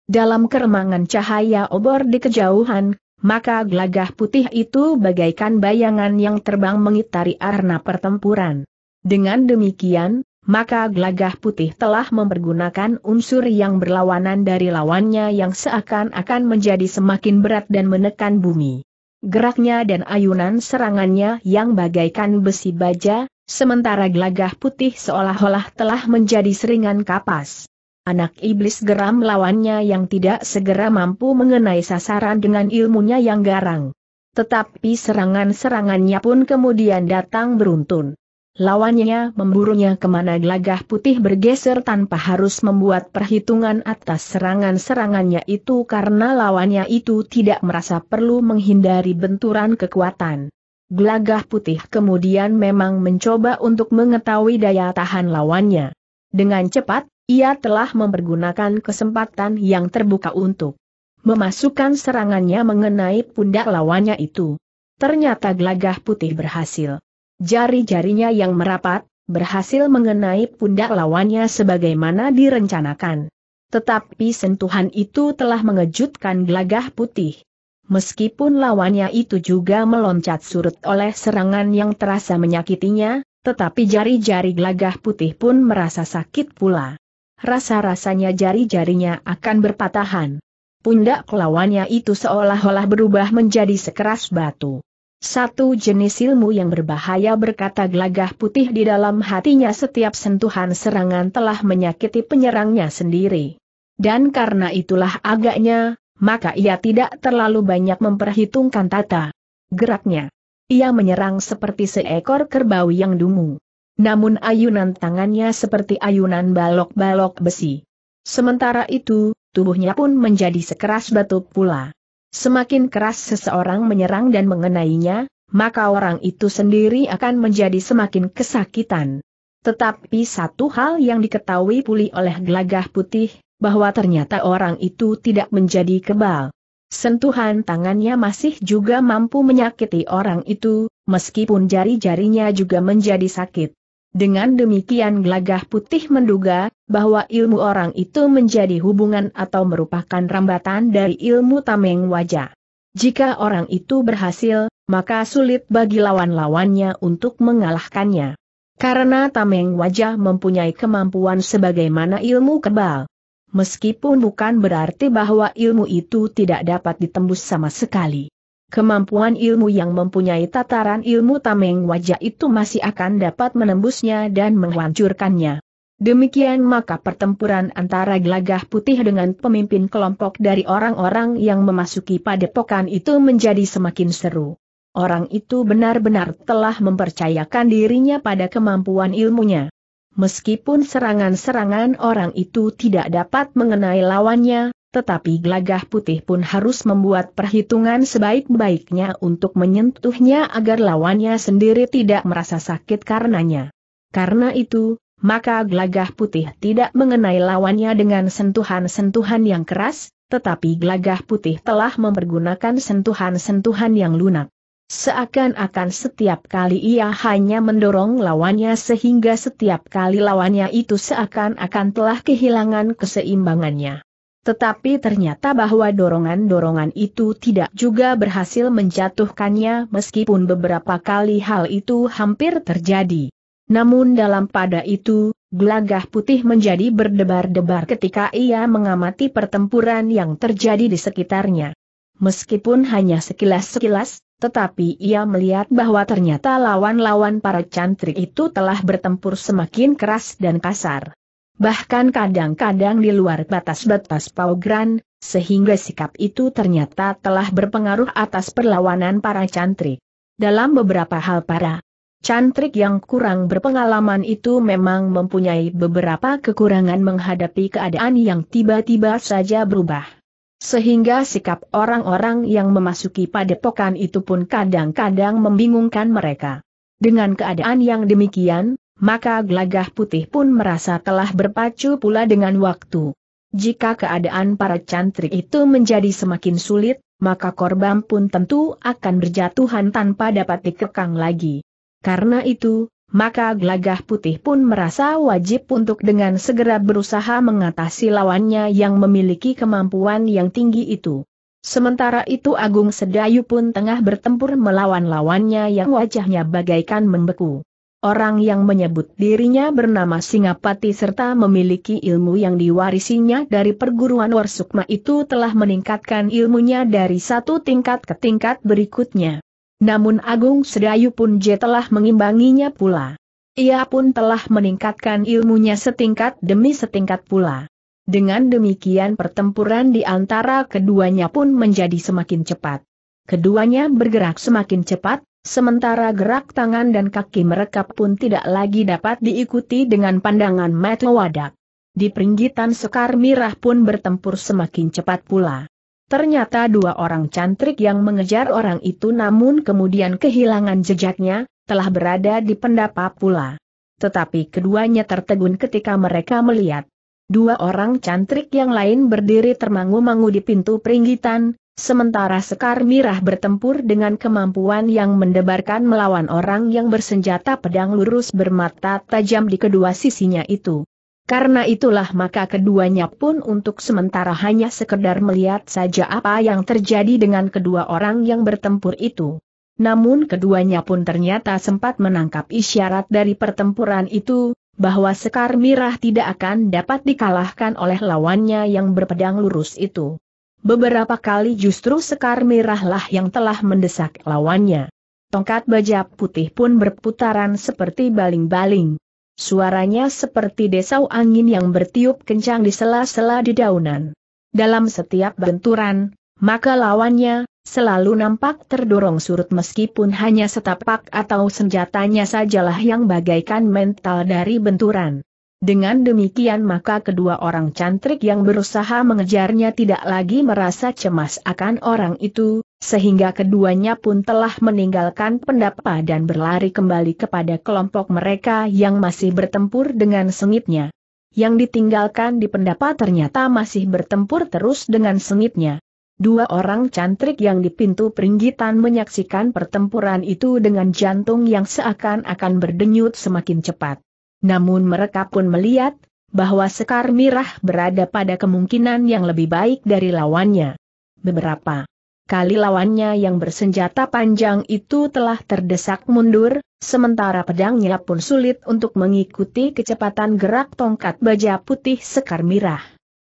Dalam keremangan cahaya obor di kejauhan, maka gelagah putih itu bagaikan bayangan yang terbang mengitari arena pertempuran. Dengan demikian, maka gelagah putih telah mempergunakan unsur yang berlawanan dari lawannya yang seakan-akan menjadi semakin berat dan menekan bumi. Geraknya dan ayunan serangannya yang bagaikan besi baja, sementara gelagah putih seolah-olah telah menjadi seringan kapas. Anak iblis geram lawannya yang tidak segera mampu mengenai sasaran dengan ilmunya yang garang. Tetapi serangan-serangannya pun kemudian datang beruntun. Lawannya memburunya kemana gelagah putih bergeser tanpa harus membuat perhitungan atas serangan-serangannya itu karena lawannya itu tidak merasa perlu menghindari benturan kekuatan. Gelagah putih kemudian memang mencoba untuk mengetahui daya tahan lawannya. Dengan cepat, ia telah mempergunakan kesempatan yang terbuka untuk memasukkan serangannya mengenai pundak lawannya itu. Ternyata gelagah putih berhasil. Jari-jarinya yang merapat, berhasil mengenai pundak lawannya sebagaimana direncanakan. Tetapi sentuhan itu telah mengejutkan gelagah putih. Meskipun lawannya itu juga meloncat surut oleh serangan yang terasa menyakitinya, tetapi jari-jari gelagah putih pun merasa sakit pula. Rasa-rasanya jari-jarinya akan berpatahan. Pundak lawannya itu seolah-olah berubah menjadi sekeras batu. Satu jenis ilmu yang berbahaya berkata gelagah putih di dalam hatinya setiap sentuhan serangan telah menyakiti penyerangnya sendiri. Dan karena itulah agaknya, maka ia tidak terlalu banyak memperhitungkan tata geraknya. Ia menyerang seperti seekor kerbau yang dungu. Namun ayunan tangannya seperti ayunan balok-balok besi. Sementara itu, tubuhnya pun menjadi sekeras batu pula. Semakin keras seseorang menyerang dan mengenainya, maka orang itu sendiri akan menjadi semakin kesakitan. Tetapi satu hal yang diketahui pulih oleh gelagah putih, bahwa ternyata orang itu tidak menjadi kebal. Sentuhan tangannya masih juga mampu menyakiti orang itu, meskipun jari-jarinya juga menjadi sakit. Dengan demikian gelagah putih menduga, bahwa ilmu orang itu menjadi hubungan atau merupakan rambatan dari ilmu tameng wajah. Jika orang itu berhasil, maka sulit bagi lawan-lawannya untuk mengalahkannya. Karena tameng wajah mempunyai kemampuan sebagaimana ilmu kebal. Meskipun bukan berarti bahwa ilmu itu tidak dapat ditembus sama sekali kemampuan ilmu yang mempunyai tataran ilmu tameng wajah itu masih akan dapat menembusnya dan menghancurkannya. Demikian maka pertempuran antara gelagah putih dengan pemimpin kelompok dari orang-orang yang memasuki padepokan itu menjadi semakin seru. Orang itu benar-benar telah mempercayakan dirinya pada kemampuan ilmunya. Meskipun serangan-serangan orang itu tidak dapat mengenai lawannya, tetapi gelagah putih pun harus membuat perhitungan sebaik-baiknya untuk menyentuhnya agar lawannya sendiri tidak merasa sakit karenanya. Karena itu, maka gelagah putih tidak mengenai lawannya dengan sentuhan-sentuhan yang keras, tetapi gelagah putih telah mempergunakan sentuhan-sentuhan yang lunak. Seakan-akan setiap kali ia hanya mendorong lawannya sehingga setiap kali lawannya itu seakan-akan telah kehilangan keseimbangannya. Tetapi ternyata bahwa dorongan-dorongan itu tidak juga berhasil menjatuhkannya meskipun beberapa kali hal itu hampir terjadi. Namun dalam pada itu, gelagah putih menjadi berdebar-debar ketika ia mengamati pertempuran yang terjadi di sekitarnya. Meskipun hanya sekilas-sekilas, tetapi ia melihat bahwa ternyata lawan-lawan para cantrik itu telah bertempur semakin keras dan kasar bahkan kadang-kadang di luar batas-batas paugran, sehingga sikap itu ternyata telah berpengaruh atas perlawanan para cantrik. Dalam beberapa hal para cantrik yang kurang berpengalaman itu memang mempunyai beberapa kekurangan menghadapi keadaan yang tiba-tiba saja berubah. Sehingga sikap orang-orang yang memasuki padepokan itu pun kadang-kadang membingungkan mereka. Dengan keadaan yang demikian, maka glagah putih pun merasa telah berpacu pula dengan waktu. Jika keadaan para cantrik itu menjadi semakin sulit, maka korban pun tentu akan berjatuhan tanpa dapat dikekang lagi. Karena itu, maka glagah putih pun merasa wajib untuk dengan segera berusaha mengatasi lawannya yang memiliki kemampuan yang tinggi itu. Sementara itu Agung Sedayu pun tengah bertempur melawan lawannya yang wajahnya bagaikan membeku. Orang yang menyebut dirinya bernama Singapati serta memiliki ilmu yang diwarisinya dari perguruan Warsukma itu telah meningkatkan ilmunya dari satu tingkat ke tingkat berikutnya. Namun Agung Sedayu pun J telah mengimbanginya pula. Ia pun telah meningkatkan ilmunya setingkat demi setingkat pula. Dengan demikian pertempuran di antara keduanya pun menjadi semakin cepat. Keduanya bergerak semakin cepat, Sementara gerak tangan dan kaki mereka pun tidak lagi dapat diikuti dengan pandangan mata wadak. Di peringgitan Sekar Mirah pun bertempur semakin cepat pula. Ternyata dua orang cantrik yang mengejar orang itu namun kemudian kehilangan jejaknya, telah berada di pendapa pula. Tetapi keduanya tertegun ketika mereka melihat. Dua orang cantrik yang lain berdiri termangu-mangu di pintu peringgitan, Sementara Sekar Mirah bertempur dengan kemampuan yang mendebarkan melawan orang yang bersenjata pedang lurus bermata tajam di kedua sisinya itu. Karena itulah maka keduanya pun untuk sementara hanya sekedar melihat saja apa yang terjadi dengan kedua orang yang bertempur itu. Namun keduanya pun ternyata sempat menangkap isyarat dari pertempuran itu, bahwa Sekar Mirah tidak akan dapat dikalahkan oleh lawannya yang berpedang lurus itu. Beberapa kali justru Sekar Merahlah yang telah mendesak lawannya. Tongkat baja putih pun berputaran seperti baling-baling. Suaranya seperti desau angin yang bertiup kencang di sela-sela dedaunan. Dalam setiap benturan, maka lawannya, selalu nampak terdorong surut meskipun hanya setapak atau senjatanya sajalah yang bagaikan mental dari benturan. Dengan demikian maka kedua orang cantrik yang berusaha mengejarnya tidak lagi merasa cemas akan orang itu, sehingga keduanya pun telah meninggalkan pendapa dan berlari kembali kepada kelompok mereka yang masih bertempur dengan sengitnya. Yang ditinggalkan di pendapa ternyata masih bertempur terus dengan sengitnya. Dua orang cantrik yang di pintu peringgitan menyaksikan pertempuran itu dengan jantung yang seakan-akan berdenyut semakin cepat. Namun mereka pun melihat, bahwa Sekar Mirah berada pada kemungkinan yang lebih baik dari lawannya. Beberapa kali lawannya yang bersenjata panjang itu telah terdesak mundur, sementara pedangnya pun sulit untuk mengikuti kecepatan gerak tongkat baja putih Sekar Mirah.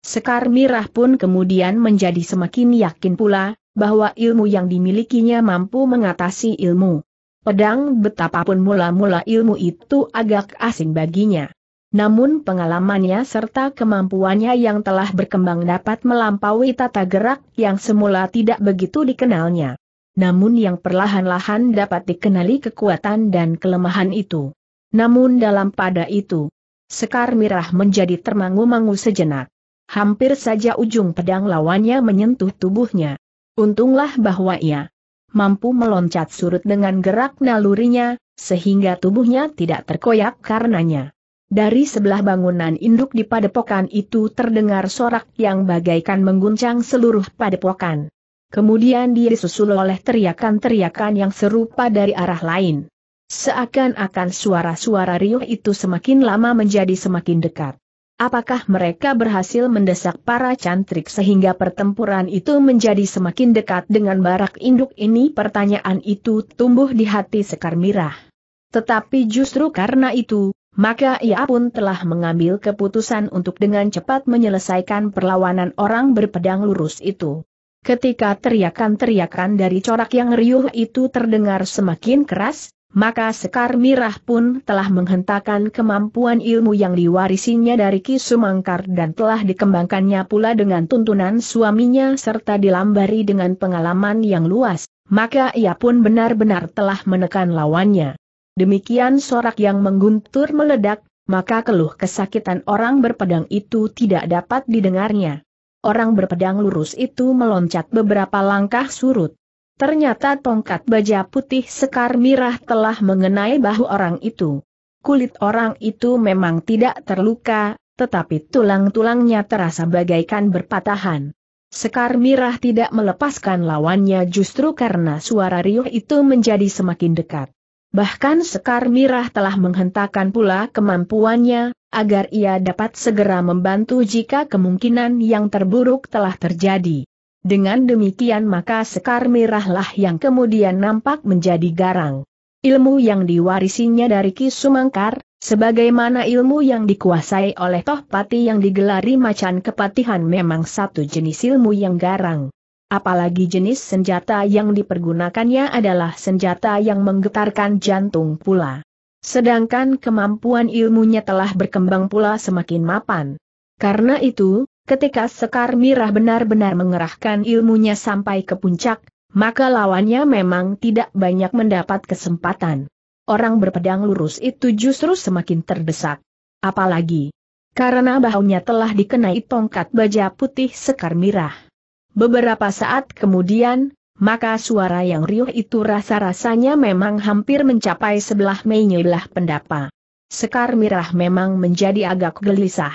Sekar Mirah pun kemudian menjadi semakin yakin pula, bahwa ilmu yang dimilikinya mampu mengatasi ilmu Pedang betapapun mula-mula ilmu itu agak asing baginya. Namun pengalamannya serta kemampuannya yang telah berkembang dapat melampaui tata gerak yang semula tidak begitu dikenalnya. Namun yang perlahan-lahan dapat dikenali kekuatan dan kelemahan itu. Namun dalam pada itu, Sekar Mirah menjadi termangu-mangu sejenak. Hampir saja ujung pedang lawannya menyentuh tubuhnya. Untunglah bahwa ia mampu meloncat surut dengan gerak nalurinya, sehingga tubuhnya tidak terkoyak karenanya. Dari sebelah bangunan induk di padepokan itu terdengar sorak yang bagaikan mengguncang seluruh padepokan. Kemudian dia disusul oleh teriakan-teriakan yang serupa dari arah lain. Seakan-akan suara-suara riuh itu semakin lama menjadi semakin dekat. Apakah mereka berhasil mendesak para cantrik sehingga pertempuran itu menjadi semakin dekat dengan barak induk ini? Pertanyaan itu tumbuh di hati Sekar Mirah. Tetapi justru karena itu, maka ia pun telah mengambil keputusan untuk dengan cepat menyelesaikan perlawanan orang berpedang lurus itu. Ketika teriakan-teriakan dari corak yang riuh itu terdengar semakin keras, maka Sekar Mirah pun telah menghentakkan kemampuan ilmu yang diwarisinya dari Ki Sumangkar dan telah dikembangkannya pula dengan tuntunan suaminya serta dilambari dengan pengalaman yang luas, maka ia pun benar-benar telah menekan lawannya. Demikian sorak yang mengguntur meledak, maka keluh kesakitan orang berpedang itu tidak dapat didengarnya. Orang berpedang lurus itu meloncat beberapa langkah surut. Ternyata tongkat baja putih sekar mirah telah mengenai bahu orang itu. Kulit orang itu memang tidak terluka, tetapi tulang-tulangnya terasa bagaikan berpatahan. Sekar mirah tidak melepaskan lawannya justru karena suara riuh itu menjadi semakin dekat. Bahkan Sekar Mirah telah menghentakkan pula kemampuannya, agar ia dapat segera membantu jika kemungkinan yang terburuk telah terjadi. Dengan demikian maka sekar merahlah yang kemudian nampak menjadi garang. Ilmu yang diwarisinya dari Ki Sumangkar, sebagaimana ilmu yang dikuasai oleh Tohpati yang digelari macan kepatihan memang satu jenis ilmu yang garang. Apalagi jenis senjata yang dipergunakannya adalah senjata yang menggetarkan jantung pula. Sedangkan kemampuan ilmunya telah berkembang pula semakin mapan. Karena itu, Ketika Sekar Mirah benar-benar mengerahkan ilmunya sampai ke puncak, maka lawannya memang tidak banyak mendapat kesempatan. Orang berpedang lurus itu justru semakin terdesak. Apalagi, karena bahunya telah dikenai tongkat baja putih Sekar Mirah. Beberapa saat kemudian, maka suara yang riuh itu rasa-rasanya memang hampir mencapai sebelah menyebelah pendapa. Sekar Mirah memang menjadi agak gelisah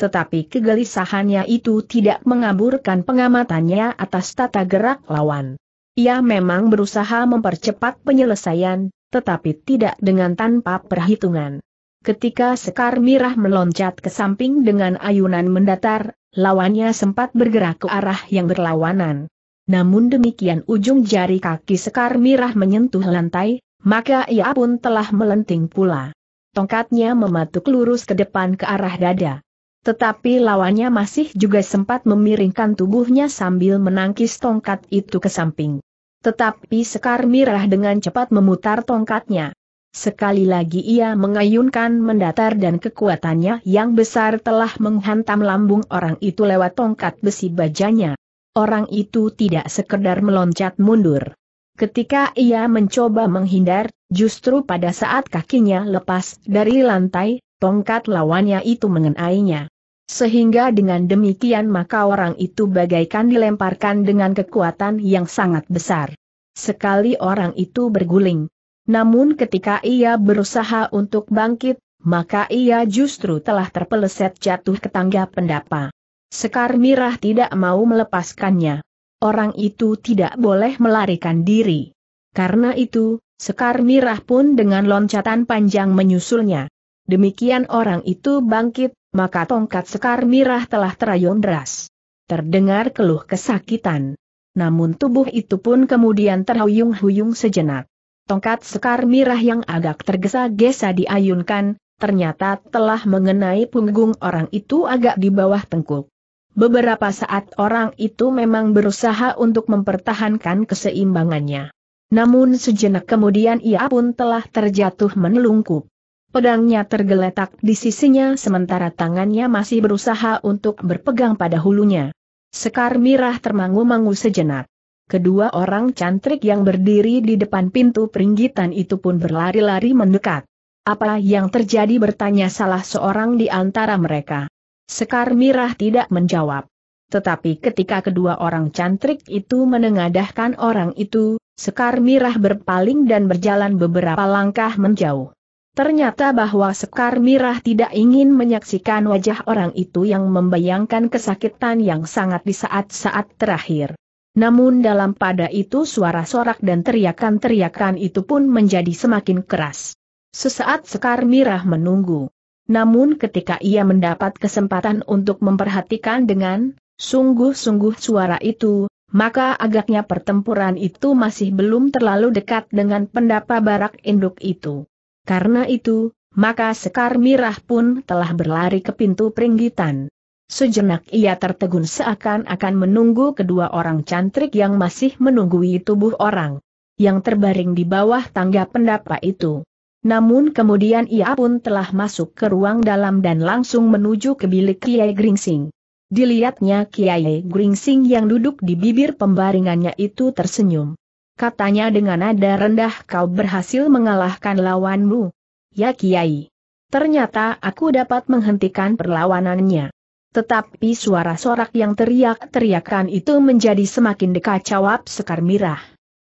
tetapi kegelisahannya itu tidak mengaburkan pengamatannya atas tata gerak lawan. Ia memang berusaha mempercepat penyelesaian, tetapi tidak dengan tanpa perhitungan. Ketika Sekar Mirah meloncat ke samping dengan ayunan mendatar, lawannya sempat bergerak ke arah yang berlawanan. Namun demikian ujung jari kaki Sekar Mirah menyentuh lantai, maka ia pun telah melenting pula. Tongkatnya mematuk lurus ke depan ke arah dada. Tetapi lawannya masih juga sempat memiringkan tubuhnya sambil menangkis tongkat itu ke samping. Tetapi Sekar Mirah dengan cepat memutar tongkatnya. Sekali lagi ia mengayunkan mendatar dan kekuatannya yang besar telah menghantam lambung orang itu lewat tongkat besi bajanya. Orang itu tidak sekedar meloncat mundur. Ketika ia mencoba menghindar, justru pada saat kakinya lepas dari lantai, tongkat lawannya itu mengenainya. Sehingga dengan demikian maka orang itu bagaikan dilemparkan dengan kekuatan yang sangat besar. Sekali orang itu berguling. Namun ketika ia berusaha untuk bangkit, maka ia justru telah terpeleset jatuh ke tangga pendapa. Sekar Mirah tidak mau melepaskannya. Orang itu tidak boleh melarikan diri. Karena itu, Sekar Mirah pun dengan loncatan panjang menyusulnya. Demikian orang itu bangkit, maka tongkat sekar mirah telah terayun deras. Terdengar keluh kesakitan. Namun tubuh itu pun kemudian terhuyung-huyung sejenak. Tongkat sekar mirah yang agak tergesa-gesa diayunkan, ternyata telah mengenai punggung orang itu agak di bawah tengkuk. Beberapa saat orang itu memang berusaha untuk mempertahankan keseimbangannya. Namun sejenak kemudian ia pun telah terjatuh menelungkup. Pedangnya tergeletak di sisinya sementara tangannya masih berusaha untuk berpegang pada hulunya. Sekar Mirah termangu-mangu sejenak. Kedua orang cantrik yang berdiri di depan pintu peringgitan itu pun berlari-lari mendekat. Apa yang terjadi bertanya salah seorang di antara mereka. Sekar Mirah tidak menjawab. Tetapi ketika kedua orang cantrik itu menengadahkan orang itu, Sekar Mirah berpaling dan berjalan beberapa langkah menjauh. Ternyata bahwa Sekar Mirah tidak ingin menyaksikan wajah orang itu yang membayangkan kesakitan yang sangat di saat-saat terakhir. Namun dalam pada itu suara sorak dan teriakan-teriakan itu pun menjadi semakin keras. Sesaat Sekar Mirah menunggu. Namun ketika ia mendapat kesempatan untuk memperhatikan dengan sungguh-sungguh suara itu, maka agaknya pertempuran itu masih belum terlalu dekat dengan pendapa barak induk itu. Karena itu, maka Sekar Mirah pun telah berlari ke pintu peringgitan. Sejenak ia tertegun seakan-akan menunggu kedua orang cantrik yang masih menunggui tubuh orang yang terbaring di bawah tangga pendapa itu. Namun kemudian ia pun telah masuk ke ruang dalam dan langsung menuju ke bilik Kiai Gringsing. Dilihatnya Kiai Gringsing yang duduk di bibir pembaringannya itu tersenyum katanya dengan nada rendah kau berhasil mengalahkan lawanmu. Ya Kiai. Ternyata aku dapat menghentikan perlawanannya. Tetapi suara sorak yang teriak-teriakan itu menjadi semakin dekat jawab Sekar Mirah.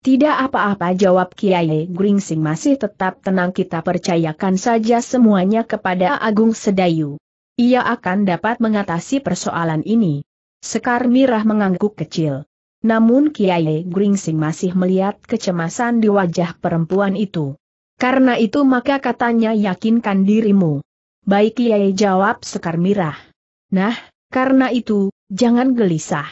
Tidak apa-apa jawab Kiai Gringsing masih tetap tenang kita percayakan saja semuanya kepada Agung Sedayu. Ia akan dapat mengatasi persoalan ini. Sekar Mirah mengangguk kecil. Namun Kiai Gringsing masih melihat kecemasan di wajah perempuan itu. Karena itu maka katanya yakinkan dirimu. Baik Kiai jawab Sekar Mirah. Nah, karena itu, jangan gelisah.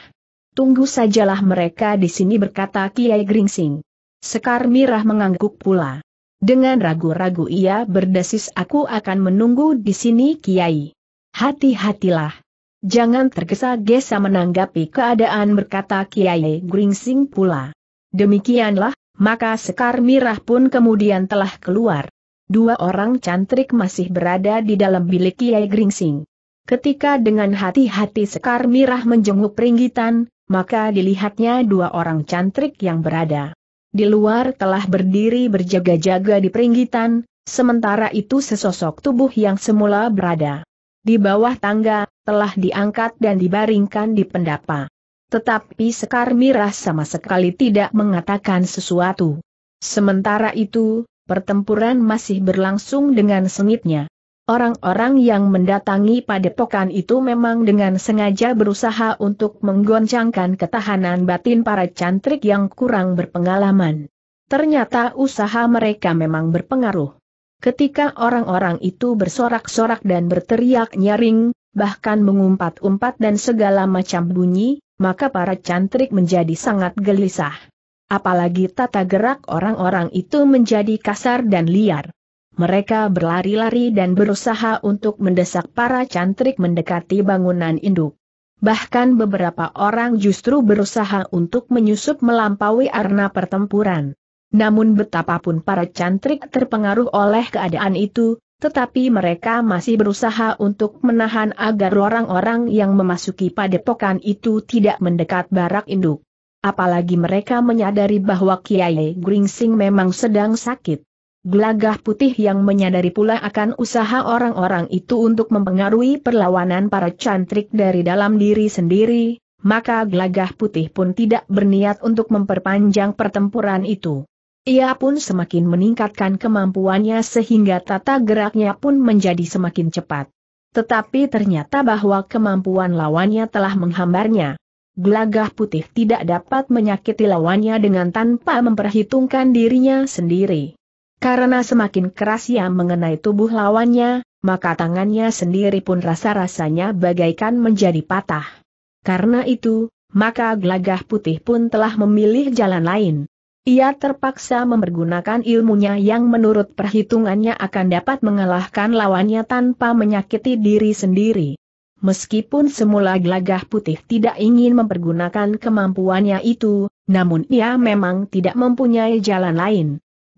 Tunggu sajalah mereka di sini berkata Kiai Gringsing. Sekar Mirah mengangguk pula. Dengan ragu-ragu ia berdesis aku akan menunggu di sini Kiai. Hati-hatilah. Jangan tergesa-gesa menanggapi keadaan berkata Kiai Gringsing pula. Demikianlah, maka Sekar Mirah pun kemudian telah keluar. Dua orang cantrik masih berada di dalam bilik Kiai Gringsing. Ketika dengan hati-hati Sekar Mirah menjenguk peringgitan, maka dilihatnya dua orang cantrik yang berada di luar telah berdiri berjaga-jaga di peringgitan, sementara itu sesosok tubuh yang semula berada di bawah tangga, telah diangkat dan dibaringkan di pendapa. Tetapi Sekar Miras sama sekali tidak mengatakan sesuatu. Sementara itu, pertempuran masih berlangsung dengan sengitnya. Orang-orang yang mendatangi padepokan itu memang dengan sengaja berusaha untuk menggoncangkan ketahanan batin para cantrik yang kurang berpengalaman. Ternyata usaha mereka memang berpengaruh. Ketika orang-orang itu bersorak-sorak dan berteriak nyaring, bahkan mengumpat-umpat dan segala macam bunyi, maka para cantrik menjadi sangat gelisah. Apalagi tata gerak orang-orang itu menjadi kasar dan liar. Mereka berlari-lari dan berusaha untuk mendesak para cantrik mendekati bangunan induk. Bahkan beberapa orang justru berusaha untuk menyusup melampaui arena pertempuran. Namun betapapun para cantrik terpengaruh oleh keadaan itu, tetapi mereka masih berusaha untuk menahan agar orang-orang yang memasuki padepokan itu tidak mendekat barak induk. Apalagi mereka menyadari bahwa Kiai Gringsing memang sedang sakit. Gelagah putih yang menyadari pula akan usaha orang-orang itu untuk mempengaruhi perlawanan para cantrik dari dalam diri sendiri, maka gelagah putih pun tidak berniat untuk memperpanjang pertempuran itu. Ia pun semakin meningkatkan kemampuannya sehingga tata geraknya pun menjadi semakin cepat. Tetapi ternyata bahwa kemampuan lawannya telah menghambarnya. Gelagah putih tidak dapat menyakiti lawannya dengan tanpa memperhitungkan dirinya sendiri. Karena semakin keras ia mengenai tubuh lawannya, maka tangannya sendiri pun rasa-rasanya bagaikan menjadi patah. Karena itu, maka gelagah putih pun telah memilih jalan lain. Ia terpaksa mempergunakan ilmunya yang menurut perhitungannya akan dapat mengalahkan lawannya tanpa menyakiti diri sendiri. Meskipun semula gelagah putih tidak ingin mempergunakan kemampuannya itu, namun ia memang tidak mempunyai jalan lain.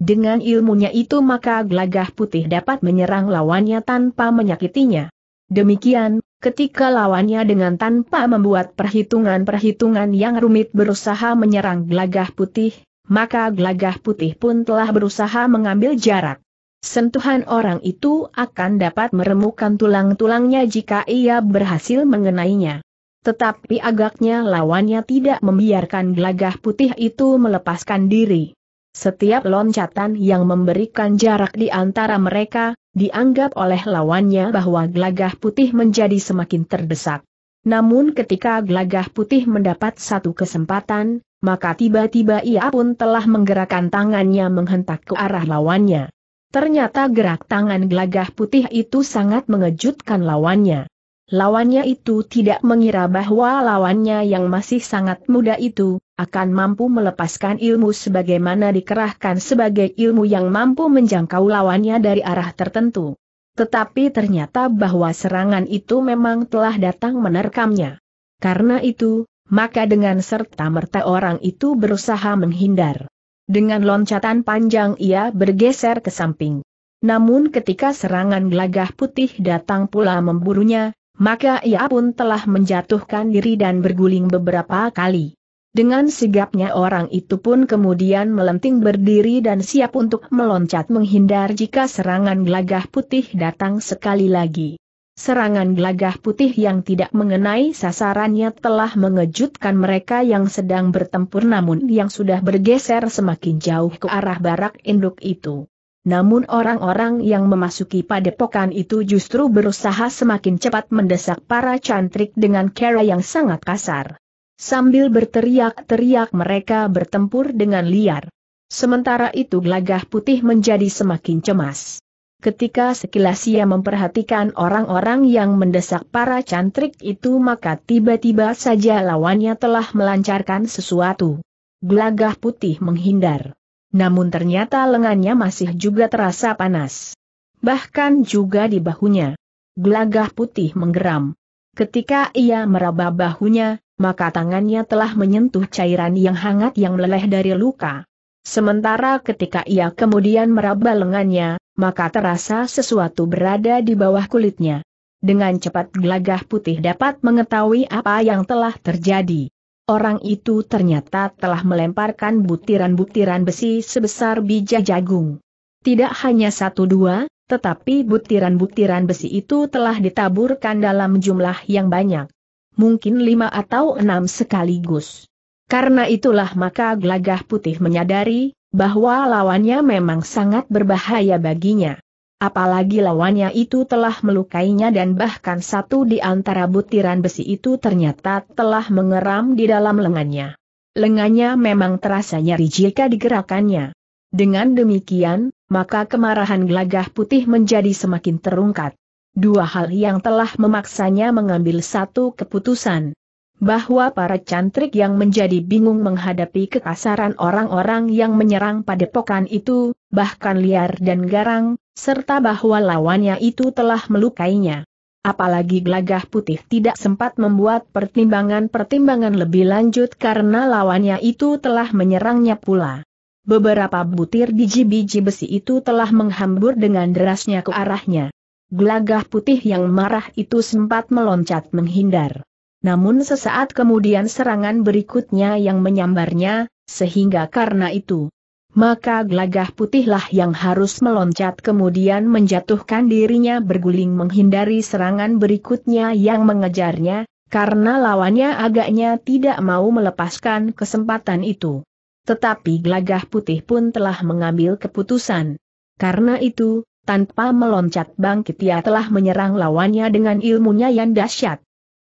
Dengan ilmunya itu maka gelagah putih dapat menyerang lawannya tanpa menyakitinya. Demikian, ketika lawannya dengan tanpa membuat perhitungan-perhitungan yang rumit berusaha menyerang gelagah putih, maka glagah putih pun telah berusaha mengambil jarak. Sentuhan orang itu akan dapat meremukkan tulang-tulangnya jika ia berhasil mengenainya. Tetapi agaknya lawannya tidak membiarkan glagah putih itu melepaskan diri. Setiap loncatan yang memberikan jarak di antara mereka, dianggap oleh lawannya bahwa glagah putih menjadi semakin terdesak. Namun ketika glagah putih mendapat satu kesempatan, maka tiba-tiba ia pun telah menggerakkan tangannya menghentak ke arah lawannya. Ternyata gerak tangan gelagah putih itu sangat mengejutkan lawannya. Lawannya itu tidak mengira bahwa lawannya yang masih sangat muda itu, akan mampu melepaskan ilmu sebagaimana dikerahkan sebagai ilmu yang mampu menjangkau lawannya dari arah tertentu. Tetapi ternyata bahwa serangan itu memang telah datang menerkamnya. Karena itu, maka dengan serta-merta orang itu berusaha menghindar. Dengan loncatan panjang ia bergeser ke samping. Namun ketika serangan gelagah putih datang pula memburunya, maka ia pun telah menjatuhkan diri dan berguling beberapa kali. Dengan sigapnya orang itu pun kemudian melenting berdiri dan siap untuk meloncat menghindar jika serangan gelagah putih datang sekali lagi. Serangan gelagah putih yang tidak mengenai sasarannya telah mengejutkan mereka yang sedang bertempur namun yang sudah bergeser semakin jauh ke arah barak induk itu. Namun orang-orang yang memasuki padepokan itu justru berusaha semakin cepat mendesak para cantrik dengan cara yang sangat kasar. Sambil berteriak-teriak mereka bertempur dengan liar. Sementara itu gelagah putih menjadi semakin cemas. Ketika sekilas ia memperhatikan orang-orang yang mendesak para cantrik itu maka tiba-tiba saja lawannya telah melancarkan sesuatu. Gelagah putih menghindar. Namun ternyata lengannya masih juga terasa panas. Bahkan juga di bahunya. Gelagah putih menggeram. Ketika ia meraba bahunya, maka tangannya telah menyentuh cairan yang hangat yang meleleh dari luka. Sementara ketika ia kemudian meraba lengannya, maka terasa sesuatu berada di bawah kulitnya. Dengan cepat gelagah putih dapat mengetahui apa yang telah terjadi. Orang itu ternyata telah melemparkan butiran-butiran besi sebesar biji jagung. Tidak hanya satu dua, tetapi butiran-butiran besi itu telah ditaburkan dalam jumlah yang banyak. Mungkin lima atau enam sekaligus. Karena itulah maka gelagah putih menyadari, bahwa lawannya memang sangat berbahaya baginya. Apalagi lawannya itu telah melukainya dan bahkan satu di antara butiran besi itu ternyata telah mengeram di dalam lengannya. Lengannya memang terasa nyeri jika digerakannya. Dengan demikian, maka kemarahan gelagah putih menjadi semakin terungkat. Dua hal yang telah memaksanya mengambil satu keputusan bahwa para cantrik yang menjadi bingung menghadapi kekasaran orang-orang yang menyerang padepokan itu, bahkan liar dan garang, serta bahwa lawannya itu telah melukainya. Apalagi glagah putih tidak sempat membuat pertimbangan-pertimbangan lebih lanjut karena lawannya itu telah menyerangnya pula. Beberapa butir biji-biji besi itu telah menghambur dengan derasnya ke arahnya. Glagah putih yang marah itu sempat meloncat menghindar. Namun sesaat kemudian serangan berikutnya yang menyambarnya, sehingga karena itu, maka gelagah putihlah yang harus meloncat kemudian menjatuhkan dirinya berguling menghindari serangan berikutnya yang mengejarnya, karena lawannya agaknya tidak mau melepaskan kesempatan itu. Tetapi gelagah putih pun telah mengambil keputusan. Karena itu, tanpa meloncat bangkit ia telah menyerang lawannya dengan ilmunya yang dahsyat.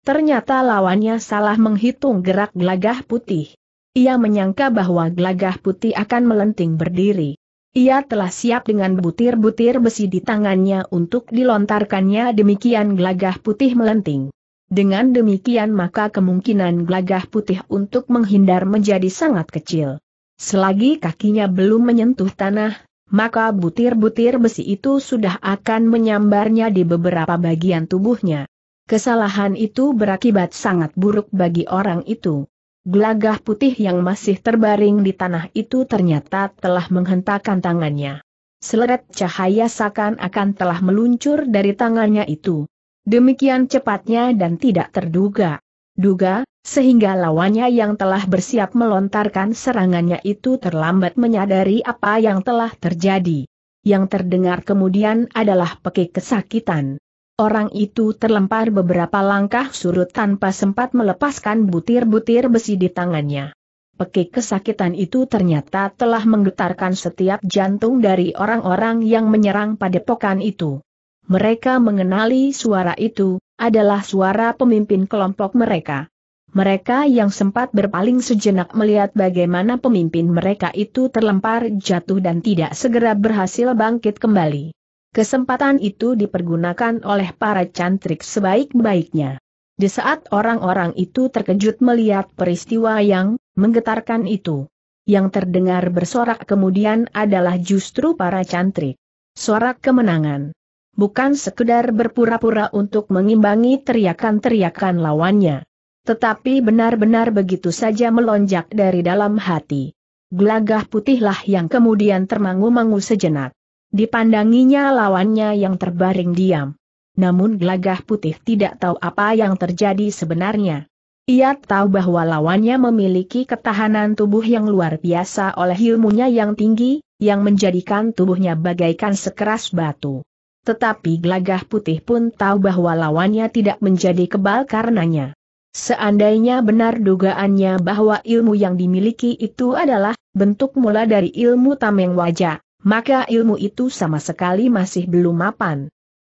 Ternyata lawannya salah menghitung gerak gelagah putih. Ia menyangka bahwa gelagah putih akan melenting berdiri. Ia telah siap dengan butir-butir besi di tangannya untuk dilontarkannya demikian gelagah putih melenting. Dengan demikian maka kemungkinan gelagah putih untuk menghindar menjadi sangat kecil. Selagi kakinya belum menyentuh tanah, maka butir-butir besi itu sudah akan menyambarnya di beberapa bagian tubuhnya. Kesalahan itu berakibat sangat buruk bagi orang itu. Gelagah putih yang masih terbaring di tanah itu ternyata telah menghentakkan tangannya. Seleret cahaya seakan-akan telah meluncur dari tangannya itu. Demikian cepatnya dan tidak terduga. Duga, sehingga lawannya yang telah bersiap melontarkan serangannya itu terlambat menyadari apa yang telah terjadi. Yang terdengar kemudian adalah pekik kesakitan. Orang itu terlempar beberapa langkah surut tanpa sempat melepaskan butir-butir besi di tangannya. Pekik kesakitan itu ternyata telah menggetarkan setiap jantung dari orang-orang yang menyerang padepokan itu. Mereka mengenali suara itu, adalah suara pemimpin kelompok mereka. Mereka yang sempat berpaling sejenak melihat bagaimana pemimpin mereka itu terlempar jatuh dan tidak segera berhasil bangkit kembali. Kesempatan itu dipergunakan oleh para cantrik sebaik-baiknya. Di saat orang-orang itu terkejut melihat peristiwa yang menggetarkan itu, yang terdengar bersorak kemudian adalah justru para cantrik. Sorak kemenangan. Bukan sekedar berpura-pura untuk mengimbangi teriakan-teriakan lawannya. Tetapi benar-benar begitu saja melonjak dari dalam hati. Gelagah putihlah yang kemudian termangu-mangu sejenak. Dipandanginya lawannya yang terbaring diam. Namun gelagah putih tidak tahu apa yang terjadi sebenarnya. Ia tahu bahwa lawannya memiliki ketahanan tubuh yang luar biasa oleh ilmunya yang tinggi, yang menjadikan tubuhnya bagaikan sekeras batu. Tetapi gelagah putih pun tahu bahwa lawannya tidak menjadi kebal karenanya. Seandainya benar dugaannya bahwa ilmu yang dimiliki itu adalah bentuk mula dari ilmu tameng wajah, maka ilmu itu sama sekali masih belum mapan.